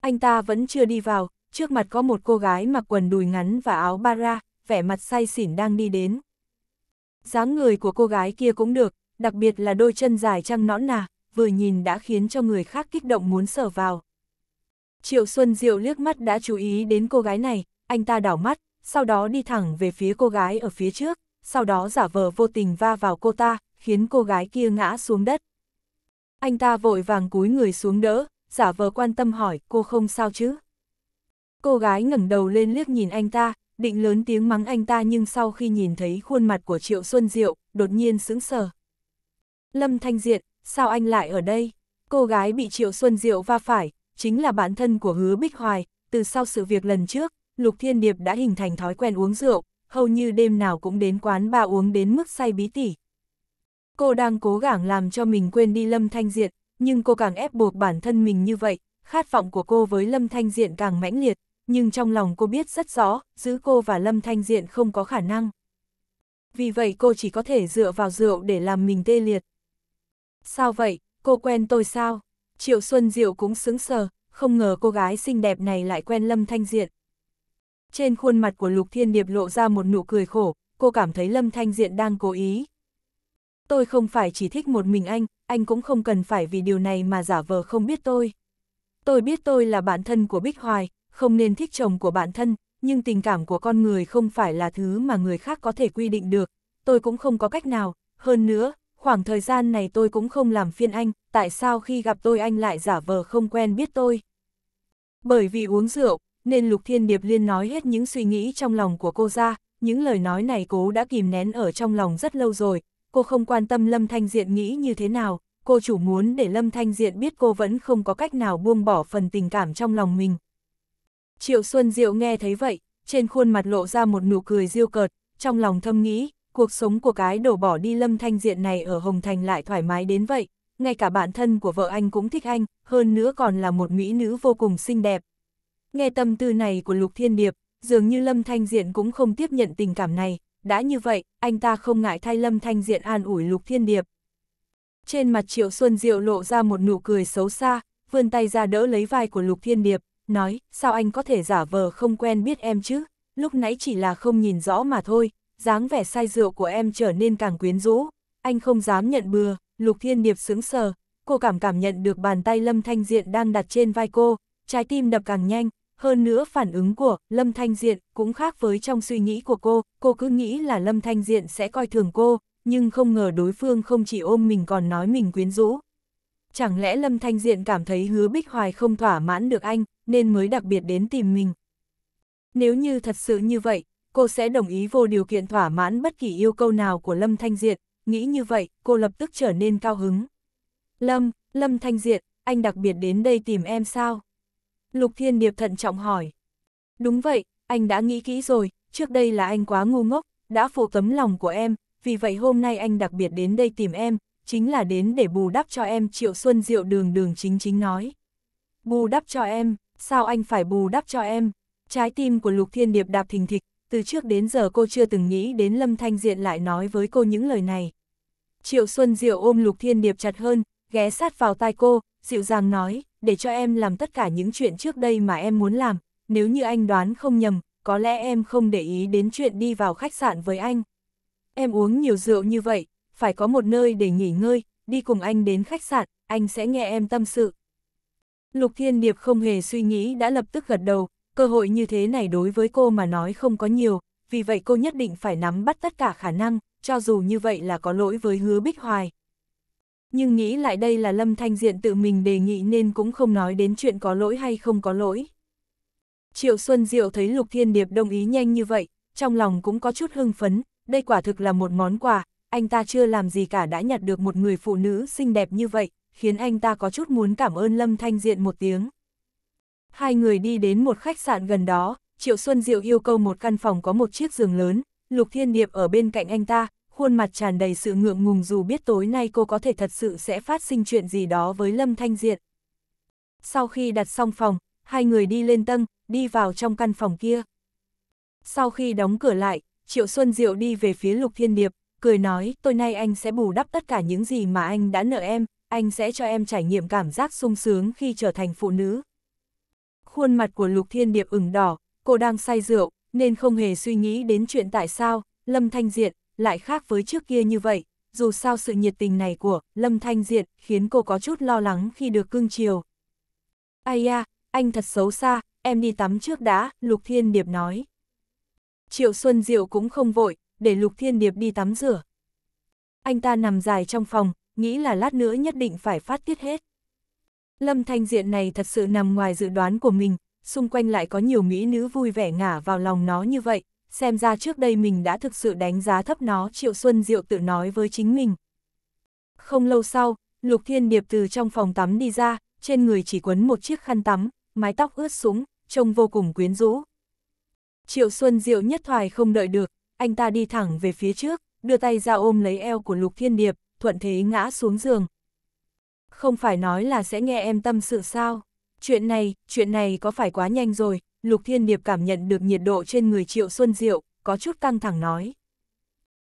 Anh ta vẫn chưa đi vào, trước mặt có một cô gái mặc quần đùi ngắn và áo bara, vẻ mặt say xỉn đang đi đến. dáng người của cô gái kia cũng được, đặc biệt là đôi chân dài trăng nõn nà, vừa nhìn đã khiến cho người khác kích động muốn sờ vào. Triệu Xuân Diệu liếc mắt đã chú ý đến cô gái này, anh ta đảo mắt, sau đó đi thẳng về phía cô gái ở phía trước, sau đó giả vờ vô tình va vào cô ta, khiến cô gái kia ngã xuống đất. Anh ta vội vàng cúi người xuống đỡ, giả vờ quan tâm hỏi cô không sao chứ. Cô gái ngẩng đầu lên liếc nhìn anh ta, định lớn tiếng mắng anh ta nhưng sau khi nhìn thấy khuôn mặt của Triệu Xuân Diệu, đột nhiên sững sờ. Lâm Thanh Diện, sao anh lại ở đây? Cô gái bị Triệu Xuân Diệu va phải, chính là bạn thân của hứa Bích Hoài, từ sau sự việc lần trước, Lục Thiên Điệp đã hình thành thói quen uống rượu, hầu như đêm nào cũng đến quán bà uống đến mức say bí tỉ. Cô đang cố gắng làm cho mình quên đi Lâm Thanh Diện, nhưng cô càng ép buộc bản thân mình như vậy, khát vọng của cô với Lâm Thanh Diện càng mãnh liệt, nhưng trong lòng cô biết rất rõ, giữ cô và Lâm Thanh Diện không có khả năng. Vì vậy cô chỉ có thể dựa vào rượu để làm mình tê liệt. Sao vậy, cô quen tôi sao? Triệu Xuân Diệu cũng sững sờ, không ngờ cô gái xinh đẹp này lại quen Lâm Thanh Diện. Trên khuôn mặt của Lục Thiên Điệp lộ ra một nụ cười khổ, cô cảm thấy Lâm Thanh Diện đang cố ý. Tôi không phải chỉ thích một mình anh, anh cũng không cần phải vì điều này mà giả vờ không biết tôi. Tôi biết tôi là bạn thân của Bích Hoài, không nên thích chồng của bạn thân, nhưng tình cảm của con người không phải là thứ mà người khác có thể quy định được, tôi cũng không có cách nào, hơn nữa, khoảng thời gian này tôi cũng không làm phiên anh, tại sao khi gặp tôi anh lại giả vờ không quen biết tôi? Bởi vì uống rượu, nên Lục Thiên Điệp liên nói hết những suy nghĩ trong lòng của cô ra, những lời nói này cố đã kìm nén ở trong lòng rất lâu rồi, cô không quan tâm Lâm Thanh Diện nghĩ như thế nào, cô chủ muốn để Lâm Thanh Diện biết cô vẫn không có cách nào buông bỏ phần tình cảm trong lòng mình. Triệu Xuân Diệu nghe thấy vậy, trên khuôn mặt lộ ra một nụ cười diêu cợt, trong lòng thâm nghĩ, cuộc sống của cái đổ bỏ đi lâm thanh diện này ở Hồng Thành lại thoải mái đến vậy, ngay cả bản thân của vợ anh cũng thích anh, hơn nữa còn là một mỹ nữ vô cùng xinh đẹp. Nghe tâm tư này của Lục Thiên Điệp, dường như Lâm Thanh Diện cũng không tiếp nhận tình cảm này, đã như vậy, anh ta không ngại thay Lâm Thanh Diện an ủi Lục Thiên Điệp. Trên mặt Triệu Xuân Diệu lộ ra một nụ cười xấu xa, vươn tay ra đỡ lấy vai của Lục Thiên Điệp, nói, sao anh có thể giả vờ không quen biết em chứ, lúc nãy chỉ là không nhìn rõ mà thôi, dáng vẻ say rượu của em trở nên càng quyến rũ, anh không dám nhận bừa, Lục Thiên Điệp sững sờ, cô cảm cảm nhận được bàn tay Lâm Thanh Diện đang đặt trên vai cô, trái tim đập càng nhanh, hơn nữa phản ứng của Lâm Thanh Diện cũng khác với trong suy nghĩ của cô, cô cứ nghĩ là Lâm Thanh Diện sẽ coi thường cô, nhưng không ngờ đối phương không chỉ ôm mình còn nói mình quyến rũ. Chẳng lẽ Lâm Thanh Diện cảm thấy hứa Bích Hoài không thỏa mãn được anh, nên mới đặc biệt đến tìm mình. Nếu như thật sự như vậy, cô sẽ đồng ý vô điều kiện thỏa mãn bất kỳ yêu cầu nào của Lâm Thanh diệt nghĩ như vậy, cô lập tức trở nên cao hứng. Lâm, Lâm Thanh diệt anh đặc biệt đến đây tìm em sao? Lục Thiên Điệp thận trọng hỏi. Đúng vậy, anh đã nghĩ kỹ rồi, trước đây là anh quá ngu ngốc, đã phụ cấm lòng của em, vì vậy hôm nay anh đặc biệt đến đây tìm em, chính là đến để bù đắp cho em Triệu Xuân Diệu đường đường chính chính nói. Bù đắp cho em, sao anh phải bù đắp cho em? Trái tim của Lục Thiên Điệp đạp thình thịch, từ trước đến giờ cô chưa từng nghĩ đến Lâm Thanh Diện lại nói với cô những lời này. Triệu Xuân Diệu ôm Lục Thiên Điệp chặt hơn, ghé sát vào tai cô, dịu dàng nói, để cho em làm tất cả những chuyện trước đây mà em muốn làm, nếu như anh đoán không nhầm, có lẽ em không để ý đến chuyện đi vào khách sạn với anh. Em uống nhiều rượu như vậy, phải có một nơi để nghỉ ngơi, đi cùng anh đến khách sạn, anh sẽ nghe em tâm sự. Lục Thiên Điệp không hề suy nghĩ đã lập tức gật đầu, cơ hội như thế này đối với cô mà nói không có nhiều, vì vậy cô nhất định phải nắm bắt tất cả khả năng, cho dù như vậy là có lỗi với hứa Bích Hoài. Nhưng nghĩ lại đây là Lâm Thanh Diện tự mình đề nghị nên cũng không nói đến chuyện có lỗi hay không có lỗi. Triệu Xuân Diệu thấy Lục Thiên Điệp đồng ý nhanh như vậy, trong lòng cũng có chút hưng phấn, đây quả thực là một món quà, anh ta chưa làm gì cả đã nhặt được một người phụ nữ xinh đẹp như vậy, khiến anh ta có chút muốn cảm ơn Lâm Thanh Diện một tiếng. Hai người đi đến một khách sạn gần đó, Triệu Xuân Diệu yêu cầu một căn phòng có một chiếc giường lớn, Lục Thiên Điệp ở bên cạnh anh ta, khuôn mặt tràn đầy sự ngượng ngùng dù biết tối nay cô có thể thật sự sẽ phát sinh chuyện gì đó với Lâm Thanh Diện. Sau khi đặt xong phòng, hai người đi lên tầng, đi vào trong căn phòng kia. Sau khi đóng cửa lại, Triệu Xuân Diệu đi về phía Lục Thiên Điệp, cười nói, tối nay anh sẽ bù đắp tất cả những gì mà anh đã nợ em, anh sẽ cho em trải nghiệm cảm giác sung sướng khi trở thành phụ nữ. Khuôn mặt của Lục Thiên Điệp ửng đỏ, cô đang say rượu, nên không hề suy nghĩ đến chuyện tại sao Lâm Thanh Diện lại khác với trước kia như vậy. Dù sao sự nhiệt tình này của Lâm Thanh Diện khiến cô có chút lo lắng khi được cưng chiều. Ai da, anh thật xấu xa, em đi tắm trước đã, Lục Thiên Điệp nói. Triệu Xuân Diệu cũng không vội, để Lục Thiên Điệp đi tắm rửa. Anh ta nằm dài trong phòng, nghĩ là lát nữa nhất định phải phát tiết hết. Lâm Thanh Diện này thật sự nằm ngoài dự đoán của mình, xung quanh lại có nhiều mỹ nữ vui vẻ ngả vào lòng nó như vậy, xem ra trước đây mình đã thực sự đánh giá thấp nó Triệu Xuân Diệu tự nói với chính mình. Không lâu sau, Lục Thiên Điệp từ trong phòng tắm đi ra, trên người chỉ quấn một chiếc khăn tắm, mái tóc ướt sũng, trông vô cùng quyến rũ. Triệu Xuân Diệu nhất thoải không đợi được, anh ta đi thẳng về phía trước, đưa tay ra ôm lấy eo của Lục Thiên Điệp, thuận thế ngã xuống giường, không phải nói là sẽ nghe em tâm sự sao. Chuyện này, chuyện này có phải quá nhanh rồi, Lục Thiên Điệp cảm nhận được nhiệt độ trên người Triệu Xuân Diệu, có chút căng thẳng nói.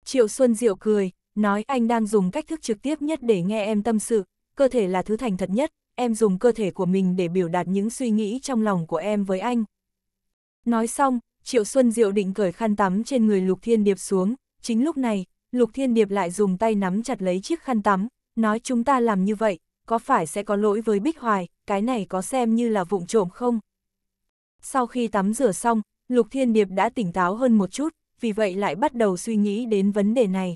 Triệu Xuân Diệu cười, nói anh đang dùng cách thức trực tiếp nhất để nghe em tâm sự, cơ thể là thứ thành thật nhất, em dùng cơ thể của mình để biểu đạt những suy nghĩ trong lòng của em với anh. Nói xong, Triệu Xuân Diệu định cởi khăn tắm trên người Lục Thiên Điệp xuống, chính lúc này, Lục Thiên Điệp lại dùng tay nắm chặt lấy chiếc khăn tắm, nói chúng ta làm như vậy, có phải sẽ có lỗi với Bích Hoài, cái này có xem như là vụng trộm không? Sau khi tắm rửa xong, Lục Thiên Điệp đã tỉnh táo hơn một chút, vì vậy lại bắt đầu suy nghĩ đến vấn đề này.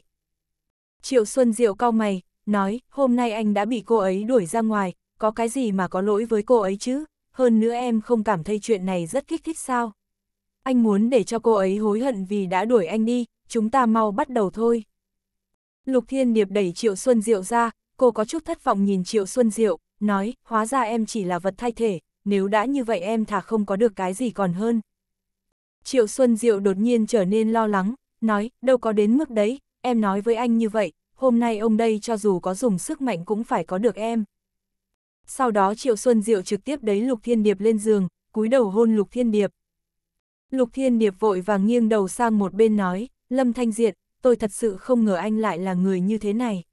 Triệu Xuân Diệu cau mày, nói, hôm nay anh đã bị cô ấy đuổi ra ngoài, có cái gì mà có lỗi với cô ấy chứ, hơn nữa em không cảm thấy chuyện này rất kích thích sao. Anh muốn để cho cô ấy hối hận vì đã đuổi anh đi, chúng ta mau bắt đầu thôi. Lục Thiên Điệp đẩy Triệu Xuân Diệu ra, cô có chút thất vọng nhìn Triệu Xuân Diệu, nói, hóa ra em chỉ là vật thay thể, nếu đã như vậy em thà không có được cái gì còn hơn. Triệu Xuân Diệu đột nhiên trở nên lo lắng, nói, đâu có đến mức đấy, em nói với anh như vậy, hôm nay ông đây cho dù có dùng sức mạnh cũng phải có được em. Sau đó Triệu Xuân Diệu trực tiếp đấy Lục Thiên Điệp lên giường, cúi đầu hôn Lục Thiên Điệp. Lục Thiên Điệp vội vàng nghiêng đầu sang một bên nói, Lâm Thanh Diệt, tôi thật sự không ngờ anh lại là người như thế này.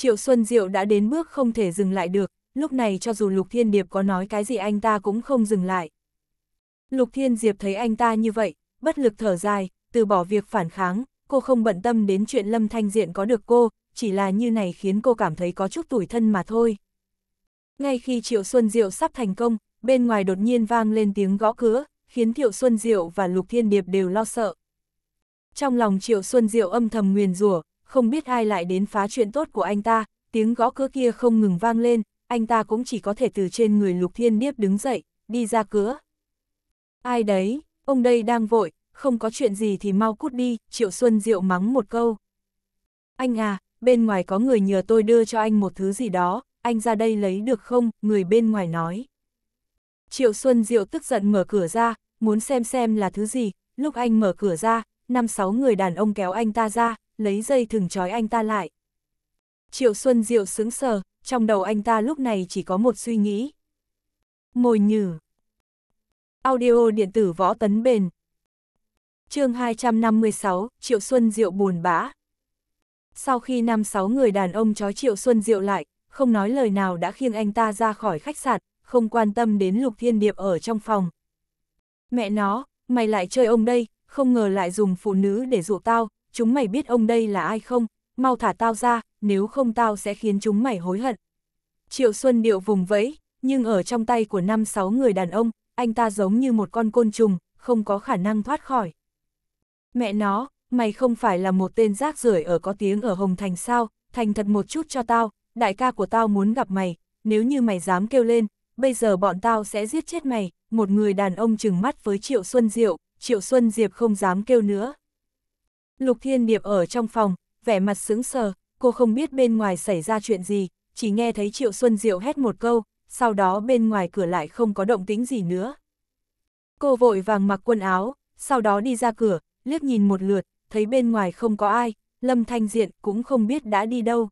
Triệu Xuân Diệu đã đến bước không thể dừng lại được, lúc này cho dù Lục Thiên Điệp có nói cái gì anh ta cũng không dừng lại. Lục Thiên Diệp thấy anh ta như vậy, bất lực thở dài, từ bỏ việc phản kháng, cô không bận tâm đến chuyện Lâm Thanh Diện có được cô, chỉ là như này khiến cô cảm thấy có chút tủi thân mà thôi. Ngay khi Triệu Xuân Diệu sắp thành công, bên ngoài đột nhiên vang lên tiếng gõ cửa, khiến Triệu Xuân Diệu và Lục Thiên Điệp đều lo sợ. Trong lòng Triệu Xuân Diệu âm thầm nguyền rủa, không biết ai lại đến phá chuyện tốt của anh ta, tiếng gõ cửa kia không ngừng vang lên, anh ta cũng chỉ có thể từ trên người Lục Thiên Điếp đứng dậy, đi ra cửa. Ai đấy, ông đây đang vội, không có chuyện gì thì mau cút đi, Triệu Xuân Diệu mắng một câu. Anh à, bên ngoài có người nhờ tôi đưa cho anh một thứ gì đó, anh ra đây lấy được không, người bên ngoài nói. Triệu Xuân Diệu tức giận mở cửa ra, muốn xem xem là thứ gì, lúc anh mở cửa ra, năm sáu người đàn ông kéo anh ta ra, lấy dây thừng trói anh ta lại. Triệu Xuân Diệu sững sờ, trong đầu anh ta lúc này chỉ có một suy nghĩ. Mồi nhử. Audio điện tử võ tấn bền. chương 256, Triệu Xuân Diệu buồn bã. Sau khi năm sáu người đàn ông trói Triệu Xuân Diệu lại, không nói lời nào đã khiêng anh ta ra khỏi khách sạn, không quan tâm đến Lục Thiên Điệp ở trong phòng. Mẹ nó, mày lại chơi ông đây, không ngờ lại dùng phụ nữ để dụ tao, chúng mày biết ông đây là ai không, mau thả tao ra, nếu không tao sẽ khiến chúng mày hối hận. Triệu Xuân Điệu vùng vẫy, nhưng ở trong tay của năm sáu người đàn ông, anh ta giống như một con côn trùng, không có khả năng thoát khỏi. Mẹ nó, mày không phải là một tên rác rưởi ở có tiếng ở Hồng Thành sao, thành thật một chút cho tao, đại ca của tao muốn gặp mày, nếu như mày dám kêu lên, bây giờ bọn tao sẽ giết chết mày, một người đàn ông trừng mắt với Triệu Xuân Diệu, Triệu Xuân Diệp không dám kêu nữa, Lục Thiên Điệp ở trong phòng, vẻ mặt sững sờ, cô không biết bên ngoài xảy ra chuyện gì, chỉ nghe thấy Triệu Xuân Diệu hét một câu, sau đó bên ngoài cửa lại không có động tính gì nữa. Cô vội vàng mặc quần áo, sau đó đi ra cửa, liếc nhìn một lượt, thấy bên ngoài không có ai, Lâm Thanh Diện cũng không biết đã đi đâu.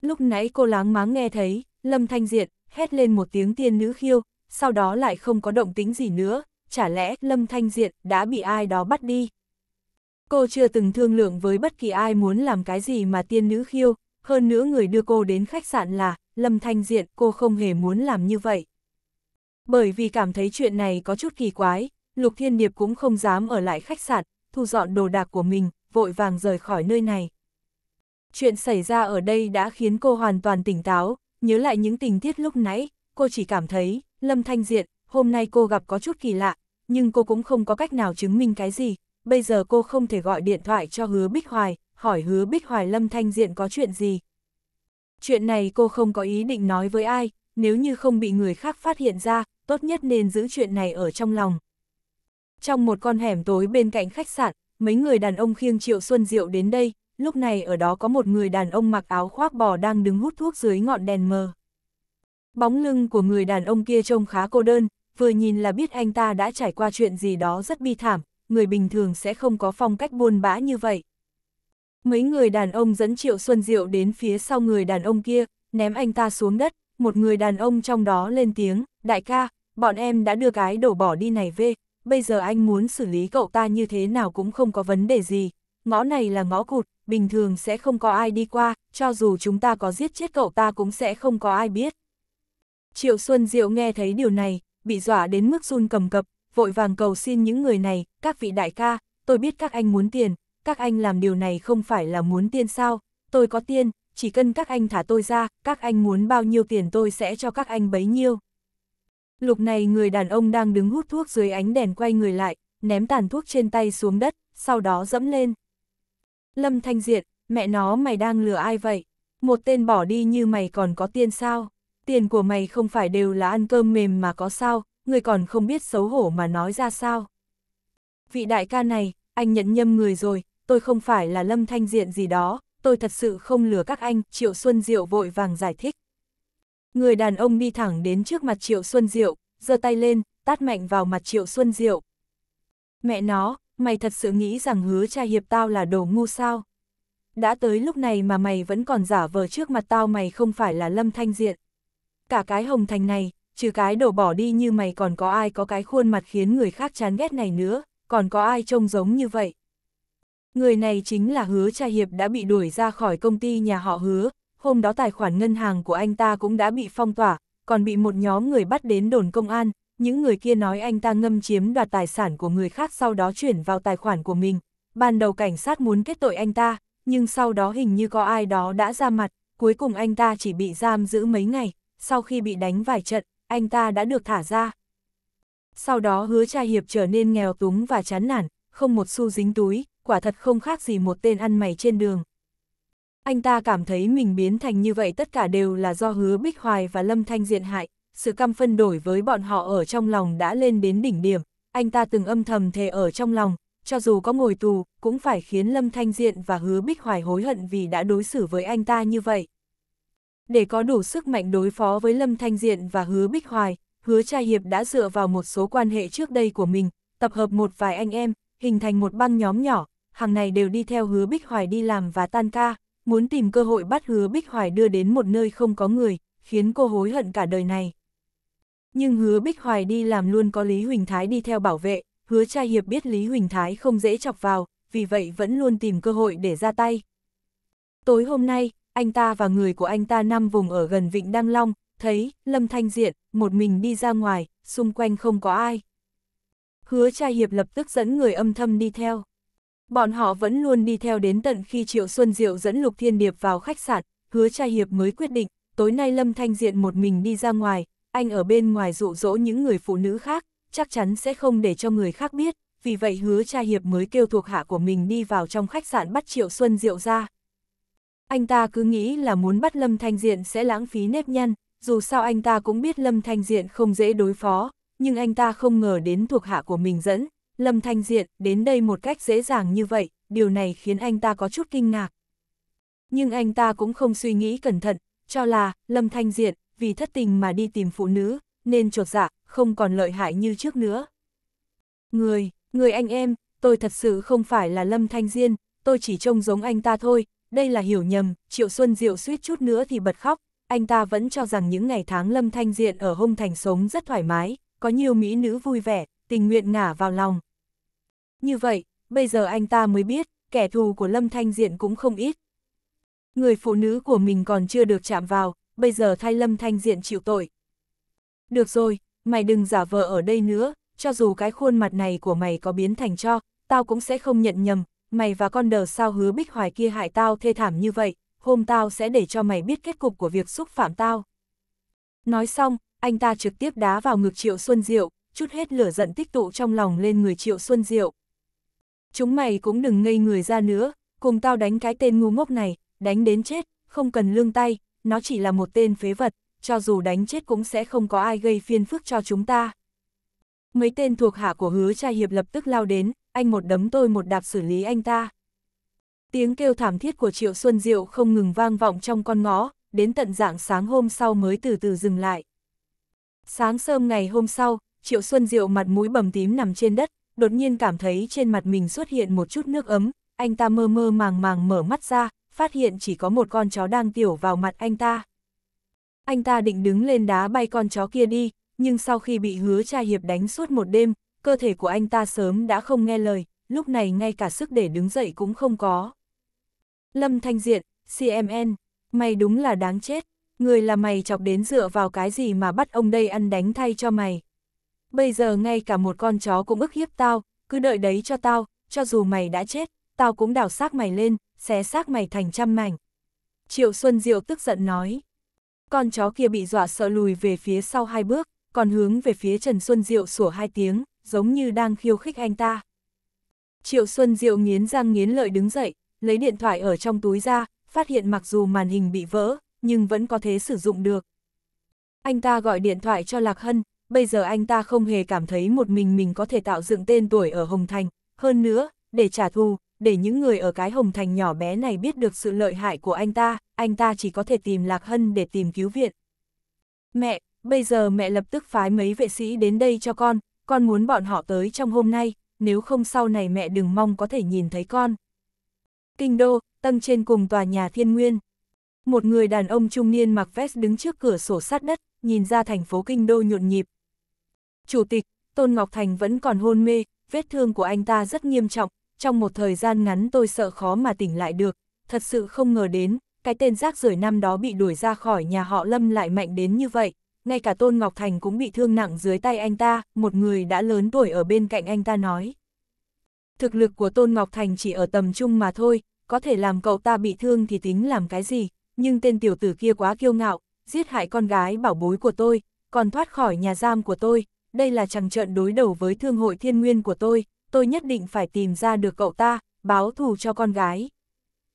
Lúc nãy cô láng máng nghe thấy, Lâm Thanh Diện hét lên một tiếng tiên nữ khiêu, sau đó lại không có động tính gì nữa, chả lẽ Lâm Thanh Diện đã bị ai đó bắt đi. Cô chưa từng thương lượng với bất kỳ ai muốn làm cái gì mà tiên nữ khiêu, hơn nữa người đưa cô đến khách sạn là Lâm Thanh Diện, cô không hề muốn làm như vậy. Bởi vì cảm thấy chuyện này có chút kỳ quái, Lục Thiên Điệp cũng không dám ở lại khách sạn, thu dọn đồ đạc của mình, vội vàng rời khỏi nơi này. Chuyện xảy ra ở đây đã khiến cô hoàn toàn tỉnh táo, nhớ lại những tình tiết lúc nãy, cô chỉ cảm thấy, Lâm Thanh Diện, hôm nay cô gặp có chút kỳ lạ, nhưng cô cũng không có cách nào chứng minh cái gì, bây giờ cô không thể gọi điện thoại cho hứa Bích Hoài, hỏi hứa Bích Hoài Lâm Thanh Diện có chuyện gì. Chuyện này cô không có ý định nói với ai, nếu như không bị người khác phát hiện ra, tốt nhất nên giữ chuyện này ở trong lòng. Trong một con hẻm tối bên cạnh khách sạn, mấy người đàn ông khiêng Triệu Xuân Diệu đến đây, lúc này ở đó có một người đàn ông mặc áo khoác bò đang đứng hút thuốc dưới ngọn đèn mờ. Bóng lưng của người đàn ông kia trông khá cô đơn, vừa nhìn là biết anh ta đã trải qua chuyện gì đó rất bi thảm, người bình thường sẽ không có phong cách buôn bã như vậy. Mấy người đàn ông dẫn Triệu Xuân Diệu đến phía sau người đàn ông kia, ném anh ta xuống đất, một người đàn ông trong đó lên tiếng, đại ca, bọn em đã đưa cái đổ bỏ đi này về, bây giờ anh muốn xử lý cậu ta như thế nào cũng không có vấn đề gì, ngõ này là ngõ cụt, bình thường sẽ không có ai đi qua, cho dù chúng ta có giết chết cậu ta cũng sẽ không có ai biết. Triệu Xuân Diệu nghe thấy điều này, bị dọa đến mức run cầm cập, vội vàng cầu xin những người này, các vị đại ca, tôi biết các anh muốn tiền, các anh làm điều này không phải là muốn tiền sao, tôi có tiền, chỉ cần các anh thả tôi ra, các anh muốn bao nhiêu tiền tôi sẽ cho các anh bấy nhiêu. Lúc này người đàn ông đang đứng hút thuốc dưới ánh đèn quay người lại, ném tàn thuốc trên tay xuống đất, sau đó dẫm lên. Lâm Thanh Diện, mẹ nó mày đang lừa ai vậy? Một tên bỏ đi như mày còn có tiền sao? Tiền của mày không phải đều là ăn cơm mềm mà có sao, người còn không biết xấu hổ mà nói ra sao. Vị đại ca này, anh nhận nhầm người rồi, tôi không phải là lâm thanh diện gì đó, tôi thật sự không lừa các anh, Triệu Xuân Diệu vội vàng giải thích. Người đàn ông đi thẳng đến trước mặt Triệu Xuân Diệu, giơ tay lên, tát mạnh vào mặt Triệu Xuân Diệu. Mẹ nó, mày thật sự nghĩ rằng hứa trai hiệp tao là đồ ngu sao? Đã tới lúc này mà mày vẫn còn giả vờ trước mặt tao mày không phải là lâm thanh diện. Cả cái hồng thành này, trừ cái đổ bỏ đi như mày còn có ai có cái khuôn mặt khiến người khác chán ghét này nữa, còn có ai trông giống như vậy. Người này chính là hứa cha hiệp đã bị đuổi ra khỏi công ty nhà họ hứa, hôm đó tài khoản ngân hàng của anh ta cũng đã bị phong tỏa, còn bị một nhóm người bắt đến đồn công an, những người kia nói anh ta ngâm chiếm đoạt tài sản của người khác sau đó chuyển vào tài khoản của mình. Ban đầu cảnh sát muốn kết tội anh ta, nhưng sau đó hình như có ai đó đã ra mặt, cuối cùng anh ta chỉ bị giam giữ mấy ngày, sau khi bị đánh vài trận, anh ta đã được thả ra. Sau đó hứa trai hiệp trở nên nghèo túng và chán nản, không một xu dính túi, quả thật không khác gì một tên ăn mày trên đường. Anh ta cảm thấy mình biến thành như vậy tất cả đều là do hứa Bích Hoài và Lâm Thanh diện hại, sự căm phân đổi với bọn họ ở trong lòng đã lên đến đỉnh điểm, anh ta từng âm thầm thề ở trong lòng, cho dù có ngồi tù, cũng phải khiến Lâm Thanh Diện và hứa Bích Hoài hối hận vì đã đối xử với anh ta như vậy. Để có đủ sức mạnh đối phó với Lâm Thanh Diện và Hứa Bích Hoài, Hứa Trai Hiệp đã dựa vào một số quan hệ trước đây của mình, tập hợp một vài anh em, hình thành một băng nhóm nhỏ, hàng này đều đi theo Hứa Bích Hoài đi làm và tan ca, muốn tìm cơ hội bắt Hứa Bích Hoài đưa đến một nơi không có người, khiến cô hối hận cả đời này. Nhưng Hứa Bích Hoài đi làm luôn có Lý Huỳnh Thái đi theo bảo vệ, Hứa Trai Hiệp biết Lý Huỳnh Thái không dễ chọc vào, vì vậy vẫn luôn tìm cơ hội để ra tay. Tối hôm nay, anh ta và người của anh ta năm vùng ở gần Vịnh Đăng Long, thấy Lâm Thanh Diện một mình đi ra ngoài, xung quanh không có ai. Hứa Trai Hiệp lập tức dẫn người âm thầm đi theo. Bọn họ vẫn luôn đi theo đến tận khi Triệu Xuân Diệu dẫn Lục Thiên Điệp vào khách sạn, Hứa Trai Hiệp mới quyết định, tối nay Lâm Thanh Diện một mình đi ra ngoài, anh ở bên ngoài dụ dỗ những người phụ nữ khác, chắc chắn sẽ không để cho người khác biết, vì vậy Hứa Trai Hiệp mới kêu thuộc hạ của mình đi vào trong khách sạn bắt Triệu Xuân Diệu ra anh ta cứ nghĩ là muốn bắt Lâm Thanh Diện sẽ lãng phí nếp nhăn, dù sao anh ta cũng biết Lâm Thanh Diện không dễ đối phó, nhưng anh ta không ngờ đến thuộc hạ của mình dẫn, Lâm Thanh Diện đến đây một cách dễ dàng như vậy, điều này khiến anh ta có chút kinh ngạc. Nhưng anh ta cũng không suy nghĩ cẩn thận, cho là Lâm Thanh Diện vì thất tình mà đi tìm phụ nữ, nên chuột dạ, không còn lợi hại như trước nữa. Người, người anh em, tôi thật sự không phải là Lâm Thanh Diên, tôi chỉ trông giống anh ta thôi, đây là hiểu nhầm, Triệu Xuân Diệu suýt chút nữa thì bật khóc, anh ta vẫn cho rằng những ngày tháng lâm thanh diện ở hung thành sống rất thoải mái, có nhiều mỹ nữ vui vẻ, tình nguyện ngả vào lòng. Như vậy, bây giờ anh ta mới biết, kẻ thù của lâm thanh diện cũng không ít. Người phụ nữ của mình còn chưa được chạm vào, bây giờ thay lâm thanh diện chịu tội. Được rồi, mày đừng giả vờ ở đây nữa, cho dù cái khuôn mặt này của mày có biến thành cho, tao cũng sẽ không nhận nhầm, mày và con đờ sao hứa bích hoài kia hại tao thê thảm như vậy, hôm tao sẽ để cho mày biết kết cục của việc xúc phạm tao. Nói xong, anh ta trực tiếp đá vào ngực Triệu Xuân Diệu, chút hết lửa giận tích tụ trong lòng lên người Triệu Xuân Diệu. Chúng mày cũng đừng ngây người ra nữa, cùng tao đánh cái tên ngu ngốc này, đánh đến chết, không cần lương tay, nó chỉ là một tên phế vật, cho dù đánh chết cũng sẽ không có ai gây phiên phức cho chúng ta. Mấy tên thuộc hạ của hứa trai hiệp lập tức lao đến, anh một đấm tôi một đạp xử lý anh ta. Tiếng kêu thảm thiết của Triệu Xuân Diệu không ngừng vang vọng trong con ngõ, đến tận dạng sáng hôm sau mới từ từ dừng lại. Sáng sớm ngày hôm sau, Triệu Xuân Diệu mặt mũi bầm tím nằm trên đất, đột nhiên cảm thấy trên mặt mình xuất hiện một chút nước ấm, anh ta mơ mơ màng màng mở mắt ra, phát hiện chỉ có một con chó đang tiểu vào mặt anh ta. Anh ta định đứng lên đá bay con chó kia đi, nhưng sau khi bị hứa cha hiệp đánh suốt một đêm, cơ thể của anh ta sớm đã không nghe lời, lúc này ngay cả sức để đứng dậy cũng không có. Lâm Thanh Diện, CMN, mày đúng là đáng chết, người là mày chọc đến dựa vào cái gì mà bắt ông đây ăn đánh thay cho mày. Bây giờ ngay cả một con chó cũng ức hiếp tao, cứ đợi đấy cho tao, cho dù mày đã chết, tao cũng đào xác mày lên, xé xác mày thành trăm mảnh. Triệu Xuân Diệu tức giận nói. Con chó kia bị dọa sợ lùi về phía sau hai bước, còn hướng về phía Trần Xuân Diệu sủa hai tiếng, giống như đang khiêu khích anh ta. Triệu Xuân Diệu nghiến răng nghiến lợi đứng dậy, lấy điện thoại ở trong túi ra, phát hiện mặc dù màn hình bị vỡ, nhưng vẫn có thể sử dụng được. Anh ta gọi điện thoại cho Lạc Hân, bây giờ anh ta không hề cảm thấy một mình mình có thể tạo dựng tên tuổi ở Hồng Thành, hơn nữa, để trả thù, để những người ở cái Hồng Thành nhỏ bé này biết được sự lợi hại của anh ta, anh ta chỉ có thể tìm Lạc Hân để tìm cứu viện. Mẹ, bây giờ mẹ lập tức phái mấy vệ sĩ đến đây cho con, con muốn bọn họ tới trong hôm nay, nếu không sau này mẹ đừng mong có thể nhìn thấy con. Kinh đô, tầng trên cùng tòa nhà thiên nguyên. Một người đàn ông trung niên mặc vest đứng trước cửa sổ sát đất, nhìn ra thành phố kinh đô nhộn nhịp. Chủ tịch, Tôn Ngọc Thành vẫn còn hôn mê, vết thương của anh ta rất nghiêm trọng, trong một thời gian ngắn tôi sợ khó mà tỉnh lại được, thật sự không ngờ đến, cái tên rác rưởi năm đó bị đuổi ra khỏi nhà họ Lâm lại mạnh đến như vậy, ngay cả Tôn Ngọc Thành cũng bị thương nặng dưới tay anh ta, một người đã lớn tuổi ở bên cạnh anh ta nói. Thực lực của Tôn Ngọc Thành chỉ ở tầm trung mà thôi, có thể làm cậu ta bị thương thì tính làm cái gì, nhưng tên tiểu tử kia quá kiêu ngạo, giết hại con gái bảo bối của tôi, còn thoát khỏi nhà giam của tôi, đây là chẳng trận đối đầu với thương hội thiên nguyên của tôi, tôi nhất định phải tìm ra được cậu ta, báo thù cho con gái.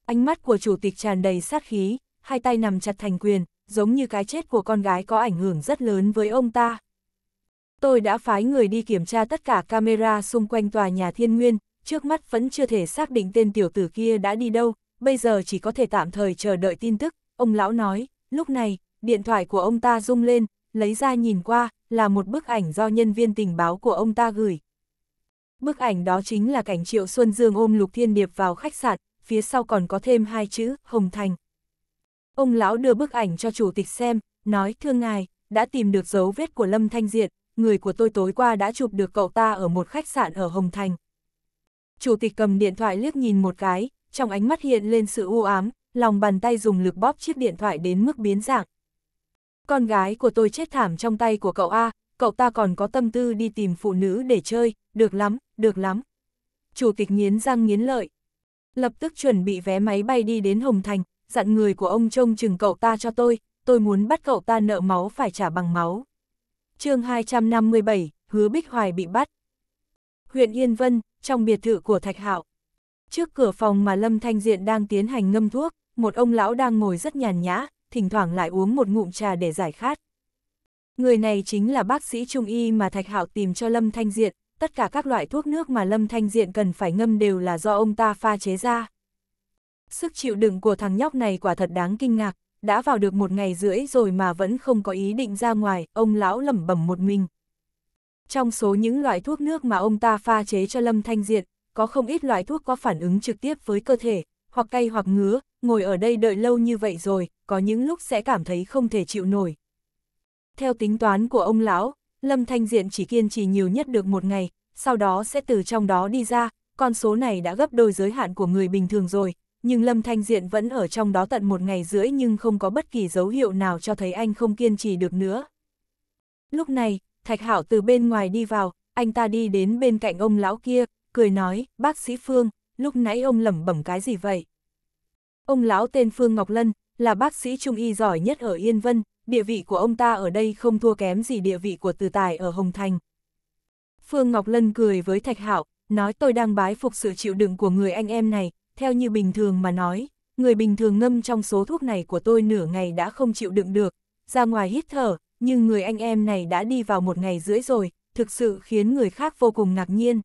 Ánh mắt của chủ tịch tràn đầy sát khí, hai tay nằm chặt thành quyền, giống như cái chết của con gái có ảnh hưởng rất lớn với ông ta. Tôi đã phái người đi kiểm tra tất cả camera xung quanh tòa nhà thiên nguyên, trước mắt vẫn chưa thể xác định tên tiểu tử kia đã đi đâu, bây giờ chỉ có thể tạm thời chờ đợi tin tức, ông lão nói, lúc này, điện thoại của ông ta rung lên, lấy ra nhìn qua, là một bức ảnh do nhân viên tình báo của ông ta gửi. Bức ảnh đó chính là cảnh Triệu Xuân Dương ôm Lục Thiên Điệp vào khách sạn, phía sau còn có thêm hai chữ, Hồng Thành. Ông lão đưa bức ảnh cho chủ tịch xem, nói thưa ngài, đã tìm được dấu vết của Lâm Thanh Diệt, người của tôi tối qua đã chụp được cậu ta ở một khách sạn ở Hồng Thành. Chủ tịch cầm điện thoại liếc nhìn một cái, trong ánh mắt hiện lên sự u ám, lòng bàn tay dùng lực bóp chiếc điện thoại đến mức biến dạng. Con gái của tôi chết thảm trong tay của cậu A, cậu ta còn có tâm tư đi tìm phụ nữ để chơi, được lắm, được lắm. Chủ tịch nghiến răng nghiến lợi. Lập tức chuẩn bị vé máy bay đi đến Hồng Thành, dặn người của ông trông chừng cậu ta cho tôi, tôi muốn bắt cậu ta nợ máu phải trả bằng máu. chương 257, Hứa Bích Hoài bị bắt. Huyện Yên Vân, trong biệt thự của Thạch Hạo. Trước cửa phòng mà Lâm Thanh Diện đang tiến hành ngâm thuốc, một ông lão đang ngồi rất nhàn nhã, thỉnh thoảng lại uống một ngụm trà để giải khát. Người này chính là bác sĩ trung y mà Thạch Hạo tìm cho Lâm Thanh Diện, tất cả các loại thuốc nước mà Lâm Thanh Diện cần phải ngâm đều là do ông ta pha chế ra sức chịu đựng của thằng nhóc này quả thật đáng kinh ngạc, đã vào được một ngày rưỡi rồi mà vẫn không có ý định ra ngoài, ông lão lẩm bẩm một mình. Trong số những loại thuốc nước mà ông ta pha chế cho Lâm Thanh Diện, có không ít loại thuốc có phản ứng trực tiếp với cơ thể, hoặc cay hoặc ngứa, ngồi ở đây đợi lâu như vậy rồi, có những lúc sẽ cảm thấy không thể chịu nổi. Theo tính toán của ông lão, Lâm Thanh Diện chỉ kiên trì nhiều nhất được một ngày, sau đó sẽ từ trong đó đi ra, con số này đã gấp đôi giới hạn của người bình thường rồi, nhưng Lâm Thanh Diện vẫn ở trong đó tận một ngày rưỡi nhưng không có bất kỳ dấu hiệu nào cho thấy anh không kiên trì được nữa. Lúc này, Thạch Hảo từ bên ngoài đi vào, anh ta đi đến bên cạnh ông lão kia, cười nói, bác sĩ Phương, lúc nãy ông lẩm bẩm cái gì vậy? Ông lão tên Phương Ngọc Lân, là bác sĩ trung y giỏi nhất ở Yên Vân, địa vị của ông ta ở đây không thua kém gì địa vị của từ tài ở Hồng Thành. Phương Ngọc Lân cười với Thạch hảo nói tôi đang bái phục sự chịu đựng của người anh em này, theo như bình thường mà nói, người bình thường ngâm trong số thuốc này của tôi nửa ngày đã không chịu đựng được, ra ngoài hít thở, nhưng người anh em này đã đi vào một ngày rưỡi rồi, thực sự khiến người khác vô cùng ngạc nhiên.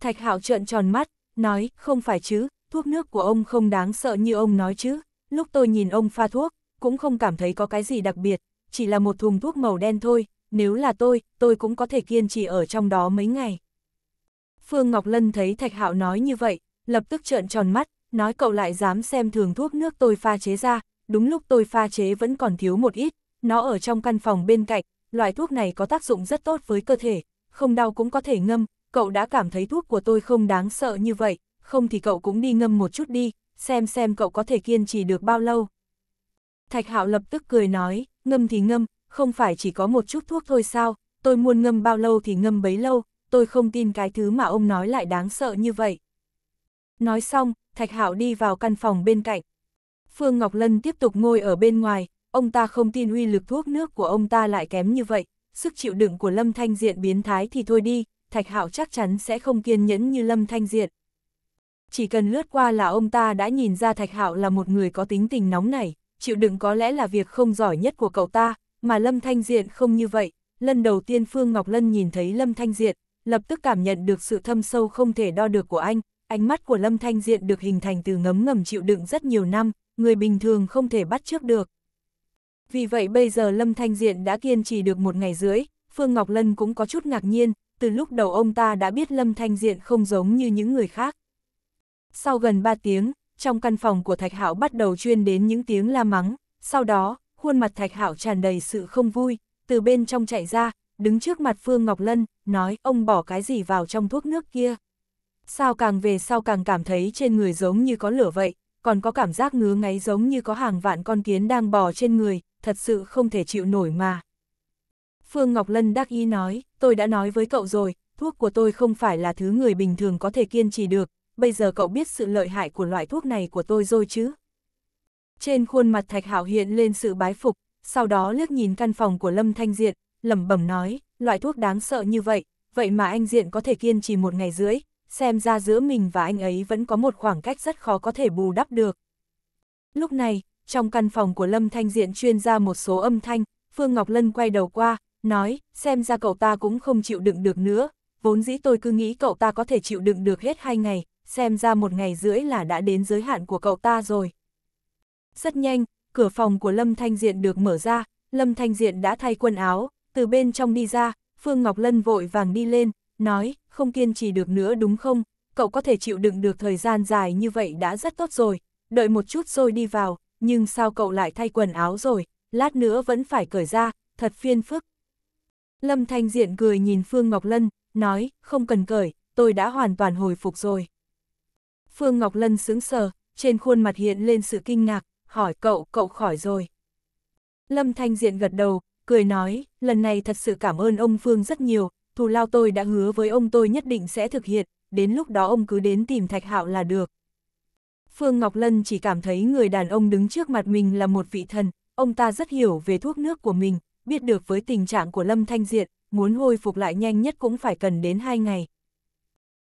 Thạch Hạo trợn tròn mắt, nói, không phải chứ, thuốc nước của ông không đáng sợ như ông nói chứ, lúc tôi nhìn ông pha thuốc, cũng không cảm thấy có cái gì đặc biệt, chỉ là một thùng thuốc màu đen thôi, nếu là tôi, tôi cũng có thể kiên trì ở trong đó mấy ngày. Phương Ngọc Lân thấy Thạch Hạo nói như vậy, lập tức trợn tròn mắt, nói cậu lại dám xem thường thuốc nước tôi pha chế ra, đúng lúc tôi pha chế vẫn còn thiếu một ít, nó ở trong căn phòng bên cạnh, loại thuốc này có tác dụng rất tốt với cơ thể, không đau cũng có thể ngâm, cậu đã cảm thấy thuốc của tôi không đáng sợ như vậy, không thì cậu cũng đi ngâm một chút đi, xem xem cậu có thể kiên trì được bao lâu. Thạch Hạo lập tức cười nói, ngâm thì ngâm, không phải chỉ có một chút thuốc thôi sao, tôi muốn ngâm bao lâu thì ngâm bấy lâu, tôi không tin cái thứ mà ông nói lại đáng sợ như vậy. Nói xong, Thạch Hạo đi vào căn phòng bên cạnh. Phương Ngọc Lân tiếp tục ngồi ở bên ngoài, ông ta không tin uy lực thuốc nước của ông ta lại kém như vậy, sức chịu đựng của Lâm Thanh Diện biến thái thì thôi đi, Thạch Hạo chắc chắn sẽ không kiên nhẫn như Lâm Thanh Diện. Chỉ cần lướt qua là ông ta đã nhìn ra Thạch Hạo là một người có tính tình nóng nảy, chịu đựng có lẽ là việc không giỏi nhất của cậu ta, mà Lâm Thanh Diện không như vậy. Lần đầu tiên Phương Ngọc Lân nhìn thấy Lâm Thanh Diện, lập tức cảm nhận được sự thâm sâu không thể đo được của anh, ánh mắt của Lâm Thanh Diện được hình thành từ ngấm ngầm chịu đựng rất nhiều năm, người bình thường không thể bắt trước được. Vì vậy bây giờ Lâm Thanh Diện đã kiên trì được một ngày rưỡi, Phương Ngọc Lân cũng có chút ngạc nhiên, từ lúc đầu ông ta đã biết Lâm Thanh Diện không giống như những người khác. Sau gần 3 tiếng, trong căn phòng của Thạch Hảo bắt đầu chuyên đến những tiếng la mắng, sau đó, khuôn mặt Thạch Hảo tràn đầy sự không vui, từ bên trong chạy ra, đứng trước mặt Phương Ngọc Lân, nói ông bỏ cái gì vào trong thuốc nước kia. Sao càng về sau càng cảm thấy trên người giống như có lửa vậy, còn có cảm giác ngứa ngáy giống như có hàng vạn con kiến đang bò trên người, thật sự không thể chịu nổi mà. Phương Ngọc Lân đắc ý nói, tôi đã nói với cậu rồi, thuốc của tôi không phải là thứ người bình thường có thể kiên trì được, bây giờ cậu biết sự lợi hại của loại thuốc này của tôi rồi chứ. Trên khuôn mặt Thạch Hạo hiện lên sự bái phục, sau đó liếc nhìn căn phòng của Lâm Thanh Diện, lẩm bẩm nói, loại thuốc đáng sợ như vậy, vậy mà anh Diện có thể kiên trì một ngày rưỡi, xem ra giữa mình và anh ấy vẫn có một khoảng cách rất khó có thể bù đắp được. Lúc này, trong căn phòng của Lâm Thanh Diện chuyên ra một số âm thanh, Phương Ngọc Lân quay đầu qua, nói, xem ra cậu ta cũng không chịu đựng được nữa, vốn dĩ tôi cứ nghĩ cậu ta có thể chịu đựng được hết hai ngày, xem ra một ngày rưỡi là đã đến giới hạn của cậu ta rồi. Rất nhanh, cửa phòng của Lâm Thanh Diện được mở ra, Lâm Thanh Diện đã thay quần áo, từ bên trong đi ra, Phương Ngọc Lân vội vàng đi lên, nói, không kiên trì được nữa đúng không, cậu có thể chịu đựng được thời gian dài như vậy đã rất tốt rồi, đợi một chút rồi đi vào, nhưng sao cậu lại thay quần áo rồi, lát nữa vẫn phải cởi ra, thật phiền phức. Lâm Thanh Diện cười nhìn Phương Ngọc Lân, nói, không cần cởi, tôi đã hoàn toàn hồi phục rồi. Phương Ngọc Lân sững sờ, trên khuôn mặt hiện lên sự kinh ngạc, hỏi cậu, cậu khỏi rồi. Lâm Thanh Diện gật đầu, cười nói, lần này thật sự cảm ơn ông Phương rất nhiều, thù lao tôi đã hứa với ông tôi nhất định sẽ thực hiện, đến lúc đó ông cứ đến tìm Thạch Hạo là được. Phương Ngọc Lân chỉ cảm thấy người đàn ông đứng trước mặt mình là một vị thần, ông ta rất hiểu về thuốc nước của mình, biết được với tình trạng của Lâm Thanh Diện, muốn hồi phục lại nhanh nhất cũng phải cần đến hai ngày.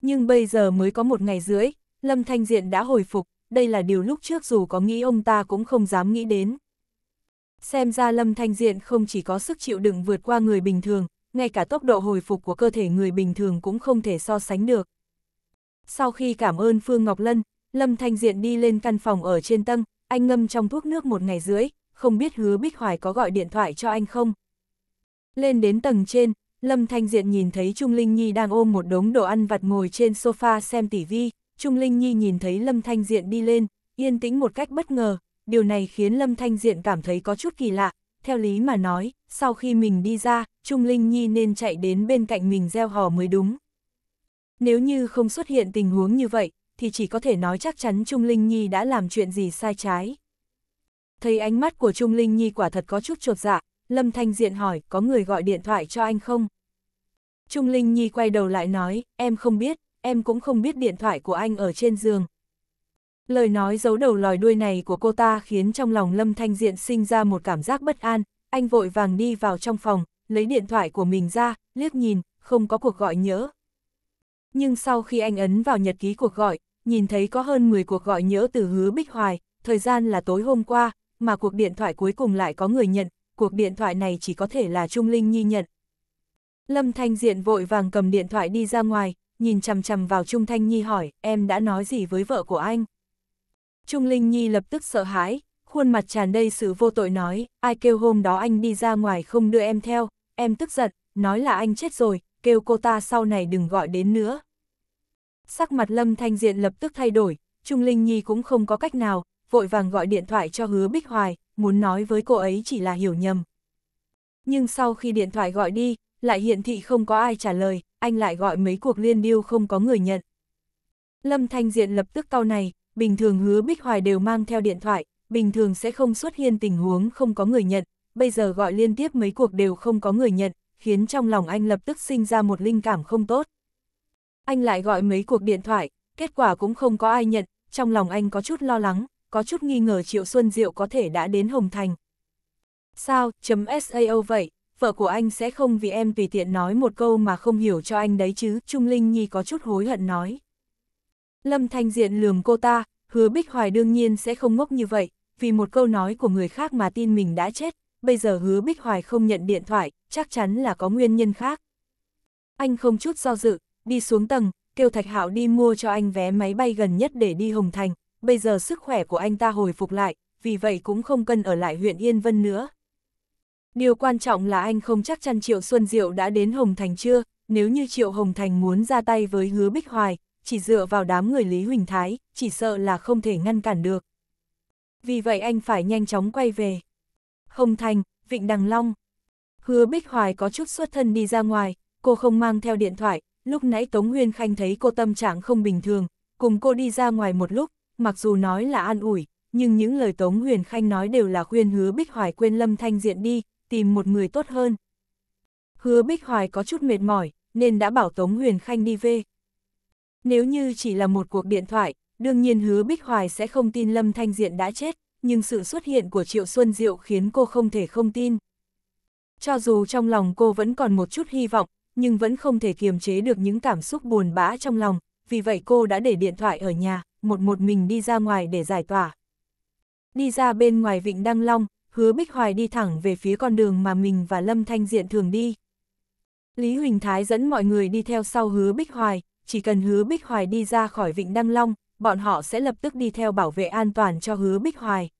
Nhưng bây giờ mới có một ngày rưỡi, Lâm Thanh Diện đã hồi phục, đây là điều lúc trước dù có nghĩ ông ta cũng không dám nghĩ đến. Xem ra Lâm Thanh Diện không chỉ có sức chịu đựng vượt qua người bình thường, ngay cả tốc độ hồi phục của cơ thể người bình thường cũng không thể so sánh được. Sau khi cảm ơn Phương Ngọc Lân, Lâm Thanh Diện đi lên căn phòng ở trên tầng, anh ngâm trong thuốc nước một ngày rưỡi, không biết hứa Bích Hoài có gọi điện thoại cho anh không. Lên đến tầng trên, Lâm Thanh Diện nhìn thấy Trung Linh Nhi đang ôm một đống đồ ăn vặt ngồi trên sofa xem vi. Trung Linh Nhi nhìn thấy Lâm Thanh Diện đi lên, yên tĩnh một cách bất ngờ, điều này khiến Lâm Thanh Diện cảm thấy có chút kỳ lạ, theo lý mà nói, sau khi mình đi ra, Trung Linh Nhi nên chạy đến bên cạnh mình gieo hò mới đúng. Nếu như không xuất hiện tình huống như vậy, thì chỉ có thể nói chắc chắn Trung Linh Nhi đã làm chuyện gì sai trái. Thấy ánh mắt của Trung Linh Nhi quả thật có chút trột dạ, Lâm Thanh Diện hỏi có người gọi điện thoại cho anh không? Trung Linh Nhi quay đầu lại nói, em không biết, em cũng không biết điện thoại của anh ở trên giường, Lời nói giấu đầu lòi đuôi này của cô ta khiến trong lòng Lâm Thanh Diện sinh ra một cảm giác bất an, anh vội vàng đi vào trong phòng, lấy điện thoại của mình ra, liếc nhìn, không có cuộc gọi nhớ Nhưng sau khi anh ấn vào nhật ký cuộc gọi, nhìn thấy có hơn 10 cuộc gọi nhớ từ hứa Bích Hoài, thời gian là tối hôm qua, mà cuộc điện thoại cuối cùng lại có người nhận, cuộc điện thoại này chỉ có thể là Trung Linh Nhi nhận. Lâm Thanh Diện vội vàng cầm điện thoại đi ra ngoài, nhìn chằm chằm vào Trung Thanh Nhi hỏi, em đã nói gì với vợ của anh? Trung Linh Nhi lập tức sợ hãi, khuôn mặt tràn đầy sự vô tội nói, ai kêu hôm đó anh đi ra ngoài không đưa em theo, em tức giận, nói là anh chết rồi, kêu cô ta sau này đừng gọi đến nữa. Sắc mặt Lâm Thanh Diện lập tức thay đổi, Trung Linh Nhi cũng không có cách nào, vội vàng gọi điện thoại cho hứa Bích Hoài, muốn nói với cô ấy chỉ là hiểu nhầm. Nhưng sau khi điện thoại gọi đi, lại hiện thị không có ai trả lời, anh lại gọi mấy cuộc liên điêu không có người nhận. Lâm Thanh Diện lập tức cau này, bình thường hứa Bích Hoài đều mang theo điện thoại, bình thường sẽ không xuất hiện tình huống không có người nhận, bây giờ gọi liên tiếp mấy cuộc đều không có người nhận, khiến trong lòng anh lập tức sinh ra một linh cảm không tốt. Anh lại gọi mấy cuộc điện thoại, kết quả cũng không có ai nhận, trong lòng anh có chút lo lắng, có chút nghi ngờ Triệu Xuân Diệu có thể đã đến Hồng Thành. Sao, chấm SAO vậy, vợ của anh sẽ không vì em tùy tiện nói một câu mà không hiểu cho anh đấy chứ, Trung Linh Nhi có chút hối hận nói. Lâm Thanh Diện lườm cô ta, hứa Bích Hoài đương nhiên sẽ không ngốc như vậy, vì một câu nói của người khác mà tin mình đã chết, bây giờ hứa Bích Hoài không nhận điện thoại, chắc chắn là có nguyên nhân khác. Anh không chút do dự, đi xuống tầng, kêu Thạch Hạo đi mua cho anh vé máy bay gần nhất để đi Hồng Thành, bây giờ sức khỏe của anh ta hồi phục lại, vì vậy cũng không cần ở lại huyện Yên Vân nữa. Điều quan trọng là anh không chắc chắn Triệu Xuân Diệu đã đến Hồng Thành chưa, nếu như Triệu Hồng Thành muốn ra tay với hứa Bích Hoài, chỉ dựa vào đám người Lý Huỳnh Thái, chỉ sợ là không thể ngăn cản được. Vì vậy anh phải nhanh chóng quay về. Hồng Thành, Vịnh Đằng Long. Hứa Bích Hoài có chút xuất thân đi ra ngoài, cô không mang theo điện thoại, lúc nãy Tống Nguyên Khanh thấy cô tâm trạng không bình thường, cùng cô đi ra ngoài một lúc, mặc dù nói là an ủi, nhưng những lời Tống Huyền Khanh nói đều là khuyên hứa Bích Hoài quên Lâm Thanh Diện đi, tìm một người tốt hơn. Hứa Bích Hoài có chút mệt mỏi, nên đã bảo Tống Huyền Khanh đi về, nếu như chỉ là một cuộc điện thoại, đương nhiên hứa Bích Hoài sẽ không tin Lâm Thanh Diện đã chết, nhưng sự xuất hiện của Triệu Xuân Diệu khiến cô không thể không tin. Cho dù trong lòng cô vẫn còn một chút hy vọng, nhưng vẫn không thể kiềm chế được những cảm xúc buồn bã trong lòng, vì vậy cô đã để điện thoại ở nhà, một một mình đi ra ngoài để giải tỏa. Đi ra bên ngoài Vịnh Đăng Long, hứa Bích Hoài đi thẳng về phía con đường mà mình và Lâm Thanh Diện thường đi. Lý Huỳnh Thái dẫn mọi người đi theo sau hứa Bích Hoài, chỉ cần hứa Bích Hoài đi ra khỏi Vịnh Đăng Long, bọn họ sẽ lập tức đi theo bảo vệ an toàn cho hứa Bích Hoài.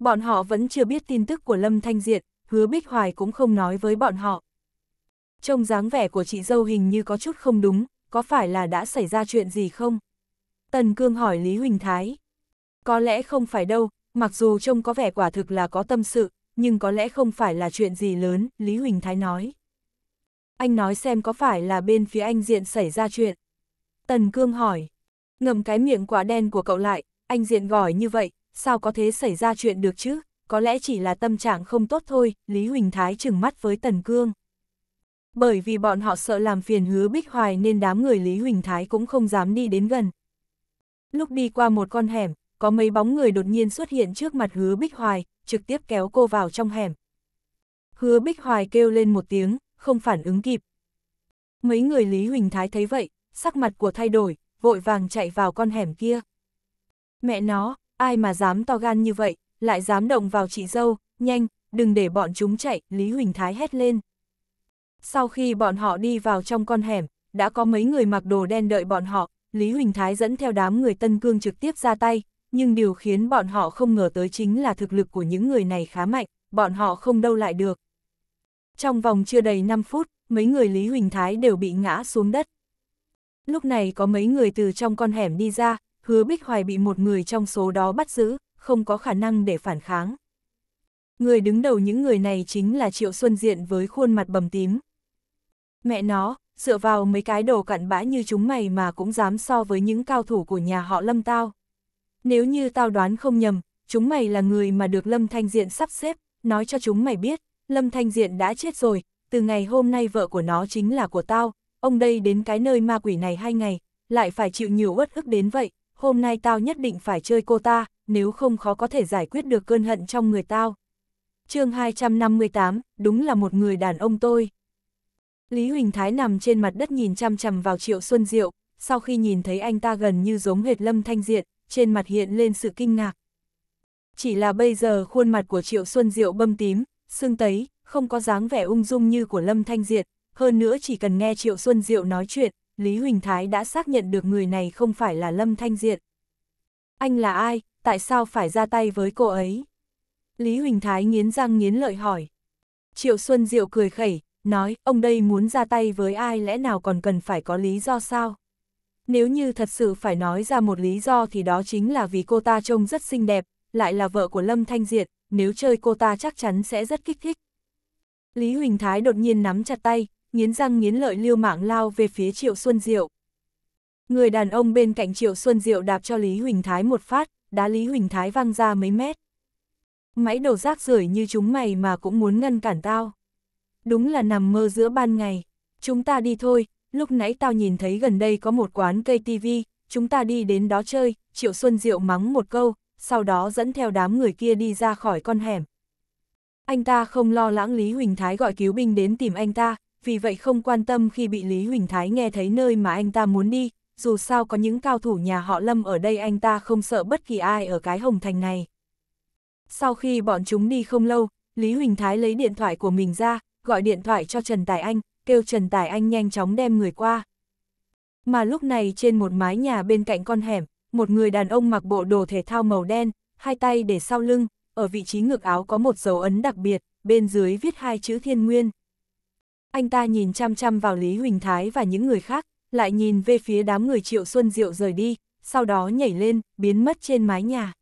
Bọn họ vẫn chưa biết tin tức của Lâm Thanh Diện, hứa Bích Hoài cũng không nói với bọn họ. Trông dáng vẻ của chị dâu hình như có chút không đúng, có phải là đã xảy ra chuyện gì không? Tần Cương hỏi Lý Huỳnh Thái. Có lẽ không phải đâu, mặc dù trông có vẻ quả thực là có tâm sự, nhưng có lẽ không phải là chuyện gì lớn, Lý Huỳnh Thái nói anh nói xem có phải là bên phía anh diện xảy ra chuyện. Tần Cương hỏi, ngầm cái miệng quả đen của cậu lại, anh diện gỏi như vậy, sao có thế xảy ra chuyện được chứ, có lẽ chỉ là tâm trạng không tốt thôi, Lý Huỳnh Thái trừng mắt với Tần Cương. Bởi vì bọn họ sợ làm phiền hứa Bích Hoài nên đám người Lý Huỳnh Thái cũng không dám đi đến gần. Lúc đi qua một con hẻm, có mấy bóng người đột nhiên xuất hiện trước mặt hứa Bích Hoài, trực tiếp kéo cô vào trong hẻm. Hứa Bích Hoài kêu lên một tiếng, không phản ứng kịp. Mấy người Lý Huỳnh Thái thấy vậy, sắc mặt của thay đổi, vội vàng chạy vào con hẻm kia. Mẹ nó, ai mà dám to gan như vậy, lại dám động vào chị dâu, nhanh, đừng để bọn chúng chạy, Lý Huỳnh Thái hét lên. Sau khi bọn họ đi vào trong con hẻm, đã có mấy người mặc đồ đen đợi bọn họ, Lý Huỳnh Thái dẫn theo đám người Tân Cương trực tiếp ra tay, nhưng điều khiến bọn họ không ngờ tới chính là thực lực của những người này khá mạnh, bọn họ không đâu lại được. Trong vòng chưa đầy 5 phút, mấy người Lý Huỳnh Thái đều bị ngã xuống đất. Lúc này có mấy người từ trong con hẻm đi ra, hứa Bích Hoài bị một người trong số đó bắt giữ, không có khả năng để phản kháng. Người đứng đầu những người này chính là Triệu Xuân Diện với khuôn mặt bầm tím. Mẹ nó, dựa vào mấy cái đồ cặn bã như chúng mày mà cũng dám so với những cao thủ của nhà họ Lâm tao. Nếu như tao đoán không nhầm, chúng mày là người mà được Lâm Thanh Diện sắp xếp, nói cho chúng mày biết, Lâm Thanh Diện đã chết rồi, từ ngày hôm nay vợ của nó chính là của tao, ông đây đến cái nơi ma quỷ này hai ngày, lại phải chịu nhiều uất ức đến vậy, hôm nay tao nhất định phải chơi cô ta, nếu không khó có thể giải quyết được cơn hận trong người tao. chương 258, đúng là một người đàn ông tôi. Lý Huỳnh Thái nằm trên mặt đất nhìn chăm chằm vào Triệu Xuân Diệu, sau khi nhìn thấy anh ta gần như giống hệt Lâm Thanh Diện, trên mặt hiện lên sự kinh ngạc. Chỉ là bây giờ khuôn mặt của Triệu Xuân Diệu bâm tím, sưng tấy, không có dáng vẻ ung dung như của Lâm Thanh Diệt, hơn nữa chỉ cần nghe Triệu Xuân Diệu nói chuyện, Lý Huỳnh Thái đã xác nhận được người này không phải là Lâm Thanh Diệt. Anh là ai, tại sao phải ra tay với cô ấy? Lý Huỳnh Thái nghiến răng nghiến lợi hỏi. Triệu Xuân Diệu cười khẩy, nói ông đây muốn ra tay với ai lẽ nào còn cần phải có lý do sao? Nếu như thật sự phải nói ra một lý do thì đó chính là vì cô ta trông rất xinh đẹp, lại là vợ của Lâm Thanh Diệt, nếu chơi cô ta chắc chắn sẽ rất kích thích. Lý Huỳnh Thái đột nhiên nắm chặt tay, nghiến răng nghiến lợi liêu mạng lao về phía Triệu Xuân Diệu. Người đàn ông bên cạnh Triệu Xuân Diệu đạp cho Lý Huỳnh Thái một phát, đá Lý Huỳnh Thái văng ra mấy mét. Mãi đầu rác rưởi như chúng mày mà cũng muốn ngăn cản tao. Đúng là nằm mơ giữa ban ngày. Chúng ta đi thôi, lúc nãy tao nhìn thấy gần đây có một quán cây tivi, chúng ta đi đến đó chơi, Triệu Xuân Diệu mắng một câu, sau đó dẫn theo đám người kia đi ra khỏi con hẻm. Anh ta không lo lãng Lý Huỳnh Thái gọi cứu binh đến tìm anh ta, vì vậy không quan tâm khi bị Lý Huỳnh Thái nghe thấy nơi mà anh ta muốn đi, dù sao có những cao thủ nhà họ Lâm ở đây anh ta không sợ bất kỳ ai ở cái hồng thành này. Sau khi bọn chúng đi không lâu, Lý Huỳnh Thái lấy điện thoại của mình ra, gọi điện thoại cho Trần Tài Anh, kêu Trần Tài Anh nhanh chóng đem người qua. Mà lúc này trên một mái nhà bên cạnh con hẻm, một người đàn ông mặc bộ đồ thể thao màu đen, hai tay để sau lưng, ở vị trí ngực áo có một dấu ấn đặc biệt, bên dưới viết hai chữ thiên nguyên. Anh ta nhìn chăm chăm vào Lý Huỳnh Thái và những người khác, lại nhìn về phía đám người Triệu Xuân Diệu rời đi, sau đó nhảy lên, biến mất trên mái nhà.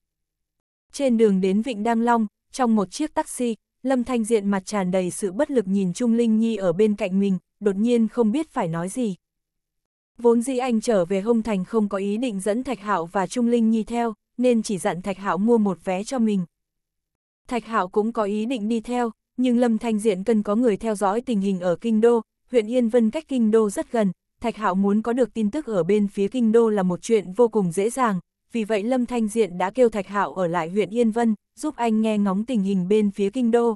Trên đường đến Vịnh Đăng Long, trong một chiếc taxi, Lâm Thanh Diện mặt tràn đầy sự bất lực nhìn Trung Linh Nhi ở bên cạnh mình, đột nhiên không biết phải nói gì. Vốn dĩ anh trở về hông thành không có ý định dẫn Thạch Hạo và Trung Linh Nhi theo, nên chỉ dặn Thạch Hạo mua một vé cho mình. Thạch Hạo cũng có ý định đi theo, nhưng Lâm Thanh Diện cần có người theo dõi tình hình ở kinh đô, huyện Yên Vân cách kinh đô rất gần, Thạch Hạo muốn có được tin tức ở bên phía kinh đô là một chuyện vô cùng dễ dàng, vì vậy Lâm Thanh Diện đã kêu Thạch Hạo ở lại huyện Yên Vân, giúp anh nghe ngóng tình hình bên phía kinh đô.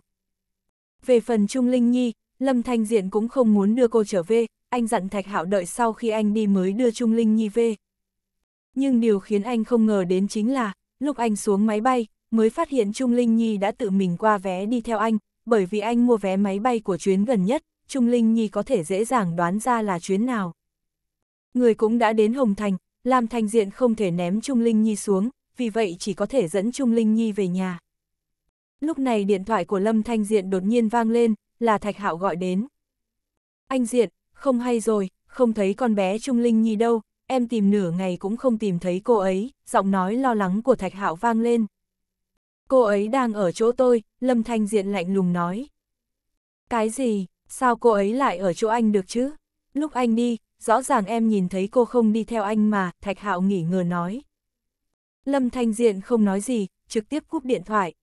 Về phần Trung Linh Nhi, Lâm Thanh Diện cũng không muốn đưa cô trở về, anh dặn Thạch Hạo đợi sau khi anh đi mới đưa Trung Linh Nhi về. Nhưng điều khiến anh không ngờ đến chính là, lúc anh xuống máy bay, mới phát hiện Trung Linh Nhi đã tự mình qua vé đi theo anh, bởi vì anh mua vé máy bay của chuyến gần nhất, Trung Linh Nhi có thể dễ dàng đoán ra là chuyến nào. Người cũng đã đến Hồng Thành, làm Thanh diện không thể ném Trung Linh Nhi xuống, vì vậy chỉ có thể dẫn Trung Linh Nhi về nhà. Lúc này điện thoại của Lâm Thanh Diện đột nhiên vang lên, là Thạch Hạo gọi đến. Anh Diện, không hay rồi, không thấy con bé Trung Linh Nhi đâu, em tìm nửa ngày cũng không tìm thấy cô ấy, giọng nói lo lắng của Thạch Hạo vang lên. Cô ấy đang ở chỗ tôi, Lâm Thanh Diện lạnh lùng nói. Cái gì, sao cô ấy lại ở chỗ anh được chứ? Lúc anh đi, rõ ràng em nhìn thấy cô không đi theo anh mà, Thạch Hạo nghỉ ngờ nói. Lâm Thanh Diện không nói gì, trực tiếp cúp điện thoại.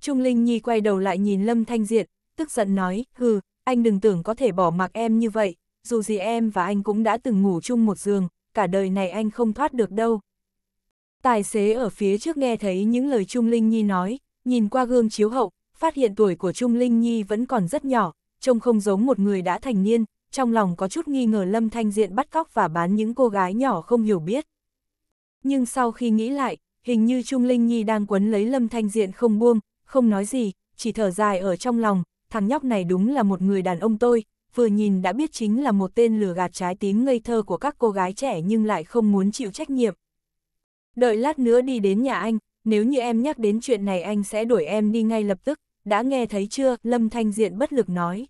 Trung Linh Nhi quay đầu lại nhìn Lâm Thanh Diện, tức giận nói, hừ, anh đừng tưởng có thể bỏ mặc em như vậy, dù gì em và anh cũng đã từng ngủ chung một giường, cả đời này anh không thoát được đâu. Tài xế ở phía trước nghe thấy những lời Trung Linh Nhi nói, nhìn qua gương chiếu hậu, phát hiện tuổi của Trung Linh Nhi vẫn còn rất nhỏ, trông không giống một người đã thành niên, trong lòng có chút nghi ngờ Lâm Thanh Diện bắt cóc và bán những cô gái nhỏ không hiểu biết. Nhưng sau khi nghĩ lại, hình như Trung Linh Nhi đang quấn lấy Lâm Thanh Diện không buông, không nói gì, chỉ thở dài ở trong lòng, thằng nhóc này đúng là một người đàn ông tôi, vừa nhìn đã biết chính là một tên lừa gạt trái tím ngây thơ của các cô gái trẻ nhưng lại không muốn chịu trách nhiệm. Đợi lát nữa đi đến nhà anh, nếu như em nhắc đến chuyện này anh sẽ đuổi em đi ngay lập tức, đã nghe thấy chưa, Lâm Thanh Diện bất lực nói.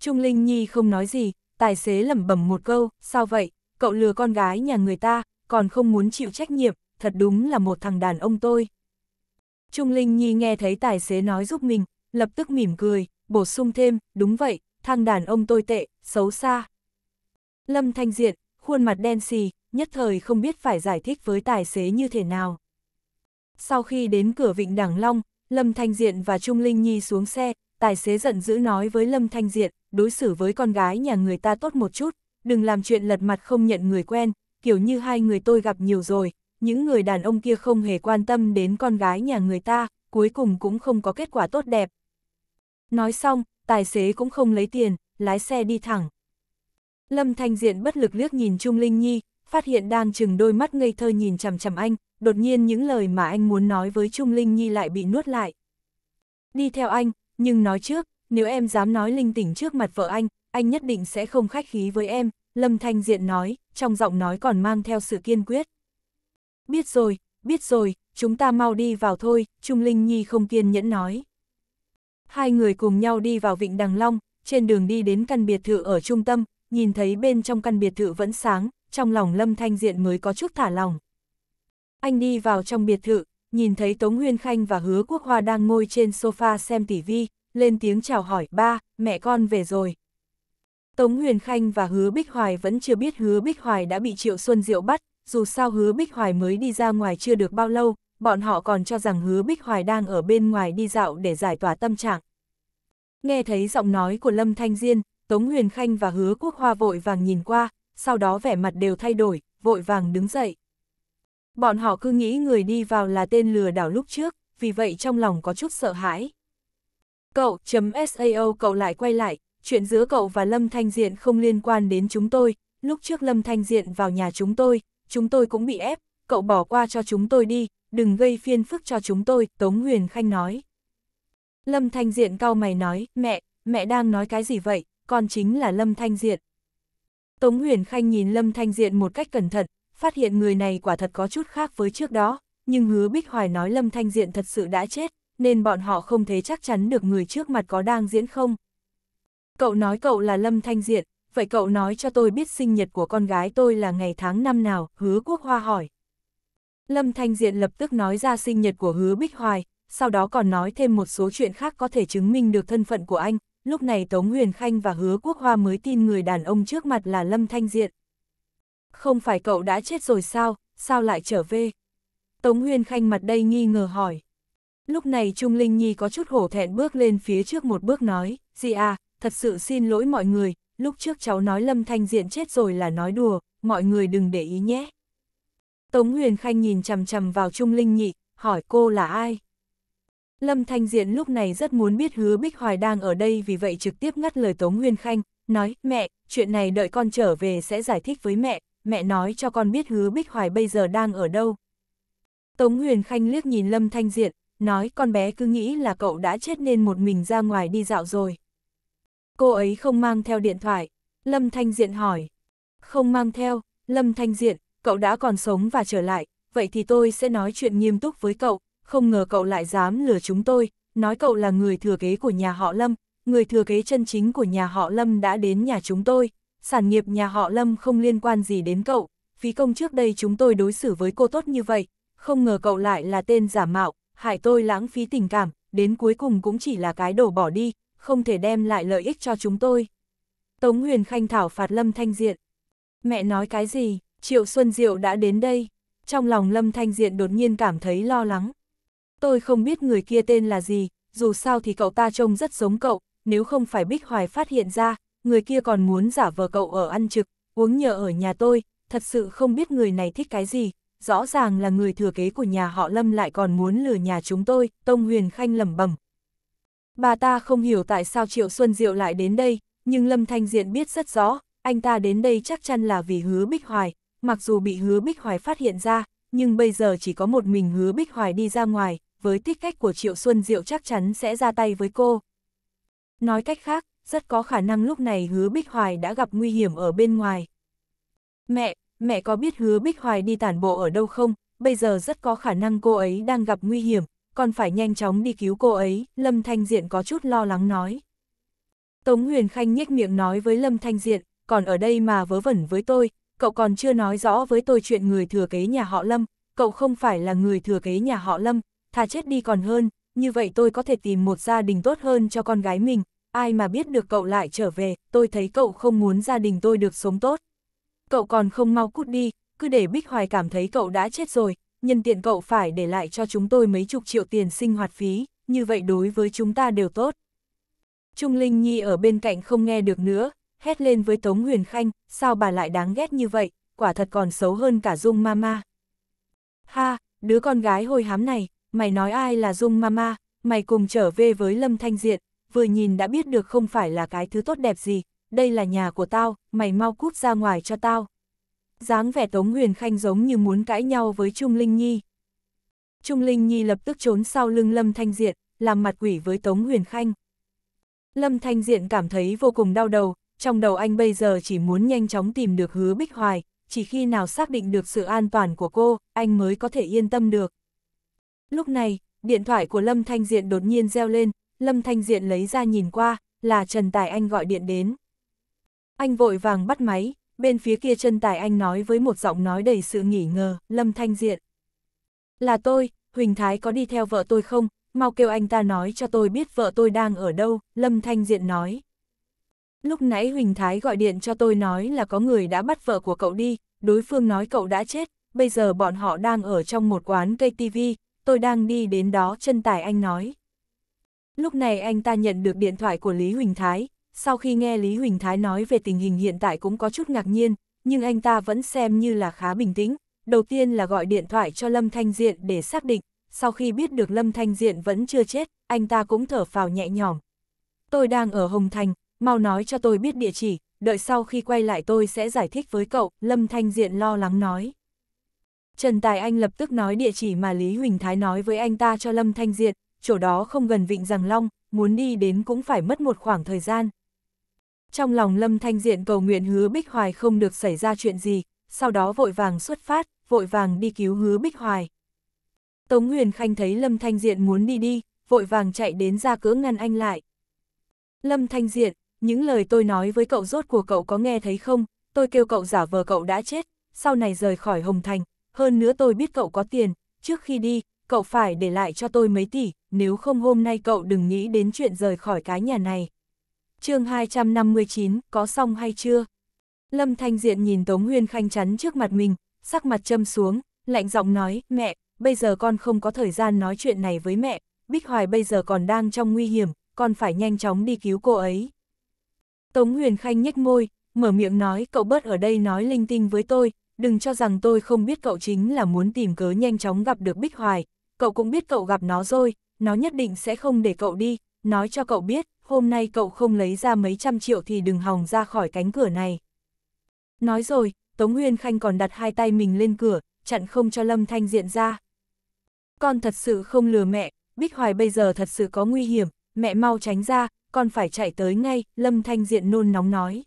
Trung Linh Nhi không nói gì, tài xế lẩm bẩm một câu, sao vậy, cậu lừa con gái nhà người ta, còn không muốn chịu trách nhiệm, thật đúng là một thằng đàn ông tôi. Trung Linh Nhi nghe thấy tài xế nói giúp mình, lập tức mỉm cười, bổ sung thêm, đúng vậy, thằng đàn ông tôi tệ, xấu xa. Lâm Thanh Diện, khuôn mặt đen xì, nhất thời không biết phải giải thích với tài xế như thế nào. Sau khi đến cửa vịnh Đảng Long, Lâm Thanh Diện và Trung Linh Nhi xuống xe, tài xế giận dữ nói với Lâm Thanh Diện, đối xử với con gái nhà người ta tốt một chút, đừng làm chuyện lật mặt không nhận người quen, kiểu như hai người tôi gặp nhiều rồi, những người đàn ông kia không hề quan tâm đến con gái nhà người ta, cuối cùng cũng không có kết quả tốt đẹp, Nói xong, tài xế cũng không lấy tiền, lái xe đi thẳng. Lâm Thanh Diện bất lực liếc nhìn Trung Linh Nhi, phát hiện đang chừng đôi mắt ngây thơ nhìn chằm chằm anh, đột nhiên những lời mà anh muốn nói với Trung Linh Nhi lại bị nuốt lại. Đi theo anh, nhưng nói trước, nếu em dám nói linh tỉnh trước mặt vợ anh, anh nhất định sẽ không khách khí với em, Lâm Thanh Diện nói, trong giọng nói còn mang theo sự kiên quyết. Biết rồi, biết rồi, chúng ta mau đi vào thôi, Trung Linh Nhi không kiên nhẫn nói hai người cùng nhau đi vào Vịnh Đằng Long, trên đường đi đến căn biệt thự ở trung tâm, nhìn thấy bên trong căn biệt thự vẫn sáng, trong lòng Lâm Thanh Diện mới có chút thả lòng. Anh đi vào trong biệt thự, nhìn thấy Tống Huyên Khanh và Hứa Quốc Hoa đang ngồi trên sofa xem vi lên tiếng chào hỏi ba, mẹ con về rồi. Tống Huyền Khanh và Hứa Bích Hoài vẫn chưa biết Hứa Bích Hoài đã bị Triệu Xuân Diệu bắt, dù sao Hứa Bích Hoài mới đi ra ngoài chưa được bao lâu, bọn họ còn cho rằng hứa Bích Hoài đang ở bên ngoài đi dạo để giải tỏa tâm trạng. Nghe thấy giọng nói của Lâm Thanh Diên, Tống Huyền Khanh và hứa quốc hoa vội vàng nhìn qua, sau đó vẻ mặt đều thay đổi, vội vàng đứng dậy. Bọn họ cứ nghĩ người đi vào là tên lừa đảo lúc trước, vì vậy trong lòng có chút sợ hãi. Cậu, chấm SAO cậu lại quay lại, chuyện giữa cậu và Lâm Thanh Diện không liên quan đến chúng tôi, lúc trước Lâm Thanh Diện vào nhà chúng tôi, chúng tôi cũng bị ép, cậu bỏ qua cho chúng tôi đi, đừng gây phiền phức cho chúng tôi, Tống Huyền Khanh nói. Lâm Thanh Diện cao mày nói, mẹ, mẹ đang nói cái gì vậy, con chính là Lâm Thanh Diện. Tống Huyền Khanh nhìn Lâm Thanh Diện một cách cẩn thận, phát hiện người này quả thật có chút khác với trước đó, nhưng hứa Bích Hoài nói Lâm Thanh Diện thật sự đã chết, nên bọn họ không thể chắc chắn được người trước mặt có đang diễn không. Cậu nói cậu là Lâm Thanh Diện, vậy cậu nói cho tôi biết sinh nhật của con gái tôi là ngày tháng năm nào, hứa quốc hoa hỏi. Lâm Thanh Diện lập tức nói ra sinh nhật của hứa Bích Hoài, sau đó còn nói thêm một số chuyện khác có thể chứng minh được thân phận của anh, lúc này Tống Huyền Khanh và hứa Quốc Hoa mới tin người đàn ông trước mặt là Lâm Thanh Diện. Không phải cậu đã chết rồi sao, sao lại trở về? Tống Huyền Khanh mặt đây nghi ngờ hỏi. Lúc này Trung Linh Nhi có chút hổ thẹn bước lên phía trước một bước nói, gì à, thật sự xin lỗi mọi người, lúc trước cháu nói Lâm Thanh Diện chết rồi là nói đùa, mọi người đừng để ý nhé. Tống Huyền Khanh nhìn chằm chằm vào Trung Linh Nhị, hỏi cô là ai? Lâm Thanh Diện lúc này rất muốn biết hứa Bích Hoài đang ở đây vì vậy trực tiếp ngắt lời Tống Huyền Khanh, nói, mẹ, chuyện này đợi con trở về sẽ giải thích với mẹ, mẹ nói cho con biết hứa Bích Hoài bây giờ đang ở đâu. Tống Huyền Khanh liếc nhìn Lâm Thanh Diện, nói con bé cứ nghĩ là cậu đã chết nên một mình ra ngoài đi dạo rồi. Cô ấy không mang theo điện thoại, Lâm Thanh Diện hỏi. Không mang theo, Lâm Thanh Diện, cậu đã còn sống và trở lại, vậy thì tôi sẽ nói chuyện nghiêm túc với cậu, không ngờ cậu lại dám lừa chúng tôi, nói cậu là người thừa kế của nhà họ Lâm, người thừa kế chân chính của nhà họ Lâm đã đến nhà chúng tôi, sản nghiệp nhà họ Lâm không liên quan gì đến cậu, phí công trước đây chúng tôi đối xử với cô tốt như vậy, không ngờ cậu lại là tên giả mạo, hại tôi lãng phí tình cảm, đến cuối cùng cũng chỉ là cái đổ bỏ đi, không thể đem lại lợi ích cho chúng tôi. Tống Huyền Khanh thảo phạt Lâm Thanh Diện. Mẹ nói cái gì? Triệu Xuân Diệu đã đến đây. Trong lòng Lâm Thanh Diện đột nhiên cảm thấy lo lắng. Tôi không biết người kia tên là gì, dù sao thì cậu ta trông rất giống cậu, nếu không phải Bích Hoài phát hiện ra, người kia còn muốn giả vờ cậu ở ăn trực, uống nhờ ở nhà tôi, thật sự không biết người này thích cái gì, rõ ràng là người thừa kế của nhà họ Lâm lại còn muốn lừa nhà chúng tôi, Tông Huyền Khanh lẩm bẩm. Bà ta không hiểu tại sao Triệu Xuân Diệu lại đến đây, nhưng Lâm Thanh Diện biết rất rõ, anh ta đến đây chắc chắn là vì hứa Bích Hoài, mặc dù bị hứa Bích Hoài phát hiện ra, nhưng bây giờ chỉ có một mình hứa Bích Hoài đi ra ngoài, với tích cách của Triệu Xuân Diệu chắc chắn sẽ ra tay với cô. Nói cách khác, rất có khả năng lúc này hứa Bích Hoài đã gặp nguy hiểm ở bên ngoài. Mẹ, mẹ có biết hứa Bích Hoài đi tản bộ ở đâu không? Bây giờ rất có khả năng cô ấy đang gặp nguy hiểm, còn phải nhanh chóng đi cứu cô ấy, Lâm Thanh Diện có chút lo lắng nói. Tống Huyền Khanh nhếch miệng nói với Lâm Thanh Diện, còn ở đây mà vớ vẩn với tôi, cậu còn chưa nói rõ với tôi chuyện người thừa kế nhà họ Lâm, cậu không phải là người thừa kế nhà họ Lâm, thà chết đi còn hơn, như vậy tôi có thể tìm một gia đình tốt hơn cho con gái mình, ai mà biết được cậu lại trở về, tôi thấy cậu không muốn gia đình tôi được sống tốt. Cậu còn không mau cút đi, cứ để Bích Hoài cảm thấy cậu đã chết rồi, nhân tiện cậu phải để lại cho chúng tôi mấy chục triệu tiền sinh hoạt phí, như vậy đối với chúng ta đều tốt. Trung Linh Nhi ở bên cạnh không nghe được nữa, hét lên với Tống Huyền Khanh, sao bà lại đáng ghét như vậy, quả thật còn xấu hơn cả Dung Mama. Ha, đứa con gái hôi hám này, mày nói ai là Dung Mama, mày cùng trở về với Lâm Thanh Diện, vừa nhìn đã biết được không phải là cái thứ tốt đẹp gì, đây là nhà của tao, mày mau cút ra ngoài cho tao. dáng vẻ Tống Huyền Khanh giống như muốn cãi nhau với Trung Linh Nhi. Trung Linh Nhi lập tức trốn sau lưng Lâm Thanh Diện, làm mặt quỷ với Tống Huyền Khanh. Lâm Thanh Diện cảm thấy vô cùng đau đầu, trong đầu anh bây giờ chỉ muốn nhanh chóng tìm được hứa Bích Hoài, chỉ khi nào xác định được sự an toàn của cô, anh mới có thể yên tâm được. Lúc này, điện thoại của Lâm Thanh Diện đột nhiên reo lên, Lâm Thanh Diện lấy ra nhìn qua, là Trần Tài Anh gọi điện đến. Anh vội vàng bắt máy, bên phía kia Trần Tài Anh nói với một giọng nói đầy sự nghỉ ngờ, Lâm Thanh Diện. Là tôi, Huỳnh Thái có đi theo vợ tôi không? Mau kêu anh ta nói cho tôi biết vợ tôi đang ở đâu, Lâm Thanh Diện nói. Lúc nãy Huỳnh Thái gọi điện cho tôi nói là có người đã bắt vợ của cậu đi, đối phương nói cậu đã chết, bây giờ bọn họ đang ở trong một quán KTV, tôi đang đi đến đó chân tài anh nói. Lúc này anh ta nhận được điện thoại của Lý Huỳnh Thái, sau khi nghe Lý Huỳnh Thái nói về tình hình hiện tại cũng có chút ngạc nhiên, nhưng anh ta vẫn xem như là khá bình tĩnh. Đầu tiên là gọi điện thoại cho Lâm Thanh Diện để xác định, sau khi biết được Lâm Thanh Diện vẫn chưa chết, anh ta cũng thở phào nhẹ nhõm. Tôi đang ở Hồng Thành, mau nói cho tôi biết địa chỉ, đợi sau khi quay lại tôi sẽ giải thích với cậu, Lâm Thanh Diện lo lắng nói. Trần Tài Anh lập tức nói địa chỉ mà Lý Huỳnh Thái nói với anh ta cho Lâm Thanh Diện, chỗ đó không gần Vịnh Giằng Long, muốn đi đến cũng phải mất một khoảng thời gian. Trong lòng Lâm Thanh Diện cầu nguyện hứa Bích Hoài không được xảy ra chuyện gì, sau đó vội vàng xuất phát, vội vàng đi cứu hứa Bích Hoài. Tống Huyền Khanh thấy Lâm Thanh Diện muốn đi đi, vội vàng chạy đến ra cửa ngăn anh lại. Lâm Thanh Diện, những lời tôi nói với cậu rốt của cậu có nghe thấy không, tôi kêu cậu giả vờ cậu đã chết, sau này rời khỏi Hồng Thành, hơn nữa tôi biết cậu có tiền, trước khi đi, cậu phải để lại cho tôi mấy tỷ, nếu không hôm nay cậu đừng nghĩ đến chuyện rời khỏi cái nhà này. chương 259, có xong hay chưa? Lâm Thanh Diện nhìn Tống Huyên Khanh chắn trước mặt mình, sắc mặt châm xuống, lạnh giọng nói, mẹ, bây giờ con không có thời gian nói chuyện này với mẹ, Bích Hoài bây giờ còn đang trong nguy hiểm, con phải nhanh chóng đi cứu cô ấy. Tống Huyền Khanh nhếch môi, mở miệng nói cậu bớt ở đây nói linh tinh với tôi, đừng cho rằng tôi không biết cậu chính là muốn tìm cớ nhanh chóng gặp được Bích Hoài, cậu cũng biết cậu gặp nó rồi, nó nhất định sẽ không để cậu đi, nói cho cậu biết, hôm nay cậu không lấy ra mấy trăm triệu thì đừng hòng ra khỏi cánh cửa này. Nói rồi, Tống Huyền Khanh còn đặt hai tay mình lên cửa, chặn không cho Lâm Thanh diện ra. Con thật sự không lừa mẹ, Bích Hoài bây giờ thật sự có nguy hiểm, mẹ mau tránh ra, còn phải chạy tới ngay, Lâm Thanh Diện nôn nóng nói.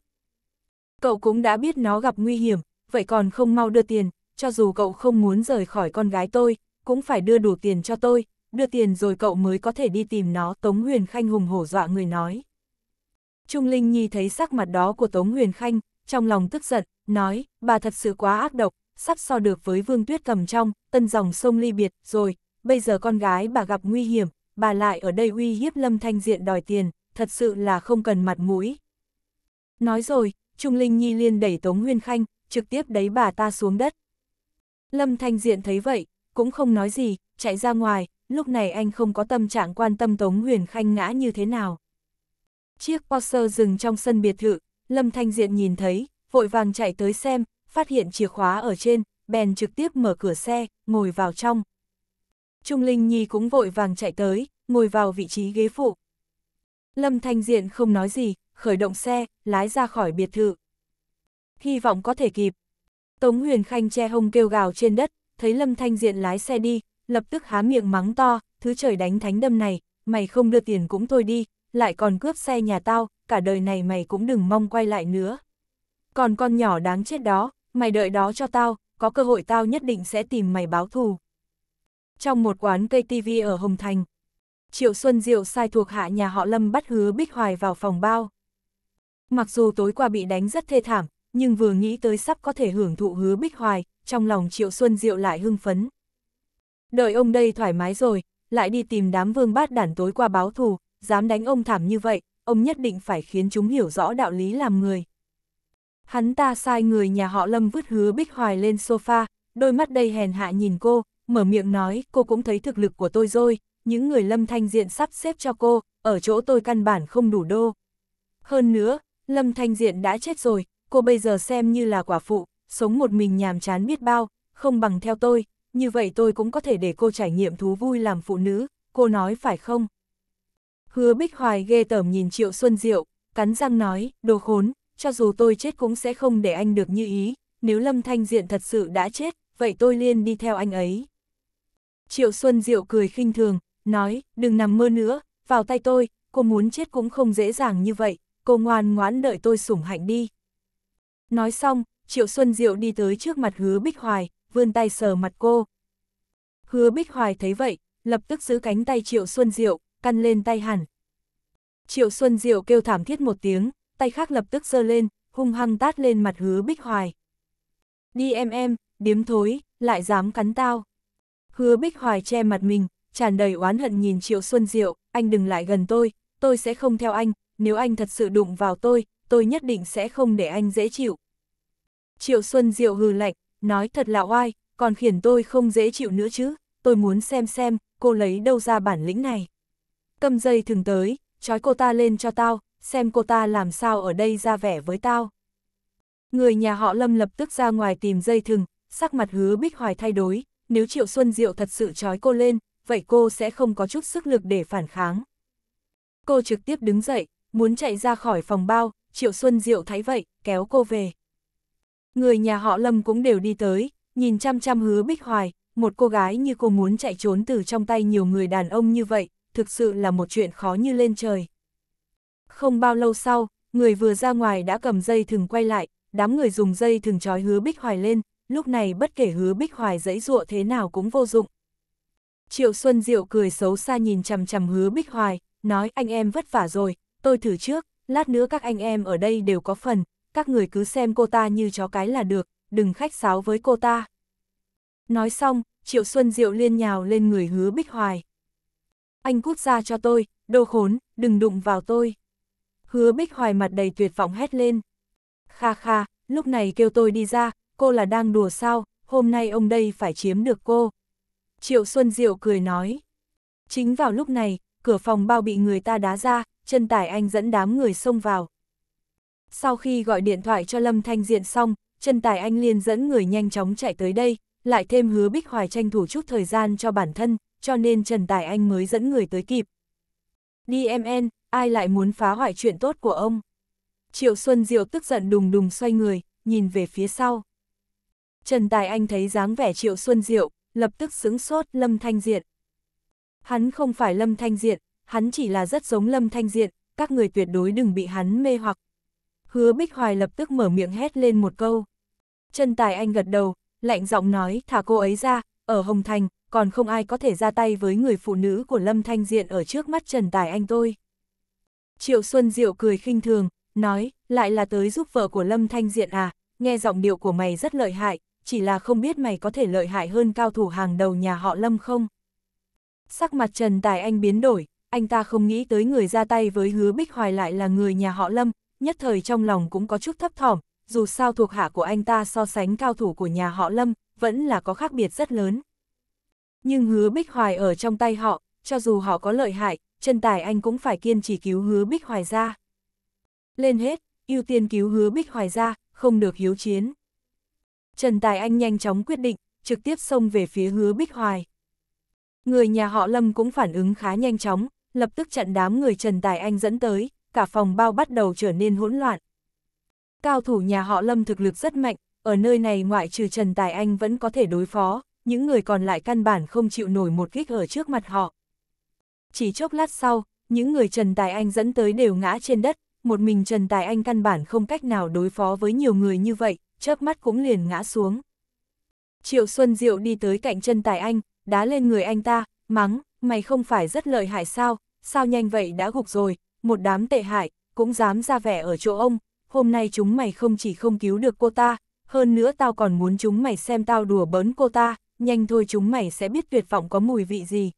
Cậu cũng đã biết nó gặp nguy hiểm, vậy còn không mau đưa tiền, cho dù cậu không muốn rời khỏi con gái tôi, cũng phải đưa đủ tiền cho tôi, đưa tiền rồi cậu mới có thể đi tìm nó, Tống Huyền Khanh hùng hổ dọa người nói. Trung Linh Nhi thấy sắc mặt đó của Tống Huyền Khanh, trong lòng tức giận, nói, bà thật sự quá ác độc, sắp so được với Vương Tuyết cầm trong, tân dòng sông ly biệt, rồi, bây giờ con gái bà gặp nguy hiểm, bà lại ở đây uy hiếp Lâm Thanh Diện đòi tiền, thật sự là không cần mặt mũi. Nói rồi, Trung Linh Nhi liên đẩy Tống Huyên Khanh, trực tiếp đẩy bà ta xuống đất. Lâm Thanh Diện thấy vậy, cũng không nói gì, chạy ra ngoài, lúc này anh không có tâm trạng quan tâm Tống Huyền Khanh ngã như thế nào. Chiếc Porsche dừng trong sân biệt thự, Lâm Thanh Diện nhìn thấy, vội vàng chạy tới xem, phát hiện chìa khóa ở trên, bèn trực tiếp mở cửa xe, ngồi vào trong. Trung Linh Nhi cũng vội vàng chạy tới, ngồi vào vị trí ghế phụ, Lâm Thanh Diện không nói gì, khởi động xe, lái ra khỏi biệt thự. Hy vọng có thể kịp. Tống Huyền Khanh che hông kêu gào trên đất, thấy Lâm Thanh Diện lái xe đi, lập tức há miệng mắng to, thứ trời đánh thánh đâm này, mày không đưa tiền cũng thôi đi, lại còn cướp xe nhà tao, cả đời này mày cũng đừng mong quay lại nữa. Còn con nhỏ đáng chết đó, mày đợi đó cho tao, có cơ hội tao nhất định sẽ tìm mày báo thù. Trong một quán cây tivi ở Hồng Thành, Triệu Xuân Diệu sai thuộc hạ nhà họ Lâm bắt hứa Bích Hoài vào phòng bao. Mặc dù tối qua bị đánh rất thê thảm, nhưng vừa nghĩ tới sắp có thể hưởng thụ hứa Bích Hoài, trong lòng Triệu Xuân Diệu lại hưng phấn. Đợi ông đây thoải mái rồi, lại đi tìm đám vương bát đản tối qua báo thù, dám đánh ông thảm như vậy, ông nhất định phải khiến chúng hiểu rõ đạo lý làm người. Hắn ta sai người nhà họ Lâm vứt hứa Bích Hoài lên sofa, đôi mắt đầy hèn hạ nhìn cô, mở miệng nói cô cũng thấy thực lực của tôi rồi, những người Lâm Thanh Diện sắp xếp cho cô, ở chỗ tôi căn bản không đủ đô. Hơn nữa, Lâm Thanh Diện đã chết rồi, cô bây giờ xem như là quả phụ, sống một mình nhàm chán biết bao, không bằng theo tôi, như vậy tôi cũng có thể để cô trải nghiệm thú vui làm phụ nữ, cô nói phải không? Hứa Bích Hoài ghê tởm nhìn Triệu Xuân Diệu, cắn răng nói, đồ khốn, cho dù tôi chết cũng sẽ không để anh được như ý, nếu Lâm Thanh Diện thật sự đã chết, vậy tôi liền đi theo anh ấy. Triệu Xuân Diệu cười khinh thường, nói, đừng nằm mơ nữa, vào tay tôi, cô muốn chết cũng không dễ dàng như vậy, cô ngoan ngoãn đợi tôi sủng hạnh đi. Nói xong, Triệu Xuân Diệu đi tới trước mặt hứa Bích Hoài, vươn tay sờ mặt cô. Hứa Bích Hoài thấy vậy, lập tức giữ cánh tay Triệu Xuân Diệu, căn lên tay hẳn. Triệu Xuân Diệu kêu thảm thiết một tiếng, tay khác lập tức giơ lên, hung hăng tát lên mặt hứa Bích Hoài. Đi em em, điếm thối, lại dám cắn tao. Hứa Bích Hoài che mặt mình, tràn đầy oán hận nhìn Triệu Xuân Diệu, anh đừng lại gần tôi, tôi sẽ không theo anh, nếu anh thật sự đụng vào tôi, tôi nhất định sẽ không để anh dễ chịu. Triệu Xuân Diệu hừ lạnh, nói thật là oai, còn khiển tôi không dễ chịu nữa chứ, tôi muốn xem xem, cô lấy đâu ra bản lĩnh này. Cầm dây thường tới, trói cô ta lên cho tao, xem cô ta làm sao ở đây ra vẻ với tao. Người nhà họ Lâm lập tức ra ngoài tìm dây thừng, sắc mặt hứa Bích Hoài thay đổi, nếu Triệu Xuân Diệu thật sự trói cô lên, vậy cô sẽ không có chút sức lực để phản kháng. Cô trực tiếp đứng dậy, muốn chạy ra khỏi phòng bao, Triệu Xuân Diệu thấy vậy, kéo cô về. Người nhà họ Lâm cũng đều đi tới, nhìn chăm chăm hứa Bích Hoài, một cô gái như cô muốn chạy trốn từ trong tay nhiều người đàn ông như vậy, thực sự là một chuyện khó như lên trời. Không bao lâu sau, người vừa ra ngoài đã cầm dây thừng quay lại, đám người dùng dây thừng trói hứa Bích Hoài lên, lúc này bất kể hứa Bích Hoài dãy dụa thế nào cũng vô dụng. Triệu Xuân Diệu cười xấu xa nhìn chằm chằm hứa Bích Hoài, nói anh em vất vả rồi, tôi thử trước, lát nữa các anh em ở đây đều có phần, các người cứ xem cô ta như chó cái là được, đừng khách sáo với cô ta. Nói xong, Triệu Xuân Diệu liên nhào lên người hứa Bích Hoài. Anh cút ra cho tôi, đồ khốn, đừng đụng vào tôi. Hứa Bích Hoài mặt đầy tuyệt vọng hét lên. Kha kha, lúc này kêu tôi đi ra, cô là đang đùa sao, hôm nay ông đây phải chiếm được cô, Triệu Xuân Diệu cười nói. Chính vào lúc này, cửa phòng bao bị người ta đá ra, chân tải anh dẫn đám người xông vào. Sau khi gọi điện thoại cho Lâm Thanh Diện xong, chân tải anh liền dẫn người nhanh chóng chạy tới đây, lại thêm hứa Bích Hoài tranh thủ chút thời gian cho bản thân, cho nên Trần Tài Anh mới dẫn người tới kịp. DMN, ai lại muốn phá hoại chuyện tốt của ông? Triệu Xuân Diệu tức giận đùng đùng xoay người, nhìn về phía sau. Trần Tài Anh thấy dáng vẻ Triệu Xuân Diệu, lập tức sững sốt Lâm Thanh Diện. Hắn không phải Lâm Thanh Diện, hắn chỉ là rất giống Lâm Thanh Diện, các người tuyệt đối đừng bị hắn mê hoặc. Hứa Bích Hoài lập tức mở miệng hét lên một câu. Chân tài anh gật đầu, lạnh giọng nói thả cô ấy ra, ở Hồng Thành, còn không ai có thể ra tay với người phụ nữ của Lâm Thanh Diện ở trước mắt Trần Tài Anh tôi. Triệu Xuân Diệu cười khinh thường, nói, lại là tới giúp vợ của Lâm Thanh Diện à, nghe giọng điệu của mày rất lợi hại, chỉ là không biết mày có thể lợi hại hơn cao thủ hàng đầu nhà họ Lâm không? Sắc mặt Trần Tài Anh biến đổi, anh ta không nghĩ tới người ra tay với hứa Bích Hoài lại là người nhà họ Lâm, nhất thời trong lòng cũng có chút thấp thỏm, dù sao thuộc hạ của anh ta so sánh cao thủ của nhà họ Lâm, vẫn là có khác biệt rất lớn. Nhưng hứa Bích Hoài ở trong tay họ, cho dù họ có lợi hại, Trần Tài Anh cũng phải kiên trì cứu hứa Bích Hoài ra. Lên hết, ưu tiên cứu hứa Bích Hoài ra, không được hiếu chiến. Trần Tài Anh nhanh chóng quyết định, trực tiếp xông về phía hứa Bích Hoài. Người nhà họ Lâm cũng phản ứng khá nhanh chóng, lập tức chặn đám người Trần Tài Anh dẫn tới, cả phòng bao bắt đầu trở nên hỗn loạn. Cao thủ nhà họ Lâm thực lực rất mạnh, ở nơi này ngoại trừ Trần Tài Anh vẫn có thể đối phó, những người còn lại căn bản không chịu nổi một kích ở trước mặt họ. Chỉ chốc lát sau, những người Trần Tài Anh dẫn tới đều ngã trên đất, một mình Trần Tài Anh căn bản không cách nào đối phó với nhiều người như vậy, chớp mắt cũng liền ngã xuống. Triệu Xuân Diệu đi tới cạnh chân tài anh, đá lên người anh ta, mắng, mày không phải rất lợi hại sao, sao nhanh vậy đã gục rồi, một đám tệ hại, cũng dám ra vẻ ở chỗ ông, hôm nay chúng mày không chỉ không cứu được cô ta, hơn nữa tao còn muốn chúng mày xem tao đùa bớn cô ta, nhanh thôi chúng mày sẽ biết tuyệt vọng có mùi vị gì.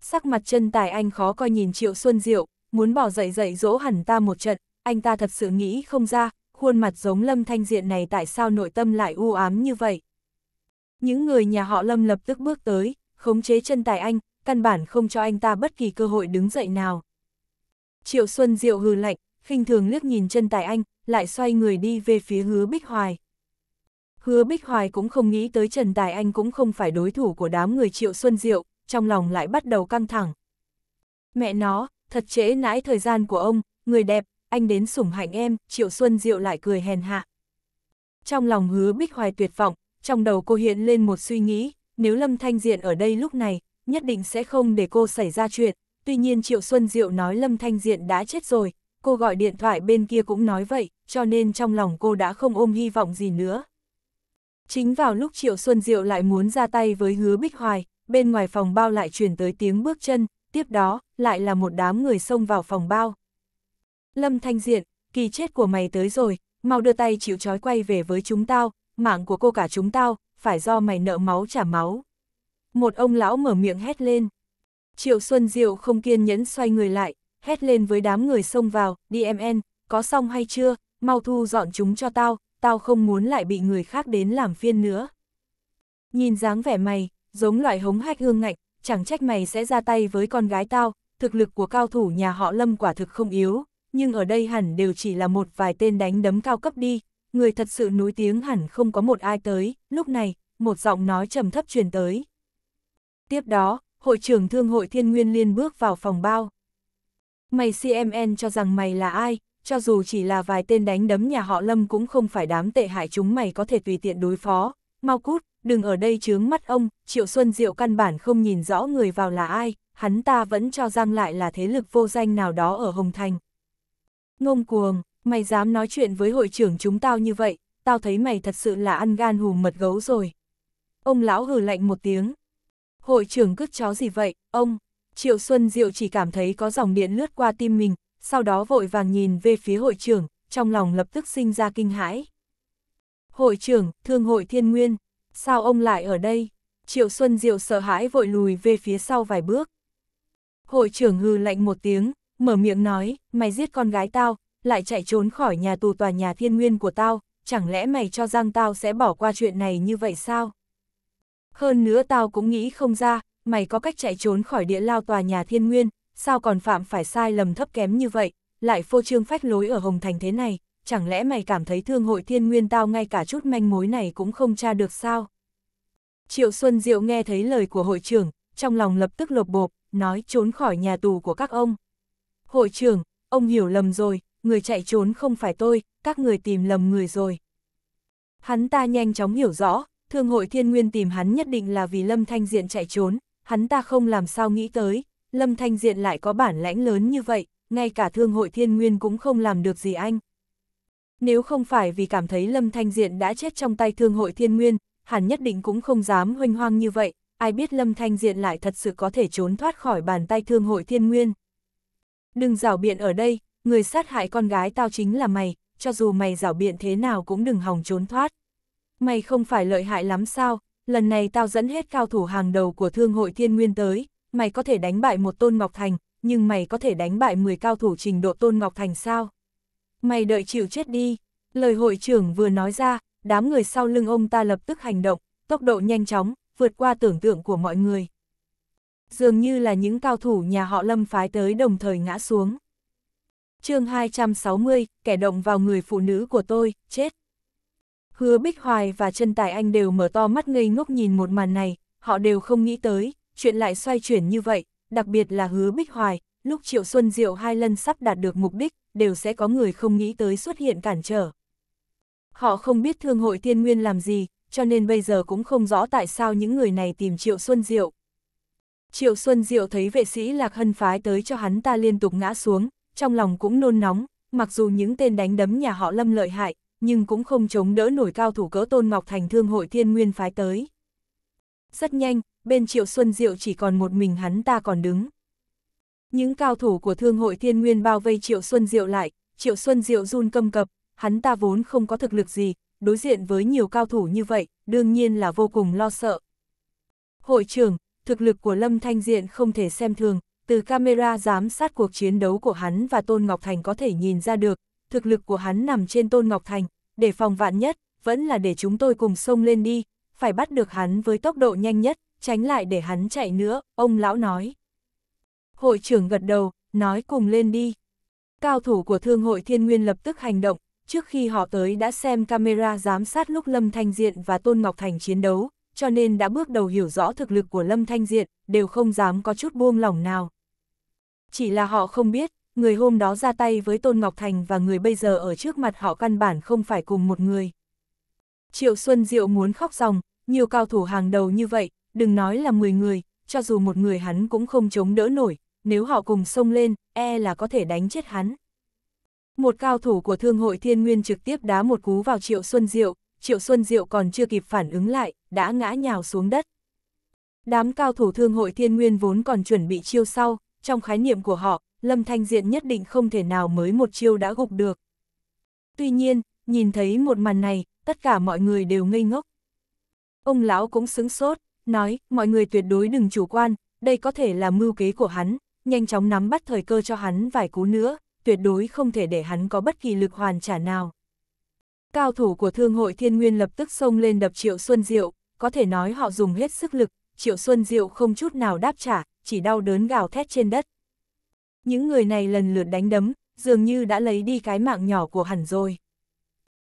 Sắc mặt chân tài anh khó coi nhìn Triệu Xuân Diệu, muốn bỏ dậy dậy dỗ hẳn ta một trận, anh ta thật sự nghĩ không ra, khuôn mặt giống Lâm Thanh Diện này tại sao nội tâm lại u ám như vậy. Những người nhà họ Lâm lập tức bước tới, khống chế chân tài anh, căn bản không cho anh ta bất kỳ cơ hội đứng dậy nào. Triệu Xuân Diệu hừ lạnh, khinh thường liếc nhìn chân tài anh, lại xoay người đi về phía hứa Bích Hoài. Hứa Bích Hoài cũng không nghĩ tới Trần Tài Anh cũng không phải đối thủ của đám người Triệu Xuân Diệu, trong lòng lại bắt đầu căng thẳng. Mẹ nó, thật trễ nãi thời gian của ông, người đẹp, anh đến sủng hạnh em, Triệu Xuân Diệu lại cười hèn hạ. Trong lòng hứa bích hoài tuyệt vọng, trong đầu cô hiện lên một suy nghĩ, nếu Lâm Thanh Diện ở đây lúc này, nhất định sẽ không để cô xảy ra chuyện. Tuy nhiên Triệu Xuân Diệu nói Lâm Thanh Diện đã chết rồi, cô gọi điện thoại bên kia cũng nói vậy, cho nên trong lòng cô đã không ôm hy vọng gì nữa. Chính vào lúc Triệu Xuân Diệu lại muốn ra tay với hứa bích hoài, bên ngoài phòng bao lại truyền tới tiếng bước chân, tiếp đó lại là một đám người xông vào phòng bao. Lâm Thanh Diện, kỳ chết của mày tới rồi, mau đưa tay chịu trói quay về với chúng tao, mạng của cô cả chúng tao, phải do mày nợ máu trả máu. Một ông lão mở miệng hét lên. Triệu Xuân Diệu không kiên nhẫn xoay người lại, hét lên với đám người xông vào, DMN, có xong hay chưa, mau thu dọn chúng cho tao, tao không muốn lại bị người khác đến làm phiên nữa. Nhìn dáng vẻ mày, giống loại hống hách hương ngạnh, chẳng trách mày sẽ ra tay với con gái tao, thực lực của cao thủ nhà họ Lâm quả thực không yếu, nhưng ở đây hẳn đều chỉ là một vài tên đánh đấm cao cấp đi, người thật sự núi tiếng hẳn không có một ai tới, lúc này, một giọng nói trầm thấp truyền tới. Tiếp đó, hội trưởng thương hội thiên nguyên liên bước vào phòng bao. Mày CMN cho rằng mày là ai, cho dù chỉ là vài tên đánh đấm nhà họ Lâm cũng không phải đám tệ hại chúng mày có thể tùy tiện đối phó, mau cút, đừng ở đây chướng mắt ông, Triệu Xuân Diệu căn bản không nhìn rõ người vào là ai, hắn ta vẫn cho rằng lại là thế lực vô danh nào đó ở Hồng Thành, Ngông cuồng, mày dám nói chuyện với hội trưởng chúng tao như vậy, tao thấy mày thật sự là ăn gan hù mật gấu rồi. Ông lão hừ lạnh một tiếng. Hội trưởng cứt chó gì vậy, ông? Triệu Xuân Diệu chỉ cảm thấy có dòng điện lướt qua tim mình, sau đó vội vàng nhìn về phía hội trưởng, trong lòng lập tức sinh ra kinh hãi. Hội trưởng, thương hội thiên nguyên, sao ông lại ở đây? Triệu Xuân Diệu sợ hãi vội lùi về phía sau vài bước. Hội trưởng hừ lạnh một tiếng, mở miệng nói, mày giết con gái tao, lại chạy trốn khỏi nhà tù tòa nhà thiên nguyên của tao, chẳng lẽ mày cho rằng tao sẽ bỏ qua chuyện này như vậy sao? Hơn nữa tao cũng nghĩ không ra, mày có cách chạy trốn khỏi địa lao tòa nhà thiên nguyên, sao còn phạm phải sai lầm thấp kém như vậy, lại phô trương phách lối ở Hồng Thành thế này, chẳng lẽ mày cảm thấy thương hội thiên nguyên tao ngay cả chút manh mối này cũng không tra được sao? Triệu Xuân Diệu nghe thấy lời của hội trưởng, trong lòng lập tức lột bộp, nói trốn khỏi nhà tù của các ông. Hội trưởng, ông hiểu lầm rồi, người chạy trốn không phải tôi, các người tìm lầm người rồi. Hắn ta nhanh chóng hiểu rõ, Thương hội Thiên Nguyên tìm hắn nhất định là vì Lâm Thanh Diện chạy trốn, hắn ta không làm sao nghĩ tới, Lâm Thanh Diện lại có bản lãnh lớn như vậy, ngay cả Thương hội Thiên Nguyên cũng không làm được gì anh. Nếu không phải vì cảm thấy Lâm Thanh Diện đã chết trong tay Thương hội Thiên Nguyên, hắn nhất định cũng không dám hoanh hoang như vậy, ai biết Lâm Thanh Diện lại thật sự có thể trốn thoát khỏi bàn tay Thương hội Thiên Nguyên. Đừng rảo biện ở đây, người sát hại con gái tao chính là mày, cho dù mày rảo biện thế nào cũng đừng hòng trốn thoát. Mày không phải lợi hại lắm sao, lần này tao dẫn hết cao thủ hàng đầu của Thương hội Thiên Nguyên tới, mày có thể đánh bại một Tôn Ngọc Thành, nhưng mày có thể đánh bại 10 cao thủ trình độ Tôn Ngọc Thành sao? Mày đợi chịu chết đi, lời hội trưởng vừa nói ra, đám người sau lưng ông ta lập tức hành động, tốc độ nhanh chóng, vượt qua tưởng tượng của mọi người dường như là những cao thủ nhà họ lâm phái tới đồng thời ngã xuống. chương 260, kẻ động vào người phụ nữ của tôi, chết. Hứa Bích Hoài và chân Tài Anh đều mở to mắt ngây ngốc nhìn một màn này, họ đều không nghĩ tới, chuyện lại xoay chuyển như vậy, đặc biệt là Hứa Bích Hoài, lúc Triệu Xuân Diệu hai lần sắp đạt được mục đích, đều sẽ có người không nghĩ tới xuất hiện cản trở. Họ không biết Thương hội thiên Nguyên làm gì, cho nên bây giờ cũng không rõ tại sao những người này tìm Triệu Xuân Diệu, Triệu Xuân Diệu thấy vệ sĩ Lạc Hân phái tới cho hắn ta liên tục ngã xuống, trong lòng cũng nôn nóng, mặc dù những tên đánh đấm nhà họ Lâm lợi hại, nhưng cũng không chống đỡ nổi cao thủ cỡ Tôn Ngọc Thành thương hội thiên nguyên phái tới. Rất nhanh, bên Triệu Xuân Diệu chỉ còn một mình hắn ta còn đứng. Những cao thủ của thương hội thiên nguyên bao vây Triệu Xuân Diệu lại, Triệu Xuân Diệu run cầm cập, hắn ta vốn không có thực lực gì, đối diện với nhiều cao thủ như vậy, đương nhiên là vô cùng lo sợ. Hội trưởng, thực lực của Lâm Thanh Diện không thể xem thường, từ camera giám sát cuộc chiến đấu của hắn và Tôn Ngọc Thành có thể nhìn ra được, thực lực của hắn nằm trên Tôn Ngọc Thành, để phòng vạn nhất, vẫn là để chúng tôi cùng sông lên đi, phải bắt được hắn với tốc độ nhanh nhất, tránh lại để hắn chạy nữa, ông lão nói. Hội trưởng gật đầu, nói cùng lên đi. Cao thủ của Thương hội Thiên Nguyên lập tức hành động, trước khi họ tới đã xem camera giám sát lúc Lâm Thanh Diện và Tôn Ngọc Thành chiến đấu, cho nên đã bước đầu hiểu rõ thực lực của Lâm Thanh Diện, đều không dám có chút buông lỏng nào. Chỉ là họ không biết, người hôm đó ra tay với Tôn Ngọc Thành và người bây giờ ở trước mặt họ căn bản không phải cùng một người. Triệu Xuân Diệu muốn khóc ròng, nhiều cao thủ hàng đầu như vậy, đừng nói là 10 người, cho dù một người hắn cũng không chống đỡ nổi, nếu họ cùng xông lên, e là có thể đánh chết hắn. Một cao thủ của Thương hội Thiên Nguyên trực tiếp đá một cú vào Triệu Xuân Diệu, Triệu Xuân Diệu còn chưa kịp phản ứng lại, đã ngã nhào xuống đất. Đám cao thủ thương hội thiên nguyên vốn còn chuẩn bị chiêu sau, trong khái niệm của họ, Lâm Thanh Diện nhất định không thể nào mới một chiêu đã gục được. Tuy nhiên, nhìn thấy một màn này, tất cả mọi người đều ngây ngốc. Ông lão cũng sững sốt, nói, mọi người tuyệt đối đừng chủ quan, đây có thể là mưu kế của hắn, nhanh chóng nắm bắt thời cơ cho hắn vài cú nữa, tuyệt đối không thể để hắn có bất kỳ lực hoàn trả nào. Cao thủ của Thương hội Thiên Nguyên lập tức xông lên đập Triệu Xuân Diệu, có thể nói họ dùng hết sức lực, Triệu Xuân Diệu không chút nào đáp trả, chỉ đau đớn gào thét trên đất. Những người này lần lượt đánh đấm, dường như đã lấy đi cái mạng nhỏ của hẳn rồi.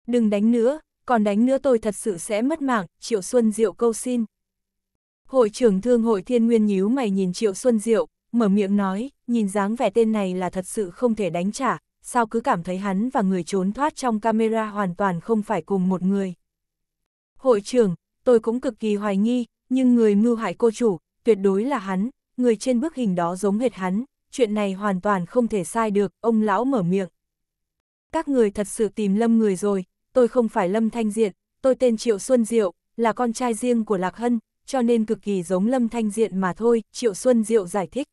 Đừng đánh nữa, còn đánh nữa tôi thật sự sẽ mất mạng, Triệu Xuân Diệu câu xin. Hội trưởng thương hội thiên nguyên nhíu mày nhìn Triệu Xuân Diệu, mở miệng nói, nhìn dáng vẻ tên này là thật sự không thể đánh trả, sao cứ cảm thấy hắn và người trốn thoát trong camera hoàn toàn không phải cùng một người. Hội trưởng, tôi cũng cực kỳ hoài nghi, nhưng người mưu hại cô chủ, tuyệt đối là hắn, người trên bức hình đó giống hệt hắn, chuyện này hoàn toàn không thể sai được, ông lão mở miệng. Các người thật sự tìm lâm người rồi, tôi không phải lâm thanh diện, tôi tên Triệu Xuân Diệu, là con trai riêng của Lạc Hân, cho nên cực kỳ giống lâm thanh diện mà thôi, Triệu Xuân Diệu giải thích.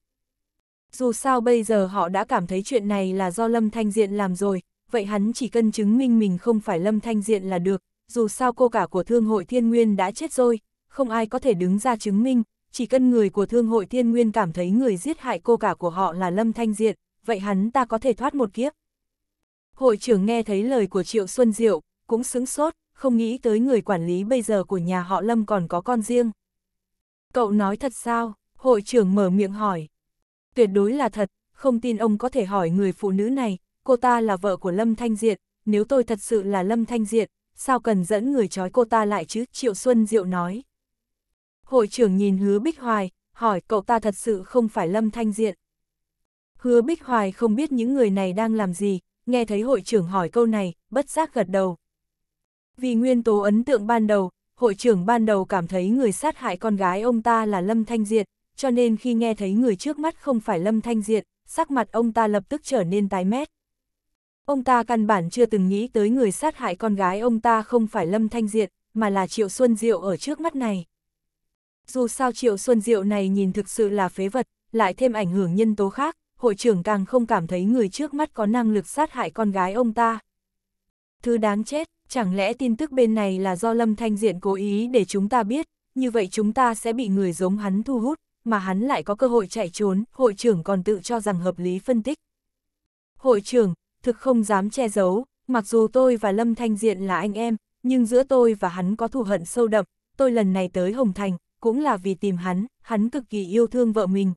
Dù sao bây giờ họ đã cảm thấy chuyện này là do lâm thanh diện làm rồi, vậy hắn chỉ cần chứng minh mình không phải lâm thanh diện là được, dù sao cô cả của Thương hội Thiên Nguyên đã chết rồi, không ai có thể đứng ra chứng minh, chỉ cần người của Thương hội Thiên Nguyên cảm thấy người giết hại cô cả của họ là Lâm Thanh Diệt, vậy hắn ta có thể thoát một kiếp. Hội trưởng nghe thấy lời của Triệu Xuân Diệu, cũng sững sốt, không nghĩ tới người quản lý bây giờ của nhà họ Lâm còn có con riêng. Cậu nói thật sao? Hội trưởng mở miệng hỏi. Tuyệt đối là thật, không tin ông có thể hỏi người phụ nữ này, cô ta là vợ của Lâm Thanh Diệt, nếu tôi thật sự là Lâm Thanh Diệt, sao cần dẫn người trói cô ta lại chứ, Triệu Xuân Diệu nói. Hội trưởng nhìn hứa Bích Hoài, hỏi cậu ta thật sự không phải Lâm Thanh Diện. Hứa Bích Hoài không biết những người này đang làm gì, nghe thấy hội trưởng hỏi câu này, bất giác gật đầu. Vì nguyên tố ấn tượng ban đầu, hội trưởng ban đầu cảm thấy người sát hại con gái ông ta là Lâm Thanh Diệt, cho nên khi nghe thấy người trước mắt không phải Lâm Thanh Diệt, sắc mặt ông ta lập tức trở nên tái mét. Ông ta căn bản chưa từng nghĩ tới người sát hại con gái ông ta không phải Lâm Thanh Diệt, mà là Triệu Xuân Diệu ở trước mắt này. Dù sao Triệu Xuân Diệu này nhìn thực sự là phế vật, lại thêm ảnh hưởng nhân tố khác, hội trưởng càng không cảm thấy người trước mắt có năng lực sát hại con gái ông ta. Thứ đáng chết, chẳng lẽ tin tức bên này là do Lâm Thanh Diện cố ý để chúng ta biết, như vậy chúng ta sẽ bị người giống hắn thu hút, mà hắn lại có cơ hội chạy trốn, hội trưởng còn tự cho rằng hợp lý phân tích. Hội trưởng, thực không dám che giấu, mặc dù tôi và Lâm Thanh Diện là anh em, nhưng giữa tôi và hắn có thù hận sâu đậm, tôi lần này tới Hồng Thành, cũng là vì tìm hắn, hắn cực kỳ yêu thương vợ mình.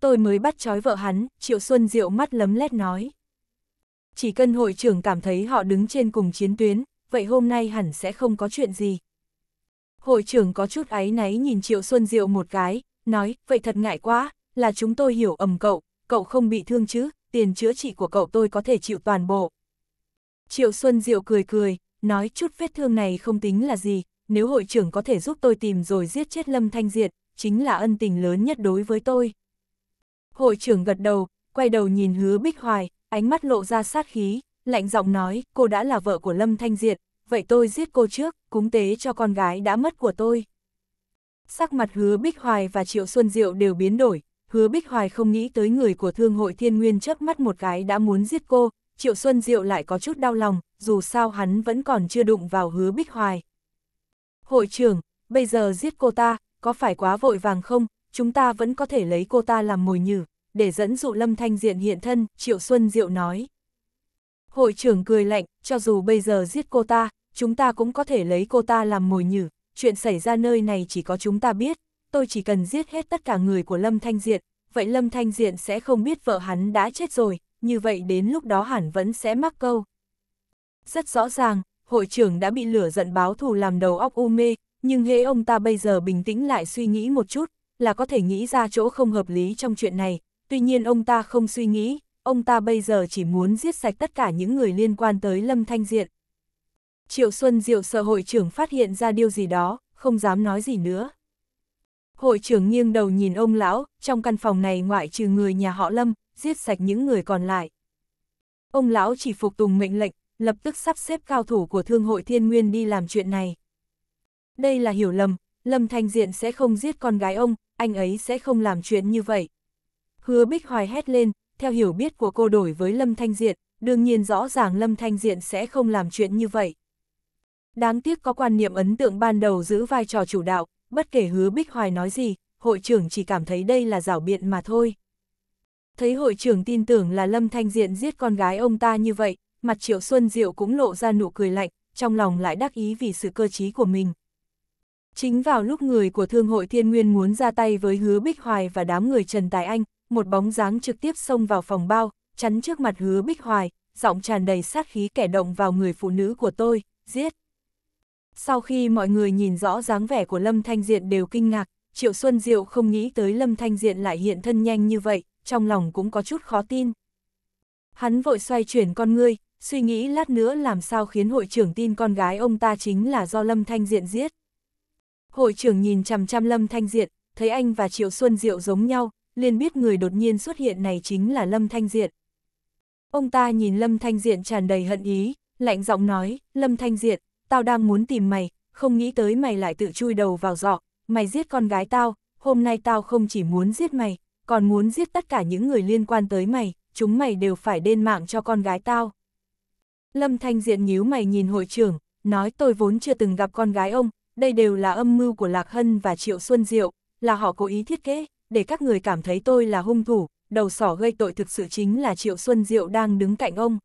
Tôi mới bắt trói vợ hắn, Triệu Xuân Diệu mắt lấm lét nói. Chỉ cần hội trưởng cảm thấy họ đứng trên cùng chiến tuyến, vậy hôm nay hẳn sẽ không có chuyện gì. Hội trưởng có chút áy náy nhìn Triệu Xuân Diệu một cái, nói, vậy thật ngại quá, là chúng tôi hiểu ầm cậu, cậu không bị thương chứ, tiền chữa trị của cậu tôi có thể chịu toàn bộ. Triệu Xuân Diệu cười cười, nói chút vết thương này không tính là gì, nếu hội trưởng có thể giúp tôi tìm rồi giết chết Lâm Thanh Diệt, chính là ân tình lớn nhất đối với tôi. Hội trưởng gật đầu, quay đầu nhìn hứa Bích Hoài, ánh mắt lộ ra sát khí, lạnh giọng nói, cô đã là vợ của Lâm Thanh Diệt, vậy tôi giết cô trước, cúng tế cho con gái đã mất của tôi. Sắc mặt hứa Bích Hoài và Triệu Xuân Diệu đều biến đổi, hứa Bích Hoài không nghĩ tới người của Thương hội Thiên Nguyên chớp mắt một cái đã muốn giết cô, Triệu Xuân Diệu lại có chút đau lòng, dù sao hắn vẫn còn chưa đụng vào hứa Bích Hoài. Hội trưởng, bây giờ giết cô ta, có phải quá vội vàng không, chúng ta vẫn có thể lấy cô ta làm mồi nhử, để dẫn dụ Lâm Thanh Diện hiện thân, Triệu Xuân Diệu nói. Hội trưởng cười lạnh, cho dù bây giờ giết cô ta, chúng ta cũng có thể lấy cô ta làm mồi nhử, chuyện xảy ra nơi này chỉ có chúng ta biết, tôi chỉ cần giết hết tất cả người của Lâm Thanh Diện, vậy Lâm Thanh Diện sẽ không biết vợ hắn đã chết rồi, như vậy đến lúc đó hẳn vẫn sẽ mắc câu. Rất rõ ràng, hội trưởng đã bị lửa giận báo thù làm đầu óc u mê, nhưng hễ ông ta bây giờ bình tĩnh lại suy nghĩ một chút, là có thể nghĩ ra chỗ không hợp lý trong chuyện này, tuy nhiên ông ta không suy nghĩ, ông ta bây giờ chỉ muốn giết sạch tất cả những người liên quan tới Lâm Thanh Diện. Triệu Xuân Diệu sợ hội trưởng phát hiện ra điều gì đó, không dám nói gì nữa. Hội trưởng nghiêng đầu nhìn ông lão, trong căn phòng này ngoại trừ người nhà họ Lâm, giết sạch những người còn lại. Ông lão chỉ phục tùng mệnh lệnh, lập tức sắp xếp cao thủ của Thương hội Thiên Nguyên đi làm chuyện này. Đây là hiểu lầm, Lâm Thanh Diện sẽ không giết con gái ông, anh ấy sẽ không làm chuyện như vậy. Hứa Bích Hoài hét lên, theo hiểu biết của cô đổi với Lâm Thanh Diện, đương nhiên rõ ràng Lâm Thanh Diện sẽ không làm chuyện như vậy. Đáng tiếc có quan niệm ấn tượng ban đầu giữ vai trò chủ đạo, bất kể hứa Bích Hoài nói gì, hội trưởng chỉ cảm thấy đây là rảo biện mà thôi. Thấy hội trưởng tin tưởng là Lâm Thanh Diện giết con gái ông ta như vậy, mặt Triệu Xuân Diệu cũng lộ ra nụ cười lạnh, trong lòng lại đắc ý vì sự cơ trí của mình. Chính vào lúc người của Thương hội Thiên Nguyên muốn ra tay với Hứa Bích Hoài và đám người Trần Tài Anh, một bóng dáng trực tiếp xông vào phòng bao, chắn trước mặt Hứa Bích Hoài, giọng tràn đầy sát khí kẻ động vào người phụ nữ của tôi, giết. Sau khi mọi người nhìn rõ dáng vẻ của Lâm Thanh Diện đều kinh ngạc, Triệu Xuân Diệu không nghĩ tới Lâm Thanh Diện lại hiện thân nhanh như vậy, trong lòng cũng có chút khó tin. Hắn vội xoay chuyển con ngươi, suy nghĩ lát nữa làm sao khiến hội trưởng tin con gái ông ta chính là do Lâm Thanh Diện giết. Hội trưởng nhìn chằm chằm Lâm Thanh Diện, thấy anh và Triệu Xuân Diệu giống nhau, liền biết người đột nhiên xuất hiện này chính là Lâm Thanh Diện. Ông ta nhìn Lâm Thanh Diện tràn đầy hận ý, lạnh giọng nói, Lâm Thanh Diện, tao đang muốn tìm mày, không nghĩ tới mày lại tự chui đầu vào giọ, mày giết con gái tao, hôm nay tao không chỉ muốn giết mày, còn muốn giết tất cả những người liên quan tới mày, chúng mày đều phải đền mạng cho con gái tao. Lâm Thanh Diện nhíu mày nhìn hội trưởng, nói tôi vốn chưa từng gặp con gái ông, đây đều là âm mưu của Lạc Hân và Triệu Xuân Diệu, là họ cố ý thiết kế, để các người cảm thấy tôi là hung thủ, đầu sỏ gây tội thực sự chính là Triệu Xuân Diệu đang đứng cạnh ông.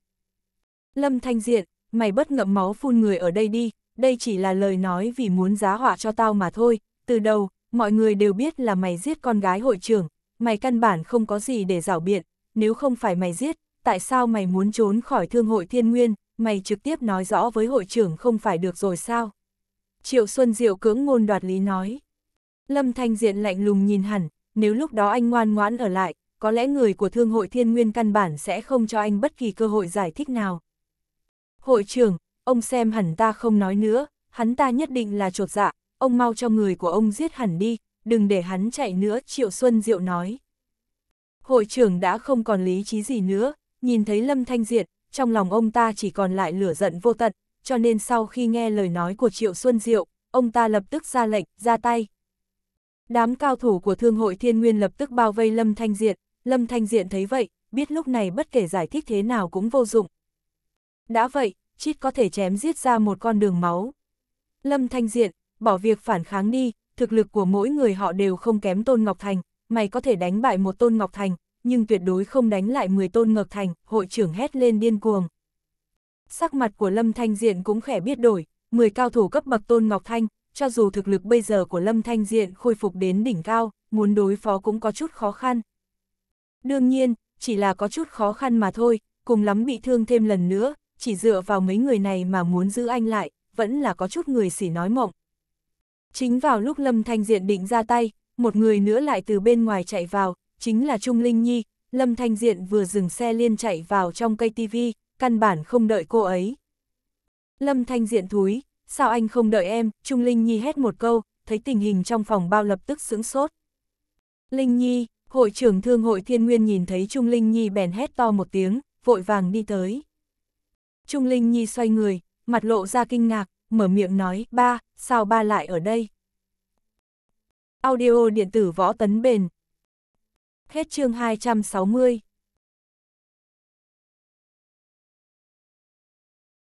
Lâm Thanh Diện, mày bất ngậm máu phun người ở đây đi, đây chỉ là lời nói vì muốn giá họa cho tao mà thôi, từ đầu, mọi người đều biết là mày giết con gái hội trưởng, mày căn bản không có gì để rảo biện, nếu không phải mày giết, tại sao mày muốn trốn khỏi thương hội thiên nguyên, mày trực tiếp nói rõ với hội trưởng không phải được rồi sao? Triệu Xuân Diệu cưỡng ngôn đoạt lý nói. Lâm Thanh Diện lạnh lùng nhìn hẳn, nếu lúc đó anh ngoan ngoãn ở lại, có lẽ người của thương hội thiên nguyên căn bản sẽ không cho anh bất kỳ cơ hội giải thích nào. Hội trưởng, ông xem hẳn ta không nói nữa, hắn ta nhất định là trột dạ, ông mau cho người của ông giết hẳn đi, đừng để hắn chạy nữa, Triệu Xuân Diệu nói. Hội trưởng đã không còn lý trí gì nữa, nhìn thấy Lâm Thanh Diệt, trong lòng ông ta chỉ còn lại lửa giận vô tận, cho nên sau khi nghe lời nói của Triệu Xuân Diệu, ông ta lập tức ra lệnh, ra tay. Đám cao thủ của Thương hội Thiên Nguyên lập tức bao vây Lâm Thanh Diệt, Lâm Thanh Diện thấy vậy, biết lúc này bất kể giải thích thế nào cũng vô dụng, đã vậy, chít có thể chém giết ra một con đường máu. Lâm Thanh Diện, bỏ việc phản kháng đi, thực lực của mỗi người họ đều không kém Tôn Ngọc Thành, mày có thể đánh bại một Tôn Ngọc Thành, nhưng tuyệt đối không đánh lại 10 Tôn Ngọc Thành, hội trưởng hét lên điên cuồng. Sắc mặt của Lâm Thanh Diện cũng khẽ biết đổi, 10 cao thủ cấp bậc Tôn Ngọc Thanh, cho dù thực lực bây giờ của Lâm Thanh Diện khôi phục đến đỉnh cao, muốn đối phó cũng có chút khó khăn. Đương nhiên, chỉ là có chút khó khăn mà thôi, cùng lắm bị thương thêm lần nữa, chỉ dựa vào mấy người này mà muốn giữ anh lại, vẫn là có chút người xỉ nói mộng. Chính vào lúc Lâm Thanh Diện định ra tay, một người nữa lại từ bên ngoài chạy vào, chính là Trung Linh Nhi, Lâm Thanh Diện vừa dừng xe liên chạy vào trong cây KTV, căn bản không đợi cô ấy. Lâm Thanh Diện thúi, sao anh không đợi em, Trung Linh Nhi hét một câu, thấy tình hình trong phòng bao lập tức sững sốt. Linh Nhi, hội trưởng thương hội thiên nguyên nhìn thấy Trung Linh Nhi bèn hét to một tiếng, vội vàng đi tới. Trung Linh Nhi xoay người, mặt lộ ra kinh ngạc, mở miệng nói, ba, sao ba lại ở đây? Audio điện tử võ tấn bền. Hết chương 260.